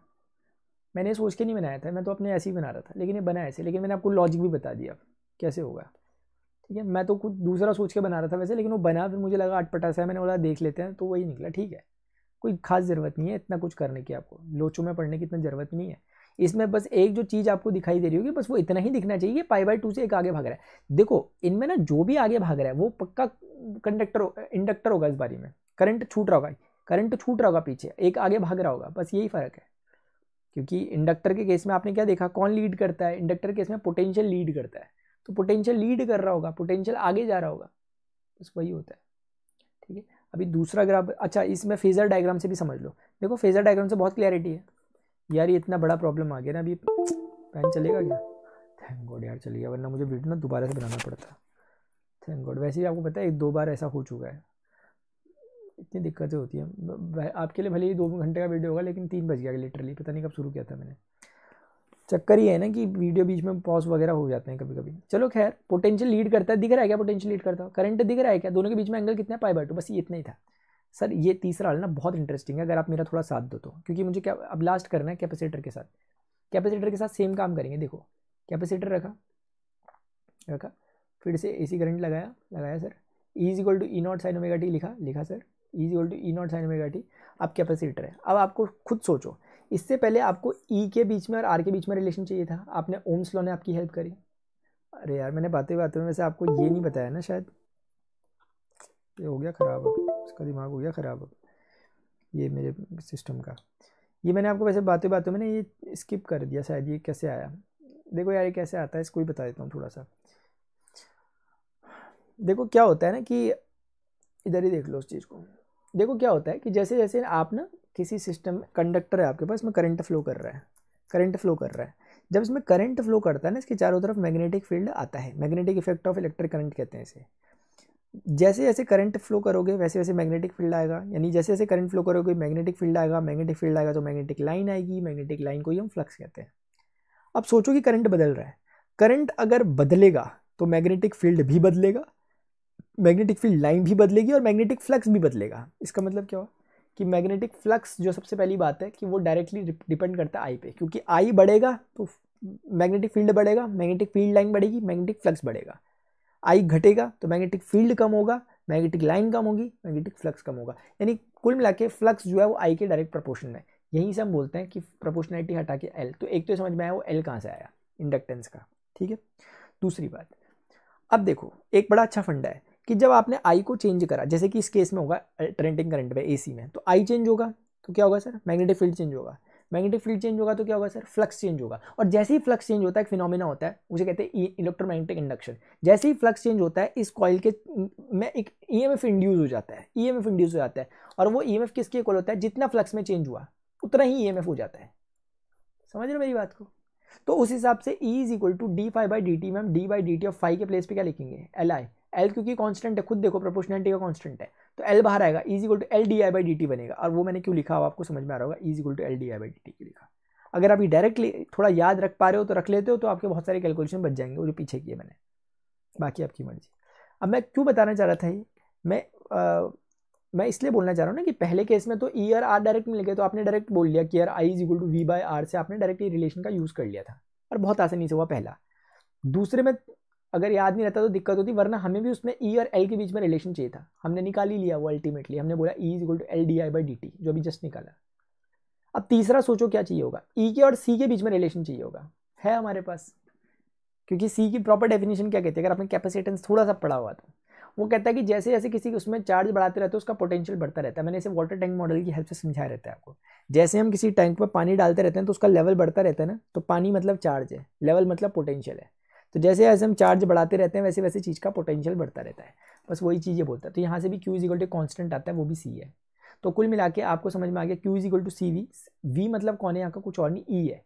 मैंने सोच के नहीं बनाया था मैं तो अपने ऐसे ही बना रहा था लेकिन ये बना ऐसे लेकिन मैंने आपको लॉजिक भी बता दिया कैसे होगा ठीक है मैं तो कुछ दूसरा सोच के बना रहा था वैसे लेकिन वो बना फिर मुझे लगा अटपटा सा मैंने बोला देख लेते हैं तो वही निकला ठीक है कोई खास ज़रूरत नहीं है इतना कुछ करने की आपको लोचों में पढ़ने की इतना ज़रूरत नहीं है इसमें बस एक जो चीज़ आपको दिखाई दे रही होगी बस वो इतना ही दिखना चाहिए कि पाई बाई टू से एक आगे भाग रहा है देखो इनमें ना जो भी आगे भाग रहा है वो पक्का कंडक्टर इंडक्टर होगा इस बारी में करंट छूट रहा होगा करंट छूट रहा होगा पीछे एक आगे भाग रहा होगा बस यही फ़र्क है क्योंकि इंडक्टर के केस में आपने क्या देखा कौन लीड करता है इंडक्टर केस में पोटेंशियल लीड करता है तो पोटेंशियल लीड कर रहा होगा पोटेंशियल आगे जा रहा होगा बस वही होता है ठीक है अभी दूसरा ग्राफ अच्छा इसमें फेज़र डायग्राम से भी समझ लो देखो फेज़र डायग्राम से बहुत क्लैरिटी है यार ये इतना बड़ा प्रॉब्लम आ गया ना अभी पेन चलेगा क्या थैंक गॉड यार चलिए वरना मुझे वीडियो ना दोबारा से बनाना पड़ता थैंक गॉड वैसे ही आपको पता है एक दो बार ऐसा हो चुका है इतनी दिक्कतें होती हैं आपके लिए भले ही दो घंटे का वीडियो होगा लेकिन तीन बज गया लिटरली पता नहीं कब शुरू किया था मैंने चक्कर ये है ना कि वीडियो बीच में पॉज वगैरह हो जाते हैं कभी कभी चलो खैर पोटेंशियल लीड करता है दिख रहा है क्या पोटेंशियल लीड करता है करंट दिख रहा है क्या दोनों के बीच में एंगल कितना पाई बैठो बस ये इतना ही था सर ये तीसरा हल ना बहुत इंटरेस्टिंग है अगर आप मेरा थोड़ा साथ दो तो क्योंकि मुझे क्या अब लास्ट करना है कैपेसिटर के साथ कैपेसिटर के साथ सेम काम करेंगे देखो कैपेसिटर रखा रखा फिर से एसी करंट लगाया लगाया sir is equal to E naught sine omega T लिखा लिखा sir is equal to E naught sine omega T अब कैपेसिटर है अब आपको खुद सोचो इससे पहले आपको ई e के बीच में और आर के बीच में रिलेशन चाहिए था आपने ओम्स लॉ ने आपकी हेल्प करी अरे यार मैंने बातें बातें में वैसे आपको ये नहीं बताया ना शायद ये हो गया ख़राब अब उसका दिमाग हो गया ख़राब अब ये मेरे सिस्टम का ये मैंने आपको वैसे बातें बातों में ना ये स्किप कर दिया शायद ये कैसे आया देखो यार ये कैसे आता है इसको ही बता देता हूँ थोड़ा सा देखो क्या होता है ना कि इधर ही देख लो उस चीज़ को देखो क्या होता है कि जैसे जैसे आप ना किसी सिस्टम कंडक्टर है आपके पास इसमें करंट फ्लो कर रहा है करंट फ्लो कर रहा है जब इसमें करंट फ्लो करता है ना इसके चारों तरफ मैग्नेटिक फील्ड आता है magnetic effect of electric current कहते हैं इसे जैसे जैसे करंट फ्लो करोगे वैसे वैसे मैग्नेटिक फील्ड आएगा यानी जैसे जैसे करंट फ्लो करोगे मैग्नेटिक फील्ड आएगा मैग्नेटिक फील्ड आएगा तो मैग्नेटिक लाइन आएगी मैग्नेटिक लाइन को ही हम फ्लक्स कहते हैं अब सोचो कि करंट बदल रहा है करंट अगर बदलेगा तो मैग्नेटिक फील्ड भी बदलेगा मैग्नेटिक फील्ड लाइन भी बदलेगी और मैग्नेटिक फ्लक्स भी बदलेगा इसका मतलब क्या हुआ कि मैग्नेटिक फ्लक्स जो सबसे पहली बात है कि वो डायरेक्टली डिपेंड करता है आई पे क्योंकि आई बढ़ेगा तो मैग्नेटिक फील्ड बढ़ेगा मैग्नेटिक फील्ड लाइन बढ़ेगी मैग्नेटिक फ्लक्स बढ़ेगा आई घटेगा तो मैग्नेटिक फील्ड कम होगा मैग्नेटिक लाइन कम होगी मैग्नेटिक फ्लक्स कम होगा यानी कुल मिला के फ्लक्स जो है वो आई के डायरेक्ट प्रपोर्शन में यहीं से हम बोलते हैं कि प्रपोर्शनैलिटी हटा के एल तो एक तो समझ में आया वो एल कहाँ से आया इंडक्टेंस का ठीक है दूसरी बात अब देखो एक बड़ा अच्छा फंडा है कि जब आपने आई को चेंज करा जैसे कि इस केस में होगा ट्रेंडिंग करंट में एसी में तो आई चेंज होगा तो क्या होगा सर मैग्नेटिक फील्ड चेंज होगा मैग्नेटिक फील्ड चेंज होगा तो क्या होगा सर फ्लक्स चेंज होगा और जैसे ही फ्लक्स चेंज होता है एक फिनोमिना होता है उसे कहते हैं इलेक्ट्रोमैग्नेटिक e, इंडक्शन जैसे ही फ्लक्स चेंज होता है इस कॉल के में एक ई एम एफ इंड्यूस हो जाता है ई एम एफ इंड्यूस हो जाता है और वो ई एम एफ किसके कॉल होता है जितना फ्लक्स में चेंज हुआ उतना ही ई एम एफ हो जाता है समझ रहे हो मेरी बात को तो उस हिसाब से E is equal to D five by D T में हम D by D T of five के प्लेस पर क्या लिखेंगे एल आई एल क्योंकि कॉन्स्टेंट है खुद देखो प्रोपोर्शनलिटी का कॉन्स्टेंट है तो एल बाहर आएगा is equal to L D I by D T बनेगा और वो मैंने क्यों लिखा हो आपको समझ में आ रहा होगा is equal to L D I by D T लिखा अगर आप डायरेक्टली थोड़ा याद रख पा रहे हो तो रख लेते हो तो आपके बहुत सारे कैलकुलेशन बच जाएंगे वो जो पीछे किए मैंने बाकी आपकी मर्जी अब मैं क्यों बताना चाह रहा था ये मैं आ, मैं इसलिए बोलना चाह रहा हूँ ना कि पहले केस में तो ई आर आर डायरेक्ट मिल गया तो आपने डायरेक्ट बोल लिया कि यार I is equal to V by R से आपने डायरेक्टली रिलेशन का यूज़ कर लिया था और बहुत आसानी से हुआ पहला दूसरे में अगर याद नहीं रहता तो दिक्कत होती वरना हमें भी उसमें ई e और एल के बीच में रिलेशन चाहिए था हमने निकाल ही लिया वो अल्टीमेटली हमने बोला E is equal to L D I by D T जो अभी जस्ट निकाला अब तीसरा सोचो क्या चाहिए होगा ई e के और सी के बीच में रिलेशन चाहिए होगा है हमारे पास क्योंकि सी की प्रॉपर डेफिनेशन क्या कहती है अगर आपने कैपेसिटेंस थोड़ा सा पढ़ा हुआ तो वो कहता है कि जैसे जैसे किसी उसमें चार्ज बढ़ाते रहते हैं उसका पोटेंशियल बढ़ता रहता है मैंने इसे वाटर टैंक मॉडल की हेल्प से समझाया रहता है आपको जैसे हम किसी टैंक पर पानी डालते रहते हैं तो उसका लेवल बढ़ता रहता है ना तो पानी मतलब चार्ज है लेवल मतलब पोटेंशियल है तो जैसे जैसे हम चार्ज बढ़ाते रहते हैं वैसे वैसे चीज़ का पोटेंशियल बढ़ता रहता है बस वही चीज़ ये बोलता है तो यहाँ से भी Q is equal to constant आता है वो भी सी है तो कुल मिला के आपको समझ में आ गया Q is equal to C V V मतलब कौन है यहाँ का कुछ और नहीं ई e है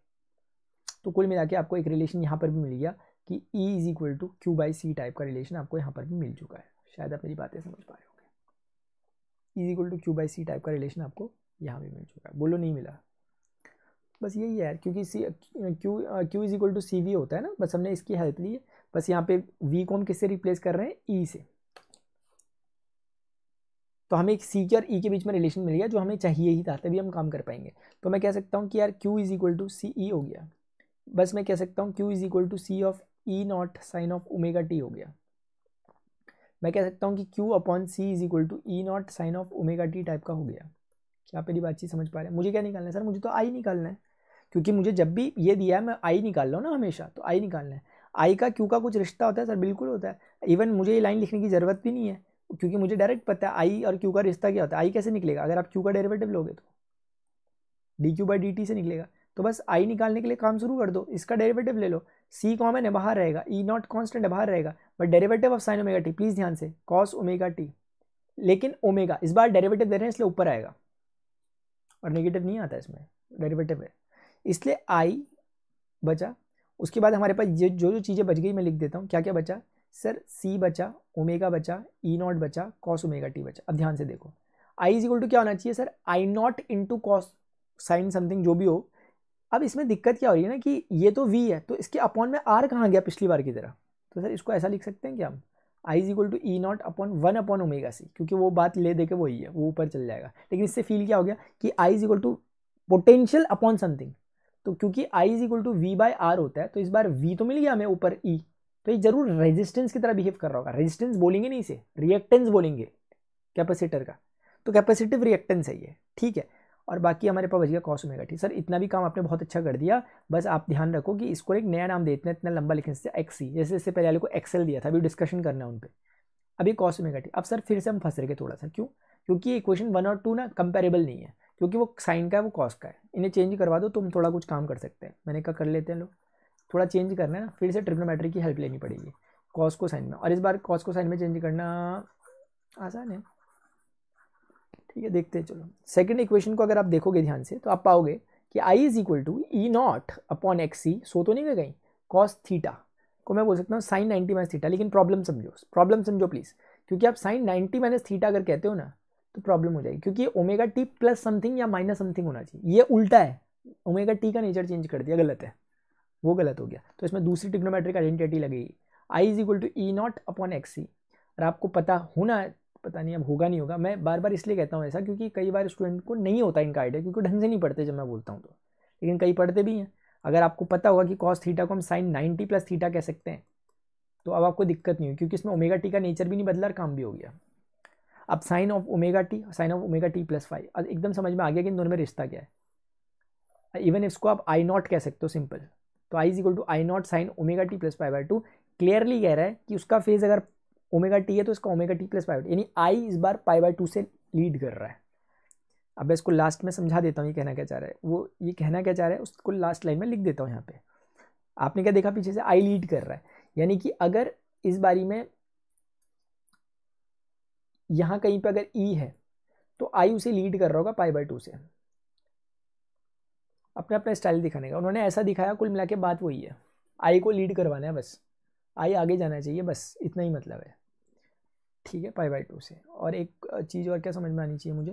तो कुल मिला के आपको एक रिलेशन यहाँ पर भी मिल गया कि E is equal to Q by C type का रिलेशन आपको यहाँ पर भी मिल चुका है शायद आप मेरी बातें समझ पा रहे होंगे is equal to Q by C type का रिलेशन आपको यहाँ भी मिल चुका है बोलो नहीं मिला बस यही है यार क्योंकि C Q Q is equal to C V होता है ना बस हमने इसकी हेल्प ली है बस यहाँ पे वी को हम किससे रिप्लेस कर रहे हैं ई e से तो हमें एक सी के और ई e के बीच में रिलेशन मिल गया जो हमें चाहिए ही था तभी हम काम कर पाएंगे तो मैं कह सकता हूँ कि यार Q is equal to C E हो गया बस मैं कह सकता हूँ Q is equal to C of E naught sine of omega T हो गया मैं कह सकता हूँ कि Q upon C is equal to E naught sine of omega T type का हो गया क्या मेरी बातचीत समझ पा रहे हैं मुझे क्या निकालना है सर मुझे तो आई निकालना है क्योंकि मुझे जब भी ये दिया है मैं आई निकाल रहा हूँ ना हमेशा तो आई निकालना है आई का क्यू का कुछ रिश्ता होता है सर बिल्कुल होता है इवन मुझे ये लाइन लिखने की ज़रूरत भी नहीं है क्योंकि मुझे डायरेक्ट पता है आई और क्यू का रिश्ता क्या होता है आई कैसे निकलेगा अगर आप क्यू का डेरिवेटिव लोगे तो D Q by D T से निकलेगा तो बस आई निकालने के लिए काम शुरू कर दो इसका डेरिवेटिव ले लो सी कॉमन e है बाहर रहेगा ई नॉट कॉन्स्टेंट है बाहर रहेगा but derivative of sine omega T please ध्यान से कॉस ओमेगा टी लेकिन ओमेगा इस बार डेरिवेटिव दे रहे हैं इसलिए ऊपर आएगा और नेगेटिव नहीं आता इसमें डेरिवेटिव है इसलिए आई बचा उसके बाद हमारे पास जो जो चीज़ें बच गई मैं लिख देता हूँ क्या क्या बचा सर सी बचा ओमेगा बचा ई e नॉट बचा कॉस ओमेगा टी बचा अब ध्यान से देखो आई इज इक्वल टू क्या होना चाहिए sir I naught into cos sine something जो भी हो अब इसमें दिक्कत क्या हो रही है ना कि ये तो वी है तो इसके अपॉन में आर कहाँ गया पिछली बार की तरह तो सर इसको ऐसा लिख सकते हैं क्या हम I is equal to E naught upon one upon omega C क्योंकि वो बात ले देके वही है वो ऊपर चल जाएगा लेकिन इससे फील क्या हो गया कि I is equal to potential upon something तो क्योंकि I is equal to V by R होता है तो इस बार वी तो मिल गया हमें ऊपर ई e. तो ये जरूर रेजिस्टेंस की तरह बिहेव कर रहा होगा रेजिस्टेंस बोलेंगे नहीं इसे रिएक्टेंस बोलेंगे कैपेसिटर का तो कैपेसिटिव रिएक्टेंस है ये ठीक है और बाकी हमारे पास बच गया कॉस ओमेगा ठीक सर इतना भी काम आपने बहुत अच्छा कर दिया बस आप ध्यान रखो कि इसको एक नया नाम देते हैं इतना लंबा लिखने से एक्सी e, जैसे इससे पहले को एक्सेल दिया था अभी डिस्कशन करना है उन पर अभी कॉस ओमेगा अब सर फिर से हम फंस रहे थोड़ा सा क्यों क्योंकि इक्वेशन वन और टू ना कंपेरेबल नहीं है क्योंकि वो साइन का है वो कॉस का है इन्हें चेंज करवा दो तुम थोड़ा कुछ काम कर सकते हैं मैंने कहा कर लेते हैं लोग थोड़ा चेंज करना है ना फिर से ट्रिग्नोमेट्री की हेल्प लेनी पड़ेगी कॉस को साइन में और इस बार कॉस को साइन में चेंज करना आसान है ठीक है देखते हैं चलो सेकेंड इक्वेशन को अगर आप देखोगे ध्यान से तो आप पाओगे कि I is equal to E naught upon X C सो तो नहीं गए कहीं कॉस थीटा को मैं बोल सकता हूँ साइन नाइन्टी माइनस थीटा लेकिन प्रॉब्लम समझो प्रॉब्लम समझो प्लीज़ क्योंकि आप साइन नाइन्टी माइनस थीटा अगर कहते हो ना तो प्रॉब्लम हो जाएगी क्योंकि ओमेगा टी प्लस समथिंग या माइनस समथिंग होना चाहिए ये उल्टा है ओमेगा टी का नेचर चेंज कर दिया गलत है वो गलत हो गया तो इसमें दूसरी टिग्नोमेट्रिक आइडेंटिटी लगेगी I is equal to E naught upon X C और आपको पता होना पता नहीं अब होगा नहीं होगा मैं बार बार इसलिए कहता हूँ ऐसा क्योंकि कई बार स्टूडेंट को नहीं होता इनका आइडिया क्योंकि ढंग से नहीं पढ़ते जब मैं बोलता हूँ तो लेकिन कई पढ़ते भी हैं अगर आपको पता होगा कि कॉस थीटा को हम साइन नाइन्टी प्लस थीटा कह सकते हैं तो अब आपको दिक्कत नहीं हुई क्योंकि इसमें ओमेगा टी का नेचर भी नहीं बदला और काम भी हो गया अब sine of omega T sine of omega T plus five एकदम समझ में आ गया कि इन दोनों में रिश्ता क्या है इवन इसको आप आई नॉट कह सकते हो सिंपल तो I is equal to I not sine omega T plus five by two clearly कह रहा है कि उसका फेज अगर ओमेगा टी है तो इसका ओमेगा टी प्लस पाई यानी आई इस बार पाई बाई टू से लीड कर रहा है अब मैं इसको लास्ट में समझा देता हूँ ये कहना क्या चाह रहा है वो ये कहना क्या चाह रहा है उसको लास्ट लाइन में लिख देता हूँ यहाँ पे आपने क्या देखा पीछे से आई लीड कर रहा है यानी कि अगर इस बारी में यहाँ कहीं पे अगर ई e है तो आई उसे लीड कर रहा होगा पाई बाई टू से अपने अपना स्टाइल दिखाने का उन्होंने ऐसा दिखाया कुल मिला के बात वही है आई को लीड करवाना है बस आई आगे जाना चाहिए बस इतना ही मतलब है ठीक है पाई बाई टू से और एक चीज़ और क्या समझ में आनी चाहिए मुझे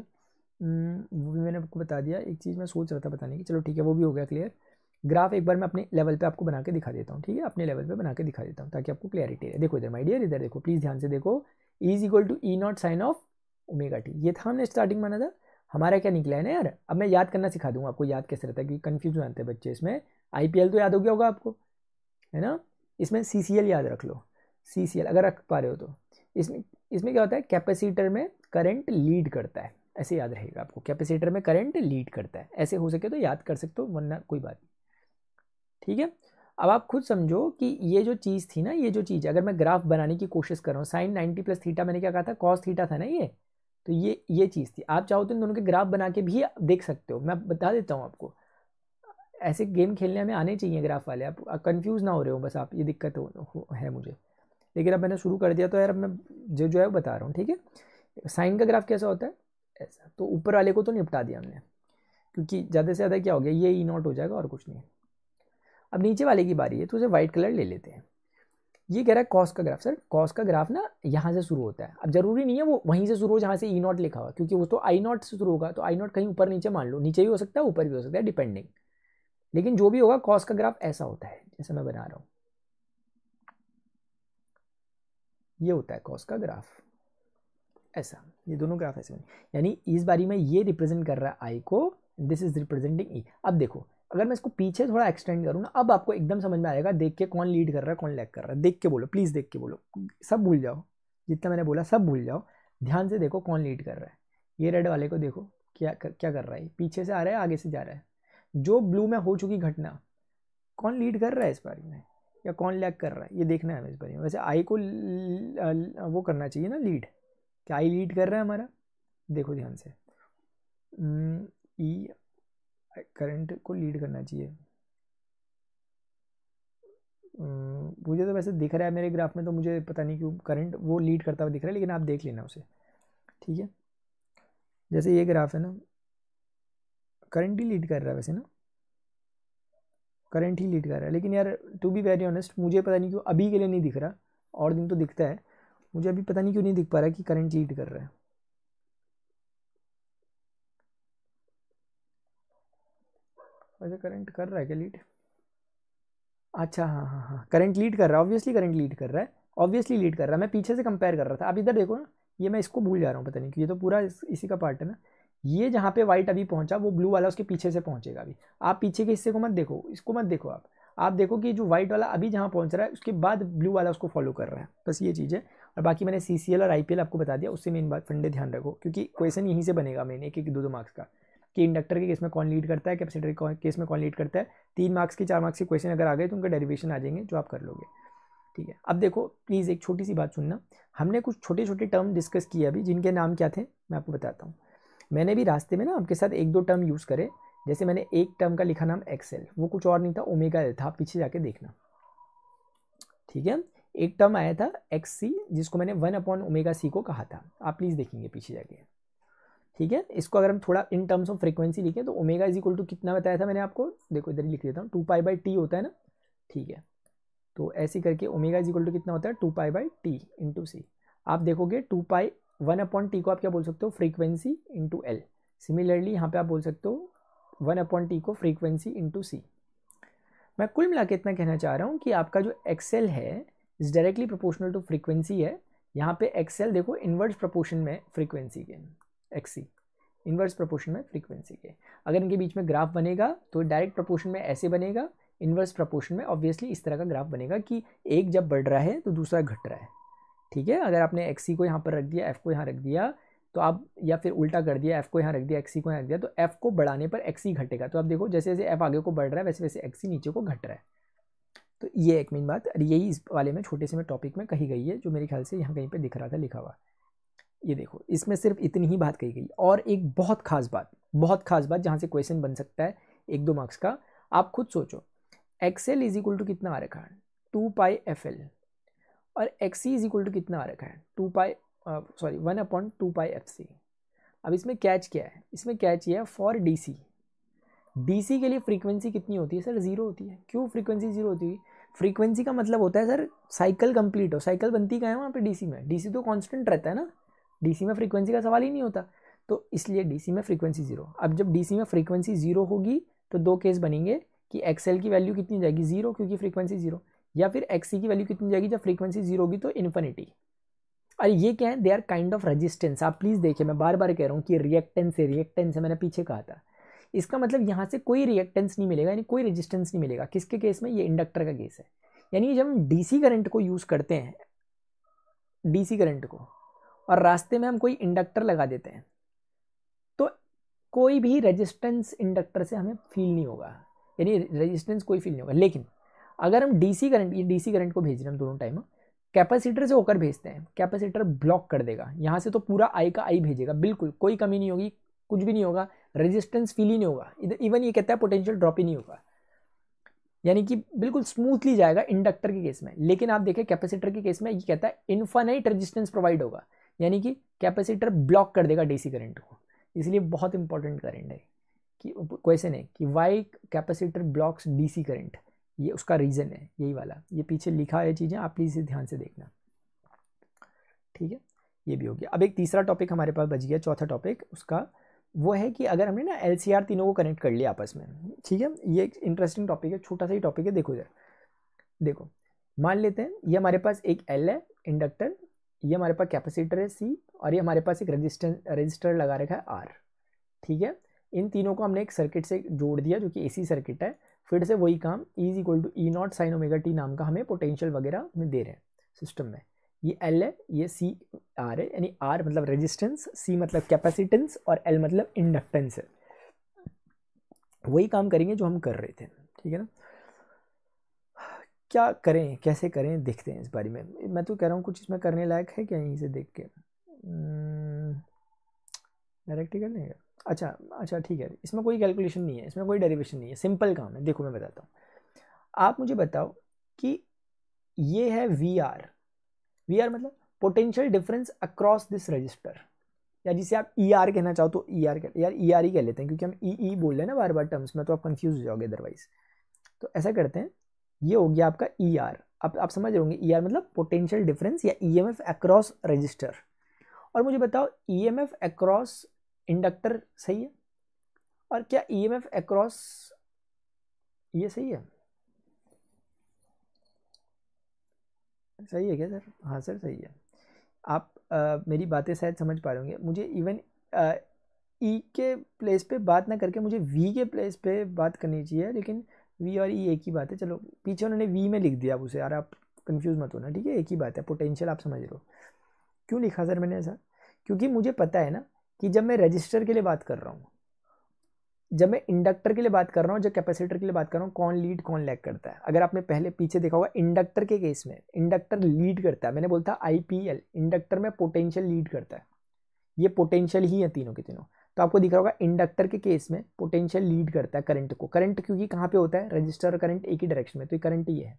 वो भी मैंने आपको बता दिया एक चीज़ मैं सोच रहा था बताने की चलो ठीक है वो भी हो गया क्लियर ग्राफ एक बार मैं अपने लेवल पे आपको बना के दिखा देता हूँ ठीक है अपने लेवल पे बना के दिखा देता हूँ ताकि आपको क्लैरिटी रहे देखो इधर माइडियर इधर देखो प्लीज़ ध्यान से देखो E is equal to E naught sine of omega T ये था हमने स्टार्टिंग माना था हमारा क्या निकला है ना यार अब मैं याद करना सिखा दूंगा आपको याद कैसे रहता है क्योंकि कन्फ्यूज आते हैं बच्चे इसमें आई तो याद हो गया होगा आपको है ना इसमें सी याद रख लो सी अगर रख पा रहे हो तो इसमें इसमें क्या होता है कैपेसिटर में करंट लीड करता है ऐसे याद रहेगा आपको कैपेसिटर में करंट लीड करता है ऐसे हो सके तो याद कर सकते हो वरना कोई बात नहीं ठीक है अब आप खुद समझो कि ये जो चीज़ थी ना ये जो चीज़ अगर मैं ग्राफ बनाने की कोशिश कर रहा हूँ साइन नाइन्टी प्लस थीटा मैंने क्या कहा था कॉस थीटा था ना ये तो ये ये चीज़ थी आप चाहो तो इन दोनों के ग्राफ बना के भी देख सकते हो मैं बता देता हूँ आपको ऐसे गेम खेलने में आने चाहिए ग्राफ वाले आप कन्फ्यूज़ ना हो रहे हो बस आप ये दिक्कत हो, है मुझे लेकिन अब मैंने शुरू कर दिया तो यार अब मैं जो जो है वो बता रहा हूँ ठीक है साइन का ग्राफ कैसा होता है ऐसा तो ऊपर वाले को तो निपटा दिया हमने क्योंकि ज़्यादा से ज़्यादा क्या हो गया ये ई e नॉट हो जाएगा और कुछ नहीं अब नीचे वाले की बारी है तो उसे वाइट कलर ले लेते हैं ये कह रहा है कॉस का ग्राफ सर कॉस का ग्राफ ना यहाँ से शुरू होता है अब जरूरी नहीं है वो वहीं से शुरू हो जहाँ से ई e नॉट लिखा हुआ क्योंकि वो तो आई नॉट से शुरू होगा तो आई नॉट कहीं ऊपर नीचे मान लो नीचे भी हो सकता है ऊपर भी हो सकता है डिपेंडिंग लेकिन जो भी होगा कॉस का ग्राफ ऐसा होता है जैसे मैं बना रहा हूँ ये होता है कॉस का ग्राफ ऐसा ये दोनों ग्राफ ऐसे यानी इस बारी में ये रिप्रेजेंट कर रहा है आई को दिस इज रिप्रेजेंटिंग ई अब देखो अगर मैं इसको पीछे थोड़ा एक्सटेंड करूँ ना अब आपको एकदम समझ में आएगा देख के कौन लीड कर रहा है कौन लैग कर रहा है देख के बोलो प्लीज़ देख के बोलो सब भूल जाओ जितना मैंने बोला सब भूल जाओ ध्यान से देखो कौन लीड कर रहा है ये रेड वाले को देखो क्या क्या कर रहा है पीछे से आ रहा है आगे से जा रहा है जो ब्लू में हो चुकी घटना कौन लीड कर रहा है इस बारे में या कौन लैग कर रहा है ये देखना है हमें इस बारे में वैसे आई को वो करना चाहिए ना लीड क्या आई लीड कर रहा है हमारा देखो ध्यान से ई करंट को लीड करना चाहिए हम्म, मुझे तो वैसे दिख रहा है मेरे ग्राफ में तो मुझे पता नहीं क्यों करंट वो लीड करता हुआ दिख रहा है लेकिन आप देख लेना उसे ठीक है जैसे ये ग्राफ है ना करंट ही लीड कर रहा है वैसे ना करंट ही लीड कर रहा है लेकिन यार टू बी वेरी ऑनेस्ट मुझे पता नहीं क्यों अभी के लिए नहीं दिख रहा और दिन तो दिखता है मुझे अभी पता नहीं क्यों नहीं दिख पा रहा कि करंट लीड कर रहा है वैसे करंट कर रहा है क्या लीड अच्छा हाँ हाँ हाँ करंट लीड कर रहा है ऑब्वियसली करंट लीड कर रहा है ऑब्वियसली लीड कर रहा है मैं पीछे से कंपेयर कर रहा था अब इधर देखो ना ये मैं इसको भूल जा रहा हूँ पता नहीं कि ये तो पूरा इस, इसी का पार्ट है ना ये जहाँ पे वाइट अभी पहुँचा वो ब्लू वाला उसके पीछे से पहुँचेगा अभी आप पीछे के हिस्से को मत देखो इसको मत देखो आप आप देखो कि जो वाइट वाला अभी जहाँ पहुँच रहा है उसके बाद ब्लू वाला उसको फॉलो कर रहा है बस ये चीज़ है और बाकी मैंने सी और आई आपको बता दिया उससे मेन बात फंडे ध्यान रखो क्योंकि क्वेश्चन यहीं से बनेगा मेन एक एक दो दो मार्क्स का कि इंडक्टर के केस में कौन लीड करता है कैपेसिटर के केस में कौन लीड करता है तीन मार्क्स की चार मार्क्स के क्वेश्चन अगर आ गए तो उनका डेरिवेशन आ जाएंगे जो आप कर लोगे ठीक है अब देखो प्लीज़ एक छोटी सी बात सुनना हमने कुछ छोटे छोटे टर्म डिस्कस किए अभी जिनके नाम क्या थे मैं आपको बताता हूँ मैंने भी रास्ते में ना आपके साथ एक दो टर्म यूज़ करे जैसे मैंने एक टर्म का लिखा नाम एक्सेल वो कुछ और नहीं था ओमेगा एल था पीछे जाके देखना ठीक है एक टर्म आया था एक्स सी जिसको मैंने वन अपॉन ओमेगा सी को कहा था आप प्लीज़ देखेंगे पीछे जाके ठीक है इसको अगर हम थोड़ा इन टर्म्स ऑफ फ्रीक्वेंसी लिखें तो ओमेगा इज इक्वल टू कितना बताया था मैंने आपको देखो इधर ही लिख देता हूँ टू पाई बाई टी होता है ना ठीक है तो ऐसे करके ओमेगा इज इक्वल टू कितना होता है two pi by T into C आप देखोगे two pi one upon T को आप क्या बोल सकते हो फ्रीक्वेंसी इंटू एल सिमिलरली यहाँ पर आप बोल सकते हो वन अपॉन टी को फ्रीक्वेंसी इंटू सी मैं कुल मिला के इतना कहना चाह रहा हूँ कि आपका जो एक्सेल है is directly proportional to frequency है यहाँ पे एक्सेल देखो इन्वर्स प्रोपोर्शन में फ्रीक्वेंसी के एक्सी इन्वर्स प्रपोर्शन में फ्रीक्वेंसी के अगर इनके बीच में ग्राफ बनेगा तो डायरेक्ट प्रपोर्शन में ऐसे बनेगा इन्वर्स प्रपोर्शन में ऑब्वियसली इस तरह का ग्राफ बनेगा कि एक जब बढ़ रहा है तो दूसरा घट रहा है ठीक है अगर आपने एक्सी को यहाँ पर रख दिया एफ को यहाँ रख दिया तो आप या फिर उल्टा कर दिया एफ को यहाँ रख दिया एक्सी को यहाँ रख दिया तो एफ को बढ़ाने पर एक्सी घटेगा तो आप देखो जैसे जैसे एफ आगे को बढ़ रहा है वैसे वैसे एक्सी नीचे को घट रहा है तो ये एक मेन बात और यही इस वाले में छोटे से में टॉपिक में कही गई है जो मेरे ख्याल से यहाँ कहीं पर दिख रहा था लिखा हुआ ये देखो इसमें सिर्फ इतनी ही बात कही गई और एक बहुत खास बात बहुत खास बात जहाँ से क्वेश्चन बन सकता है एक दो मार्क्स का आप खुद सोचो एक्सेल इज इक्वल टू कितना आ रखा है टू पाई एफ एल और एक्सी इज इक्वल टू कितना आ रखा है two pi sorry one upon two pi F C अब इसमें कैच क्या है इसमें कैच ये है for D C D C के लिए फ्रीक्वेंसी कितनी होती है सर ज़ीरो होती है क्यों फ्रीक्वेंसी ज़ीरो होती है फ्रीक्वेंसी का मतलब होता है सर साइकिल कंप्लीट हो साइकिल बनती क्या है वहाँ पे डीसी में डीसी तो कांस्टेंट रहता है ना डीसी में फ्रीक्वेंसी का सवाल ही नहीं होता तो इसलिए डीसी में फ्रीक्वेंसी ज़ीरो अब जब डीसी में फ्रीक्वेंसी ज़ीरो होगी तो दो केस बनेंगे कि एक्सएल की वैल्यू कितनी जाएगी ज़ीरो क्योंकि फ्रीक्वेंसी ज़ीरो या फिर एक्सी की वैल्यू कितनी जाएगी जब फ्रीक्वेंसी ज़ीरो होगी तो इन्फिनिटी और ये क्या है they are kind of resistance आप प्लीज़ देखिए मैं बार बार कह रहा हूँ कि रिएक्टेंस है रिएक्टेंस है मैंने पीछे कहा था इसका मतलब यहाँ से कोई रिएक्टेंस नहीं मिलेगा यानी कोई रजिस्टेंस नहीं मिलेगा किसके केस में ये इंडक्टर का केस है यानी जब हम डीसी करंट को यूज़ करते हैं डीसी करंट को और रास्ते में हम कोई इंडक्टर लगा देते हैं तो कोई भी रेजिस्टेंस इंडक्टर से हमें फील नहीं होगा यानी रेजिस्टेंस कोई फील नहीं होगा लेकिन अगर हम डीसी करंट ये डीसी करंट को भेज रहे हैं दोनों टाइम कैपेसिटर से होकर भेजते हैं कैपेसिटर ब्लॉक कर देगा यहाँ से तो पूरा आई का आई भेजेगा बिल्कुल कोई कमी नहीं होगी कुछ भी नहीं होगा रेजिस्टेंस फील ही नहीं होगा इधर इवन ये कहता है पोटेंशियल ड्रॉप ही नहीं होगा यानी कि बिल्कुल स्मूथली जाएगा इंडक्टर के केस में लेकिन आप देखें कैपेसिटर के केस में ये कहता है इन्फानाइट रेजिस्टेंस प्रोवाइड होगा यानी कि कैपेसिटर ब्लॉक कर देगा डीसी करंट को इसलिए बहुत इंपॉर्टेंट करंट है कि क्वेश्चन है कि why capacitor blocks DC current ये उसका रीज़न है यही वाला ये पीछे लिखा है चीज़ें आप प्लीज़ इसे ध्यान से देखना ठीक है ये भी हो गया अब एक तीसरा टॉपिक हमारे पास बच गया चौथा टॉपिक उसका वो है कि अगर हमने ना एल तीनों को कनेक्ट कर लिया आपस में ठीक है ये एक इंटरेस्टिंग टॉपिक है छोटा सा ही टॉपिक है देखो जरा देखो मान लेते हैं ये हमारे पास एक एल है इंडक्टर ये हमारे पास कैपेसिटर है सी और ये हमारे पास एक रजिस्टेंस रजिस्टर लगा रखा है आर ठीक है इन तीनों को हमने एक सर्किट से जोड़ दिया जो कि एसी सर्किट है फिर से वही काम E is equal to E naught sine omega T नाम का हमें पोटेंशियल वगैरह हमें दे रहे हैं सिस्टम में ये एल है ये सी आर है यानी आर मतलब रेजिस्टेंस सी मतलब कैपेसिटेंस और एल मतलब इंडक्टेंस है वही काम करेंगे जो हम कर रहे थे ठीक है ना क्या करें कैसे करें देखते हैं इस बारे में मैं तो कह रहा हूँ कुछ इसमें करने लायक है क्या यहीं से देख के डायरेक्ट ही कर लेंगे अच्छा अच्छा ठीक है इसमें कोई कैलकुलेशन नहीं है इसमें कोई डेरिवेशन नहीं है सिंपल काम है देखो मैं बताता हूँ आप मुझे बताओ कि ये है वी आर वी आर मतलब potential difference across this resistor या जिसे आप ई e आर कहना चाहो तो ई e आर कह यार ई e आर ही कह लेते हैं क्योंकि हम ई ई बोल रहे हैं ना बार बार टर्म्स में तो आप कन्फ्यूज हो जाओगे अदरवाइज तो ऐसा करते हैं ये हो गया आपका ई e ER. आप आप समझ रहे होंगे ई e मतलब पोटेंशियल डिफरेंस या E M F across resistor और मुझे बताओ E M F across inductor सही है और क्या ई एम एफ अक्रॉस ये सही है सही है क्या सर हाँ सर सही है आप आ, मेरी बातें शायद समझ पा रहे होंगे मुझे इवन ई e के प्लेस पे बात ना करके मुझे वी के प्लेस पे बात करनी चाहिए लेकिन वी और ई e एक ही बात है चलो पीछे उन्होंने वी में लिख दिया अब उसे यार आप कंफ्यूज मत होना ठीक है एक ही बात है पोटेंशियल आप समझ रहे हो क्यों लिखा सर मैंने ऐसा क्योंकि मुझे पता है ना कि जब मैं रजिस्टर के लिए बात कर रहा हूँ जब मैं इंडक्टर के लिए बात कर रहा हूँ जब कैपेसिटर के लिए बात कर रहा हूँ कौन लीड कौन लैग करता है अगर आपने पहले पीछे देखा होगा इंडक्टर के केस में इंडक्टर लीड करता है मैंने बोलता आई पी एल इंडक्टर में पोटेंशियल लीड करता है ये पोटेंशियल ही है तीनों के तीनों तो आपको दिख रहा होगा इंडक्टर के केस में पोटेंशियल लीड करता है करंट को करंट क्योंकि कहां पे होता है रजिस्टर और करंट एक ही डायरेक्शन में तो ये करंट ये है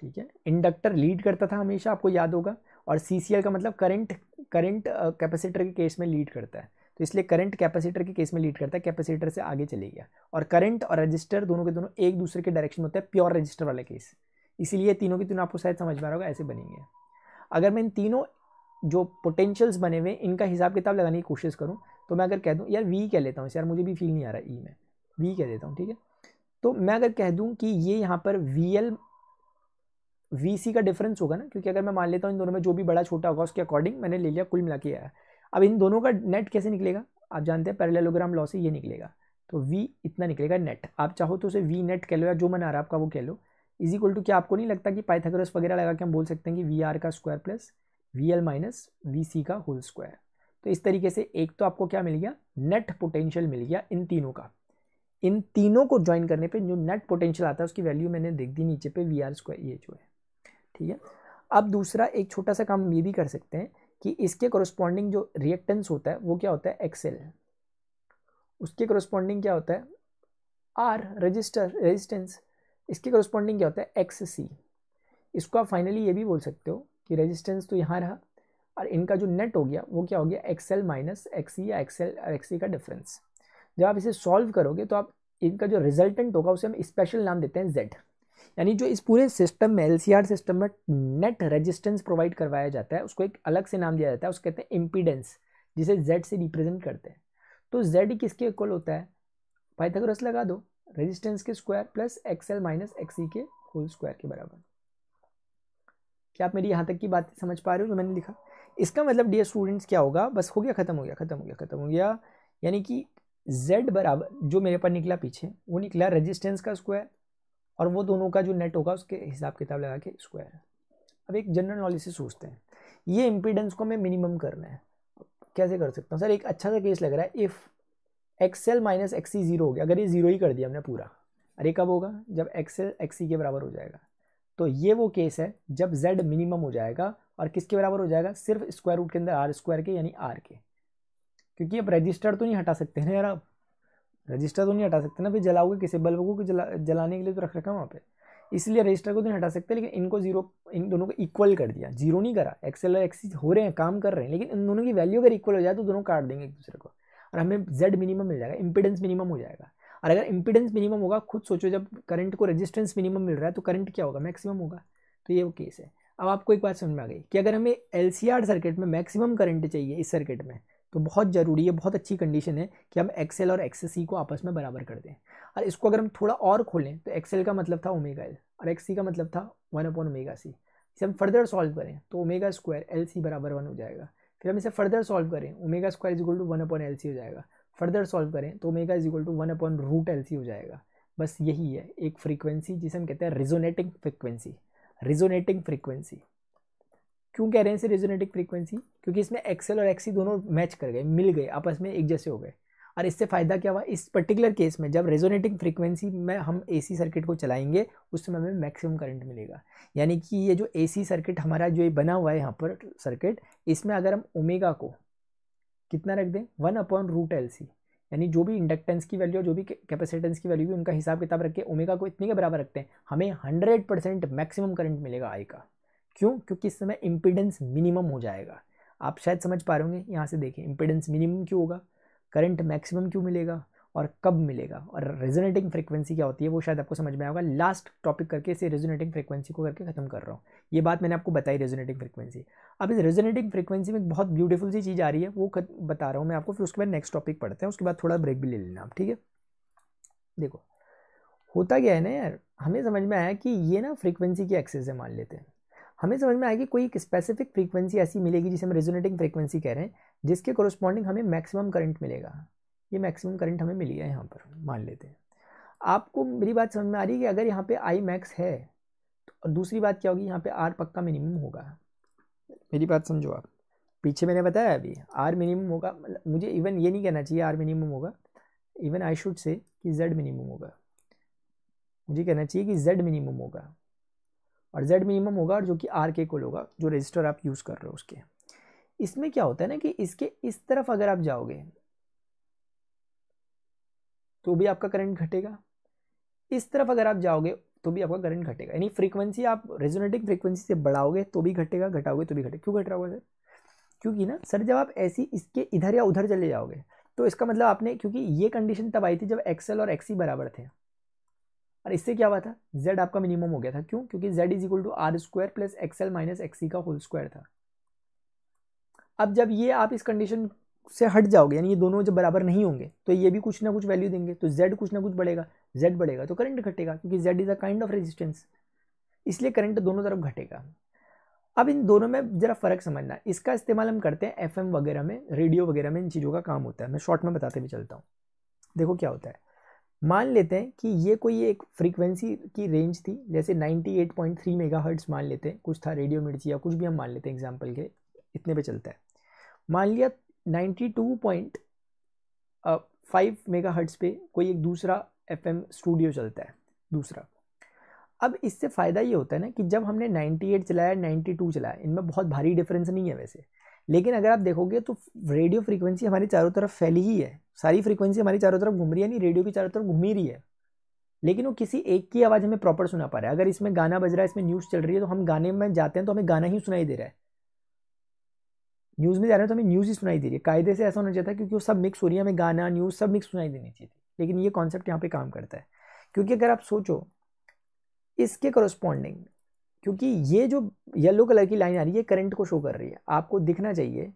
ठीक है इंडक्टर लीड करता था हमेशा आपको याद होगा और सीसीएल का मतलब करंट करंट कैपेसिटर के केस में लीड करता है तो इसलिए करंट कैपेसिटर के केस में लीड करता है कैपेसिटर से आगे चले गया और करंट और रजिस्टर दोनों के दोनों एक दूसरे के डायरेक्शन में होते हैं प्योर रजिस्टर वाला केस इसीलिए तीनों के तीनों आपको शायद समझ में आ रहा होगा ऐसे बनेंगे अगर मैं इन तीनों जो पोटेंशियल्स बने हुए इनका हिसाब किताब लगाने की कोशिश करूँ तो मैं अगर कह दूँ यार वी कह लेता हूँ यार मुझे भी फील नहीं आ रहा ई e में वी कह देता हूँ ठीक है तो मैं अगर कह दूँ कि ये यहाँ पर वी एल वी सी का डिफरेंस होगा ना क्योंकि अगर मैं मान लेता हूँ इन दोनों में जो भी बड़ा छोटा होगा उसके अकॉर्डिंग मैंने ले लिया कुल मिला के आया अब इन दोनों का नेट कैसे निकलेगा आप जानते हैं पैरेललोग्राम लॉ से ये निकलेगा तो v इतना निकलेगा नेट आप चाहो तो उसे v नेट कह लो या जो मना आ रहा है आपका वो कह लो इज इक्वल टू क्या आपको नहीं लगता कि पाइथागोरस वगैरह लगा के हम बोल सकते हैं कि वी आर का square plus V L minus V C का होल स्क्वायर तो इस तरीके से एक तो आपको क्या मिल गया नेट पोटेंशियल मिल गया इन तीनों का इन तीनों को ज्वाइन करने पे जो नेट पोटेंशियल आता है उसकी वैल्यू मैंने देख दी नीचे पे वी आर स्क्वायर ये जो है ठीक है अब दूसरा एक छोटा सा काम ये भी कर सकते हैं कि इसके कॉरस्पॉन्डिंग जो रिएक्टेंस होता है वो क्या होता है एक्सेल उसके कॉरस्पॉन्डिंग क्या होता है आर रजिस्टर रजिस्टेंस इसके कॉरस्पॉन्डिंग क्या होता है एक्स सी इसको आप फाइनली ये भी बोल सकते हो कि रेजिस्टेंस तो यहाँ रहा और इनका जो नेट हो गया वो क्या हो गया एक्सेल माइनस एक्सी या एक्सेल और एक्सी का डिफरेंस जब आप इसे सॉल्व करोगे तो आप इनका जो रिजल्टेंट होगा उसे हम स्पेशल नाम देते हैं जेड यानी जो इस पूरे सिस्टम में एल सिस्टम में नेट रेजिस्टेंस प्रोवाइड करवाया जाता है उसको एक अलग से नाम दिया जाता है उसको कहते हैं इम्पीडेंस जिसे जेड से रिप्रेजेंट करते हैं तो जेड किसके इक्वल होता है पाइथागोरस लगा दो रेजिस्टेंस के square plus XL minus XC के होल स्क्वायर के बराबर क्या आप मेरी यहाँ तक की बात समझ पा रहे हो तो मैंने लिखा इसका मतलब डियर स्टूडेंट्स क्या होगा बस हो गया ख़त्म हो गया ख़त्म हो गया ख़त्म हो गया यानी कि z बराबर जो मेरे पर निकला पीछे वो निकला रेजिस्टेंस का स्क्वायर और वो दोनों का जो नेट होगा उसके हिसाब किताब लगा के स्क्वायर अब एक जनरल नॉलेज से सोचते हैं ये इम्पीडेंस को हमें मिनिमम करना है कैसे कर सकता हूँ सर एक अच्छा सा केस लग रहा है if X L minus XC zero हो गया अगर ये ज़ीरो ही कर दिया हमने पूरा अरे कब होगा जब एक्सेल एक्सी e के बराबर हो जाएगा तो ये वो केस है जब z मिनिमम हो जाएगा और किसके बराबर हो जाएगा सिर्फ स्क्वायर रूट के अंदर आर स्क्वायर के यानी आर के क्योंकि अब रजिस्टर तो नहीं हटा सकते ना यार आप रजिस्टर तो नहीं हटा सकते ना फिर जलाओगे किसी बल्ब को जला जलाने के लिए तो रख रखा वहाँ पे इसलिए रजिस्टर को तो नहीं हटा सकते लेकिन इनको जीरो इन दोनों को इक्वल कर दिया जीरो नहीं करा एक्सेल और एक्सिस हो रहे हैं काम कर रहे हैं लेकिन इन दोनों की वैल्यू अगर इक्वल हो जाए तो दोनों काट देंगे एक दूसरे को और हमें जेड मिनिमम मिल जाएगा इंपिडेंस मिनिमम हो जाएगा और अगर इम्पिडेंस मिनिमम होगा खुद सोचो जब करंट को रेजिस्टेंस मिनिमम मिल रहा है तो करंट क्या होगा मैक्सिमम होगा तो ये वो केस है अब आपको एक बात समझ में आ गई कि अगर हमें एल सर्किट में मैक्सिमम करंट चाहिए इस सर्किट में तो बहुत ज़रूरी है बहुत अच्छी कंडीशन है कि हम एक्सेल और एक्स को आपस में बराबर कर दें और इसको अगर हम थोड़ा और खोलें तो एक्सेल का मतलब था ओमेगा एल और एक्स का मतलब था वन अपॉन ओमेगा सी इसे हम फर्दर सॉल्व करें तो ओमेगा स्क्वायर एल सी बराबर वन हो जाएगा फिर हम इसे फर्दर सॉल्व करें omega square is equal to one upon L C हो जाएगा फर्दर सॉल्व करें तो omega is equal to one upon root L हो जाएगा बस यही है एक फ्रीक्वेंसी जिसे हम कहते हैं रिजोनेटिंग फ्रीक्वेंसी रिजोनेटिंग फ्रीक्वेंसी क्यों कह रहे हैं इसे रिजोनेटिंग फ्रीक्वेंसी क्योंकि इसमें एक्सेल और एक्सी दोनों मैच कर गए मिल गए आपस में एक जैसे हो गए और इससे फ़ायदा क्या हुआ इस पर्टिकुलर केस में जब रेजोनेटिंग फ्रीक्वेंसी में हम एसी सर्किट को चलाएंगे उस समय हमें मैक्सिमम करंट मिलेगा यानी कि ये जो एसी सर्किट हमारा जो ये बना हुआ है यहाँ पर सर्किट इसमें अगर हम ओमेगा को कितना रख दें one upon root L C यानी जो भी इंडक्टेंस की वैल्यू और जो भी कैपेसिटेंस की वैल्यू भी उनका हिसाब किताब रख के ओमेगा को इतने के बराबर रखते हैं हमें हंड्रेड परसेंट मैक्सिमम करंट मिलेगा आई का क्यों क्योंकि इस समय इम्पिडेंस मिनिमम हो जाएगा आप शायद समझ पा रहे होंगे यहाँ से देखें इम्पिडेंस मिनिमम क्यों होगा करंट मैक्सिमम क्यों मिलेगा और कब मिलेगा और रेजोनेटिंग फ्रिक्वेंसी क्या होती है वो शायद आपको समझ में आएगा लास्ट टॉपिक करके इसे रेजोनेटिंग फ्रीक्वेंसी को करके ख़त्म कर रहा हूँ ये बात मैंने आपको बताई रेजोनेटिंग फ्रीक्वेंसी अब इस रेजोनेटिंग फ्रीक्वेंसी में बहुत ब्यूटीफुल सी चीज़ आ रही है वो बता रहा हूँ मैं आपको फिर उसके बाद नेक्स्ट टॉपिक पढ़ते हैं उसके बाद थोड़ा ब्रेक भी ले लेना आप ठीक है देखो होता क्या है ना यार हमें समझ में आया कि ये ना फ्रीक्वेंसी की एक्सेस है मान लेते हैं हमें समझ में आया कि कोई एक स्पेसिफिक फ्रीक्वेंसी ऐसी मिलेगी जिसे हम रेजोनेटिंग फ्रीक्वेंसी कह रहे हैं जिसके कोरस्पॉन्डिंग हमें मैक्सिमम करंट मिलेगा ये मैक्सिमम करंट हमें मिली है यहाँ पर मान लेते हैं आपको मेरी बात समझ में आ रही है कि अगर यहाँ पे आई मैक्स है तो दूसरी बात क्या होगी यहाँ पे आर पक्का मिनिमम होगा मेरी बात समझो आप पीछे मैंने बताया अभी आर मिनिमम होगा मतलब मुझे इवन ये नहीं कहना चाहिए आर मिनिमम होगा इवन आई शुड से कि जेड मिनिमम होगा मुझे कहना चाहिए कि जेड मिनिमम होगा और जेड मिनिमम होगा और जो कि आर के कोल होगा जो रजिस्टर आप यूज़ कर रहे हो उसके इसमें क्या होता है ना कि इसके इस तरफ अगर आप जाओगे तो भी आपका करंट घटेगा इस तरफ अगर आप जाओगे तो भी आपका करंट घटेगा यानी फ्रीक्वेंसी आप रेजोनेटिक फ्रीक्वेंसी से बढ़ाओगे तो भी घटेगा घटाओगे तो भी घटेगा क्यों घट रहा होगा सर क्योंकि ना सर जब आप ऐसी इसके इधर या उधर चले जाओगे तो इसका मतलब आपने क्योंकि ये कंडीशन तब आई थी जब एक्सएल और एक्सी e बराबर थे और इससे क्या हुआ था जेड आपका मिनिमम हो गया था क्यों क्योंकि Z is equal to R square plus XL minus XC का होल स्क्वायर था अब जब ये आप इस कंडीशन से हट जाओगे यानी ये दोनों जब बराबर नहीं होंगे तो ये भी कुछ ना कुछ वैल्यू देंगे तो जेड कुछ ना कुछ बढ़ेगा जेड बढ़ेगा तो करंट घटेगा क्योंकि Z is a kind of resistance इसलिए करंट दोनों तरफ घटेगा अब इन दोनों में ज़रा फ़र्क समझना इसका इस्तेमाल हम करते हैं एफ वगैरह में रेडियो वगैरह में इन चीज़ों का काम होता है मैं शॉर्ट में बताते भी चलता हूँ देखो क्या होता है मान लेते हैं कि ये कोई एक फ्रीक्वेंसी की रेंज थी जैसे 98.3 मेगाहर्ट्ज मान लेते हैं कुछ था रेडियो मिर्ची या कुछ भी हम मान लेते हैं एग्जाम्पल के इतने पे चलता है मान लिया 92.5 मेगाहर्ट्ज़ पे कोई एक दूसरा एफएम स्टूडियो चलता है दूसरा अब इससे फ़ायदा ये होता है ना कि जब हमने 98 चलाया 92 चलाया इनमें बहुत भारी डिफरेंस नहीं है वैसे लेकिन अगर आप देखोगे तो रेडियो फ्रीक्वेंसी हमारी चारों तरफ फैली ही है सारी फ्रीक्वेंसी हमारी चारों तरफ घूम रही है नहीं रेडियो की चारों तरफ घूम ही रही है लेकिन वो किसी एक की आवाज़ हमें प्रॉपर सुना पा रहा है अगर इसमें गाना बज रहा है इसमें न्यूज़ चल रही है तो हम गाने में जाते हैं तो हमें गाना ही सुनाई दे रहा है न्यूज़ में जा रहे हो तो हमें न्यूज़ ही सुनाई दे रही है कायदे से ऐसा होना चाहिए था क्योंकि वो सब मिक्स हो रही है हमें गाना न्यूज़ सब मिक्स सुनाई देनी चाहिए लेकिन ये कॉन्सेप्ट यहाँ पे काम करता है क्योंकि अगर आप सोचो इसके करस्पॉन्डिंग क्योंकि ये जो येलो कलर की लाइन आ रही है करंट को शो कर रही है आपको दिखना चाहिए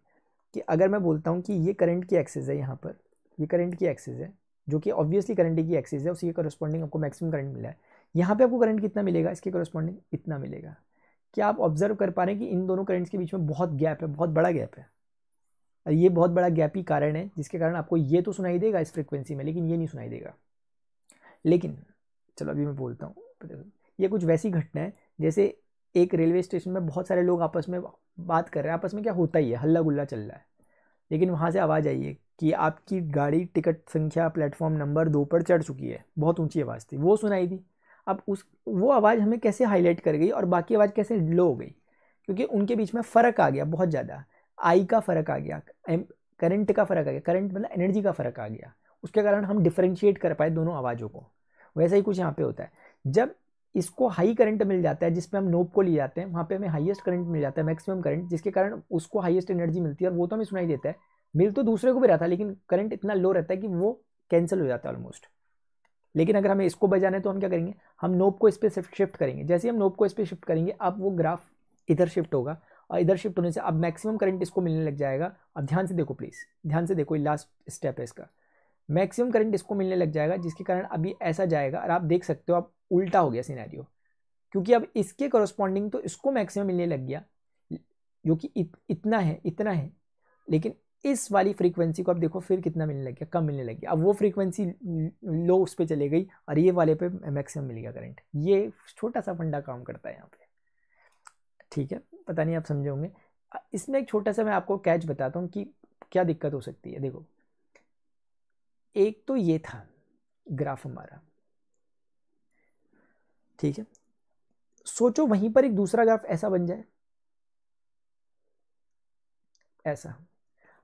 कि अगर मैं बोलता हूँ कि ये करंट की एक्सेस है यहाँ पर ये करंट की एक्सेस है जो कि ऑब्वियसली करंट की एक्सेस है उसी के करस्पॉन्डिंग आपको मैक्सिमम करंट मिला है यहाँ पे आपको करंट कितना मिलेगा इसके करस्पॉन्डिंग इतना मिलेगा कि आप ऑब्जर्व कर पा रहे हैं कि इन दोनों करेंट्स के बीच में बहुत गैप है बहुत बड़ा गैप है और ये बहुत बड़ा गैप ही कारण है जिसके कारण आपको ये तो सुनाई देगा इस फ्रिक्वेंसी में लेकिन ये नहीं सुनाई देगा लेकिन चलो अभी मैं बोलता हूँ ये कुछ वैसी घटना है जैसे एक रेलवे स्टेशन में बहुत सारे लोग आपस में बात कर रहे हैं आपस में क्या होता ही है हल्ला गुल्ला चल रहा है लेकिन वहाँ से आवाज़ आई है कि आपकी गाड़ी टिकट संख्या प्लेटफॉर्म नंबर दो पर चढ़ चुकी है बहुत ऊंची आवाज़ थी वो सुनाई थी अब उस वो आवाज़ हमें कैसे हाईलाइट कर गई और बाकी आवाज़ कैसे लो हो गई क्योंकि उनके बीच में फ़र्क आ गया बहुत ज़्यादा आई का फ़र्क आ गया करंट का फ़र्क आ गया करंट मतलब एनर्जी का फ़र्क आ गया उसके कारण हम डिफ्रेंशिएट कर पाए दोनों आवाज़ों को वैसा ही कुछ यहाँ पे होता है जब इसको हाई करंट मिल जाता है जिसमें हम नोब को ले जाते हैं वहाँ पे हमें हाईएस्ट करंट मिल जाता है मैक्सिमम करंट जिसके कारण उसको हाईएस्ट एनर्जी मिलती है और वो तो हमें सुनाई देता है मिल तो दूसरे को भी रहता है लेकिन करंट इतना लो रहता है कि वो कैंसिल हो जाता है ऑलमोस्ट लेकिन अगर हमें इसको बजाना है तो हम क्या करेंगे हम नोब को इस पर शिफ्ट करेंगे जैसे हम नोब को इस पर शिफ्ट करेंगे अब वो ग्राफ इधर शिफ्ट होगा और इधर शिफ्ट होने से अब मैक्सिमम करंट इसको मिलने लग जाएगा अब ध्यान से देखो प्लीज़ ध्यान से देखो ये लास्ट स्टेप है इसका मैक्सिमम करंट इसको मिलने लग जाएगा जिसके कारण अभी ऐसा जाएगा और आप देख सकते हो अब उल्टा हो गया सीनारियो क्योंकि अब इसके करस्पॉन्डिंग तो इसको मैक्सिमम मिलने लग गया जो कि इत, इतना है इतना है लेकिन इस वाली फ्रीक्वेंसी को आप देखो फिर कितना मिलने लग गया कम मिलने लग गया अब वो फ्रीक्वेंसी लो उस पर चले गई और ये वाले पे मैक्सिमम मिल गया करंट ये छोटा सा फंडा काम करता है यहाँ पे ठीक है पता नहीं आप समझे होंगे इसमें एक छोटा सा मैं आपको कैच बताता हूँ कि क्या दिक्कत हो सकती है देखो एक तो ये था ग्राफ हमारा ठीक है सोचो वहीं पर एक दूसरा ग्राफ ऐसा बन जाए ऐसा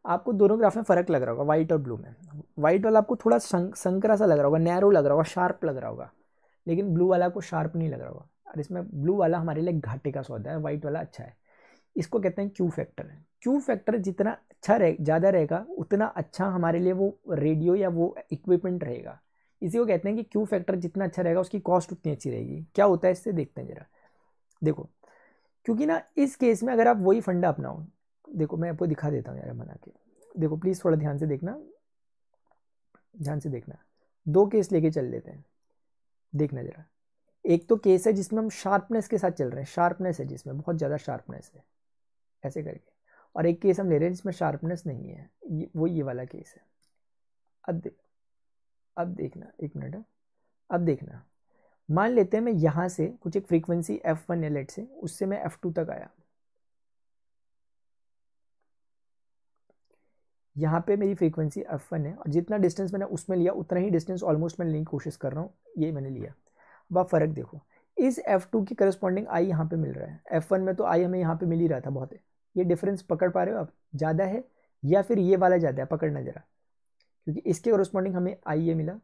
आपको दोनों ग्राफ में फ़र्क लग रहा होगा वाइट और ब्लू में वाइट वाला आपको थोड़ा संक, संकरा सा लग रहा होगा नैरो लग रहा होगा शार्प लग रहा होगा लेकिन ब्लू वाला आपको शार्प नहीं लग रहा होगा और इसमें ब्लू वाला हमारे लिए घाटे का सौदा है वाइट वाला अच्छा है इसको कहते हैं क्यू फैक्टर क्यू फैक्टर जितना अच्छा रहे ज़्यादा रहेगा उतना अच्छा हमारे लिए वो रेडियो या वो इक्विपमेंट रहेगा इसी को कहते हैं कि क्यू फैक्टर जितना अच्छा रहेगा उसकी कॉस्ट उतनी अच्छी रहेगी क्या होता है इससे देखते हैं ज़रा देखो क्योंकि ना इस केस में अगर आप वही फंडा अपनाओ देखो मैं आपको दिखा देता हूँ यार बना के देखो प्लीज़ थोड़ा ध्यान से देखना ध्यान से देखना दो केस लेके चल लेते हैं देखना ज़रा एक तो केस है जिसमें हम शार्पनेस के साथ चल रहे हैं शार्पनेस है जिसमें बहुत ज़्यादा शार्पनेस है ऐसे करके और एक केस हम ले रहे हैं जिसमें शार्पनेस नहीं है ये वो ये वाला केस है अब दे, अब देखना एक मिनट हाँ। अब देखना मान लेते हैं मैं यहाँ से कुछ एक फ्रीक्वेंसी एफ़ वन है से उससे मैं एफ़ टू तक आया यहाँ पे मेरी फ्रीक्वेंसी एफ वन है और जितना डिस्टेंस मैंने उसमें लिया उतना ही डिस्टेंस ऑलमोस्ट मैं लेने की कोशिश कर रहा हूँ ये मैंने लिया अब आप फ़र्क देखो इस एफ़ टू की करस्पॉन्डिंग आई यहाँ पे मिल रहा है एफ़ वन में तो आई हमें यहाँ पे मिल ही रहा था बहुत ये डिफरेंस पकड़ पा रहे हो आप ज़्यादा है या फिर ये वाला ज़्यादा है पकड़ना ज़रा क्योंकि इसके करस्पॉन्डिंग हमें आई ये मिला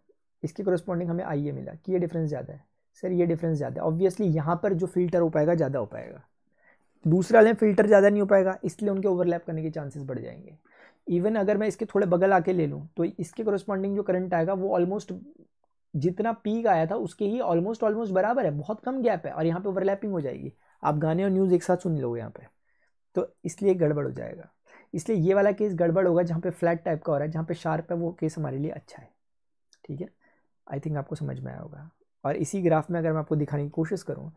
इसके करस्पॉन्डिंग हमें आई ये मिला कि ये डिफरेंस ज़्यादा है सर ये डिफरेंस ज़्यादा है ऑब्वियसली यहाँ पर जो फिल्टर हो पाएगा ज़्यादा हो पाएगा दूसरा वाले फिल्टर ज़्यादा नहीं हो पाएगा इसलिए उनके ओवरलैप करने के चांसेस बढ़ जाएंगे इवन अगर मैं इसके थोड़े बगल आके ले लूँ तो इसके करस्पॉन्डिंग जो करंट आएगा वो ऑलमोस्ट जितना पीक आया था उसके ही ऑलमोस्ट ऑलमोस्ट बराबर है बहुत कम गैप है और यहाँ पे ओवरलैपिंग हो जाएगी आप गाने और न्यूज़ एक साथ सुन लोगे यहाँ पे तो इसलिए गड़बड़ हो जाएगा इसलिए ये वाला केस गड़बड़ होगा जहाँ पे फ्लैट टाइप का हो रहा है जहाँ पे शार्प है वो केस हमारे लिए अच्छा है ठीक है आई थिंक आपको समझ में आया होगा और इसी ग्राफ में अगर मैं आपको दिखाने की कोशिश करूँ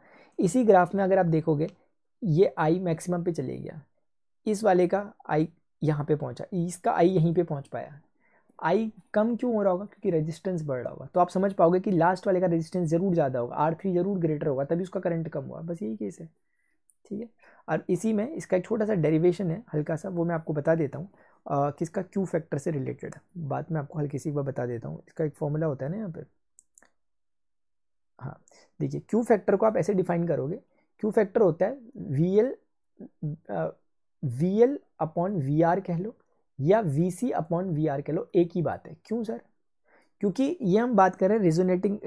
इसी ग्राफ में अगर आप देखोगे ये आई मैक्सिमम पे चले गया इस वाले का आई यहाँ पे पहुँचा इसका आई यहीं पे पहुँच पाया आई कम क्यों हो रहा होगा क्योंकि रेजिस्टेंस बढ़ रहा होगा तो आप समझ पाओगे कि लास्ट वाले का रेजिस्टेंस ज़रूर ज़्यादा होगा आर थ्री ज़रूर ग्रेटर होगा तभी उसका करंट कम हुआ बस यही केस है ठीक है और इसी में इसका एक छोटा सा डेरिवेशन है हल्का सा वो मैं आपको बता देता हूँ किसका क्यू फैक्टर से रिलेटेड है बात मैं आपको हल्की सी एक बार बता देता हूँ इसका एक फॉर्मूला होता है ना यहाँ पर हाँ देखिए क्यू फैक्टर को आप ऐसे डिफाइन करोगे क्यू फैक्टर होता है V L V L upon V R कह लो या V C upon V R कह लो एक ही बात है क्यों सर क्योंकि ये हम बात कर रहे हैं रेजोनेटिंग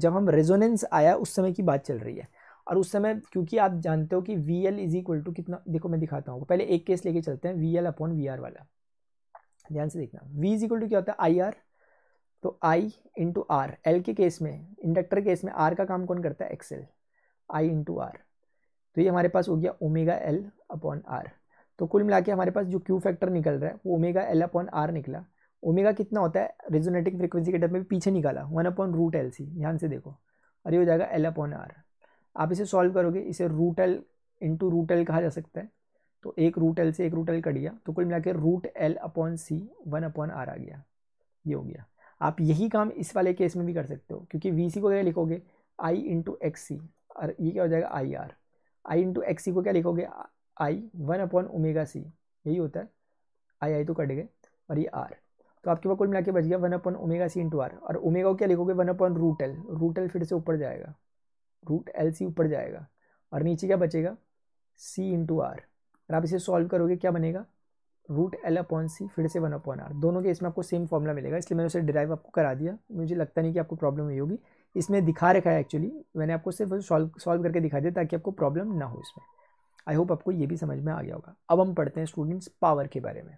जब हम रेजोनेंस आया उस समय की बात चल रही है और उस समय क्योंकि आप जानते हो कि V L is equal to कितना देखो मैं दिखाता हूँ पहले एक केस लेके चलते हैं V L upon V R वाला ध्यान से देखना वी इज इक्वल टू क्या होता है आई आर तो आई इंटू आर एल के केस में इंडक्टर केस में आर का काम कौन करता है एक्सेल आई इंटू आर तो ये हमारे पास हो गया ओमेगा एल अपॉन आर तो कुल मिला के हमारे पास जो क्यू फैक्टर निकल रहा है वो ओमेगा एल अपॉन आर निकला ओमेगा कितना होता है रिजोनेटिक फ्रिक्वेंसी के डर में पीछे निकाला one upon root L C ध्यान से देखो और ये हो जाएगा एल अपॉन आर आप इसे सॉल्व करोगे इसे root L into root L कहा जा सकता है तो एक रूट एल से एक रूट एल कट गया तो कुल मिला के root L upon C one upon R आ गया ये हो गया आप यही काम इस वाले केस में भी कर सकते हो क्योंकि वी सी को क्या लिखोगे आई इंटू एक्स सी और ये क्या हो जाएगा I R I into X C को क्या लिखोगे I one upon omega C यही होता है आई आई तो कट गए और ये आर तो आपके पास कुल मिला के बच गया one upon omega C into R और ओमेगा को क्या लिखोगे one upon root L root L फिर से ऊपर जाएगा रूट एल सी ऊपर जाएगा और नीचे क्या बचेगा सी इंटू आर और आप इसे सॉल्व करोगे क्या बनेगा रूट एल अपॉन सी फिर से वन अपॉन आर दोनों के इसमें आपको सेम फॉर्मूला मिलेगा इसलिए मैंने उसे डिराइव आपको करा दिया मुझे लगता नहीं कि आपको प्रॉब्लम हुई होगी इसमें दिखा रखा है एक्चुअली मैंने आपको सिर्फ सॉल्व सॉल्व करके दिखा दिया ताकि आपको प्रॉब्लम ना हो इसमें आई होप आपको ये भी समझ में आ गया होगा अब हम पढ़ते हैं स्टूडेंट्स पावर के बारे में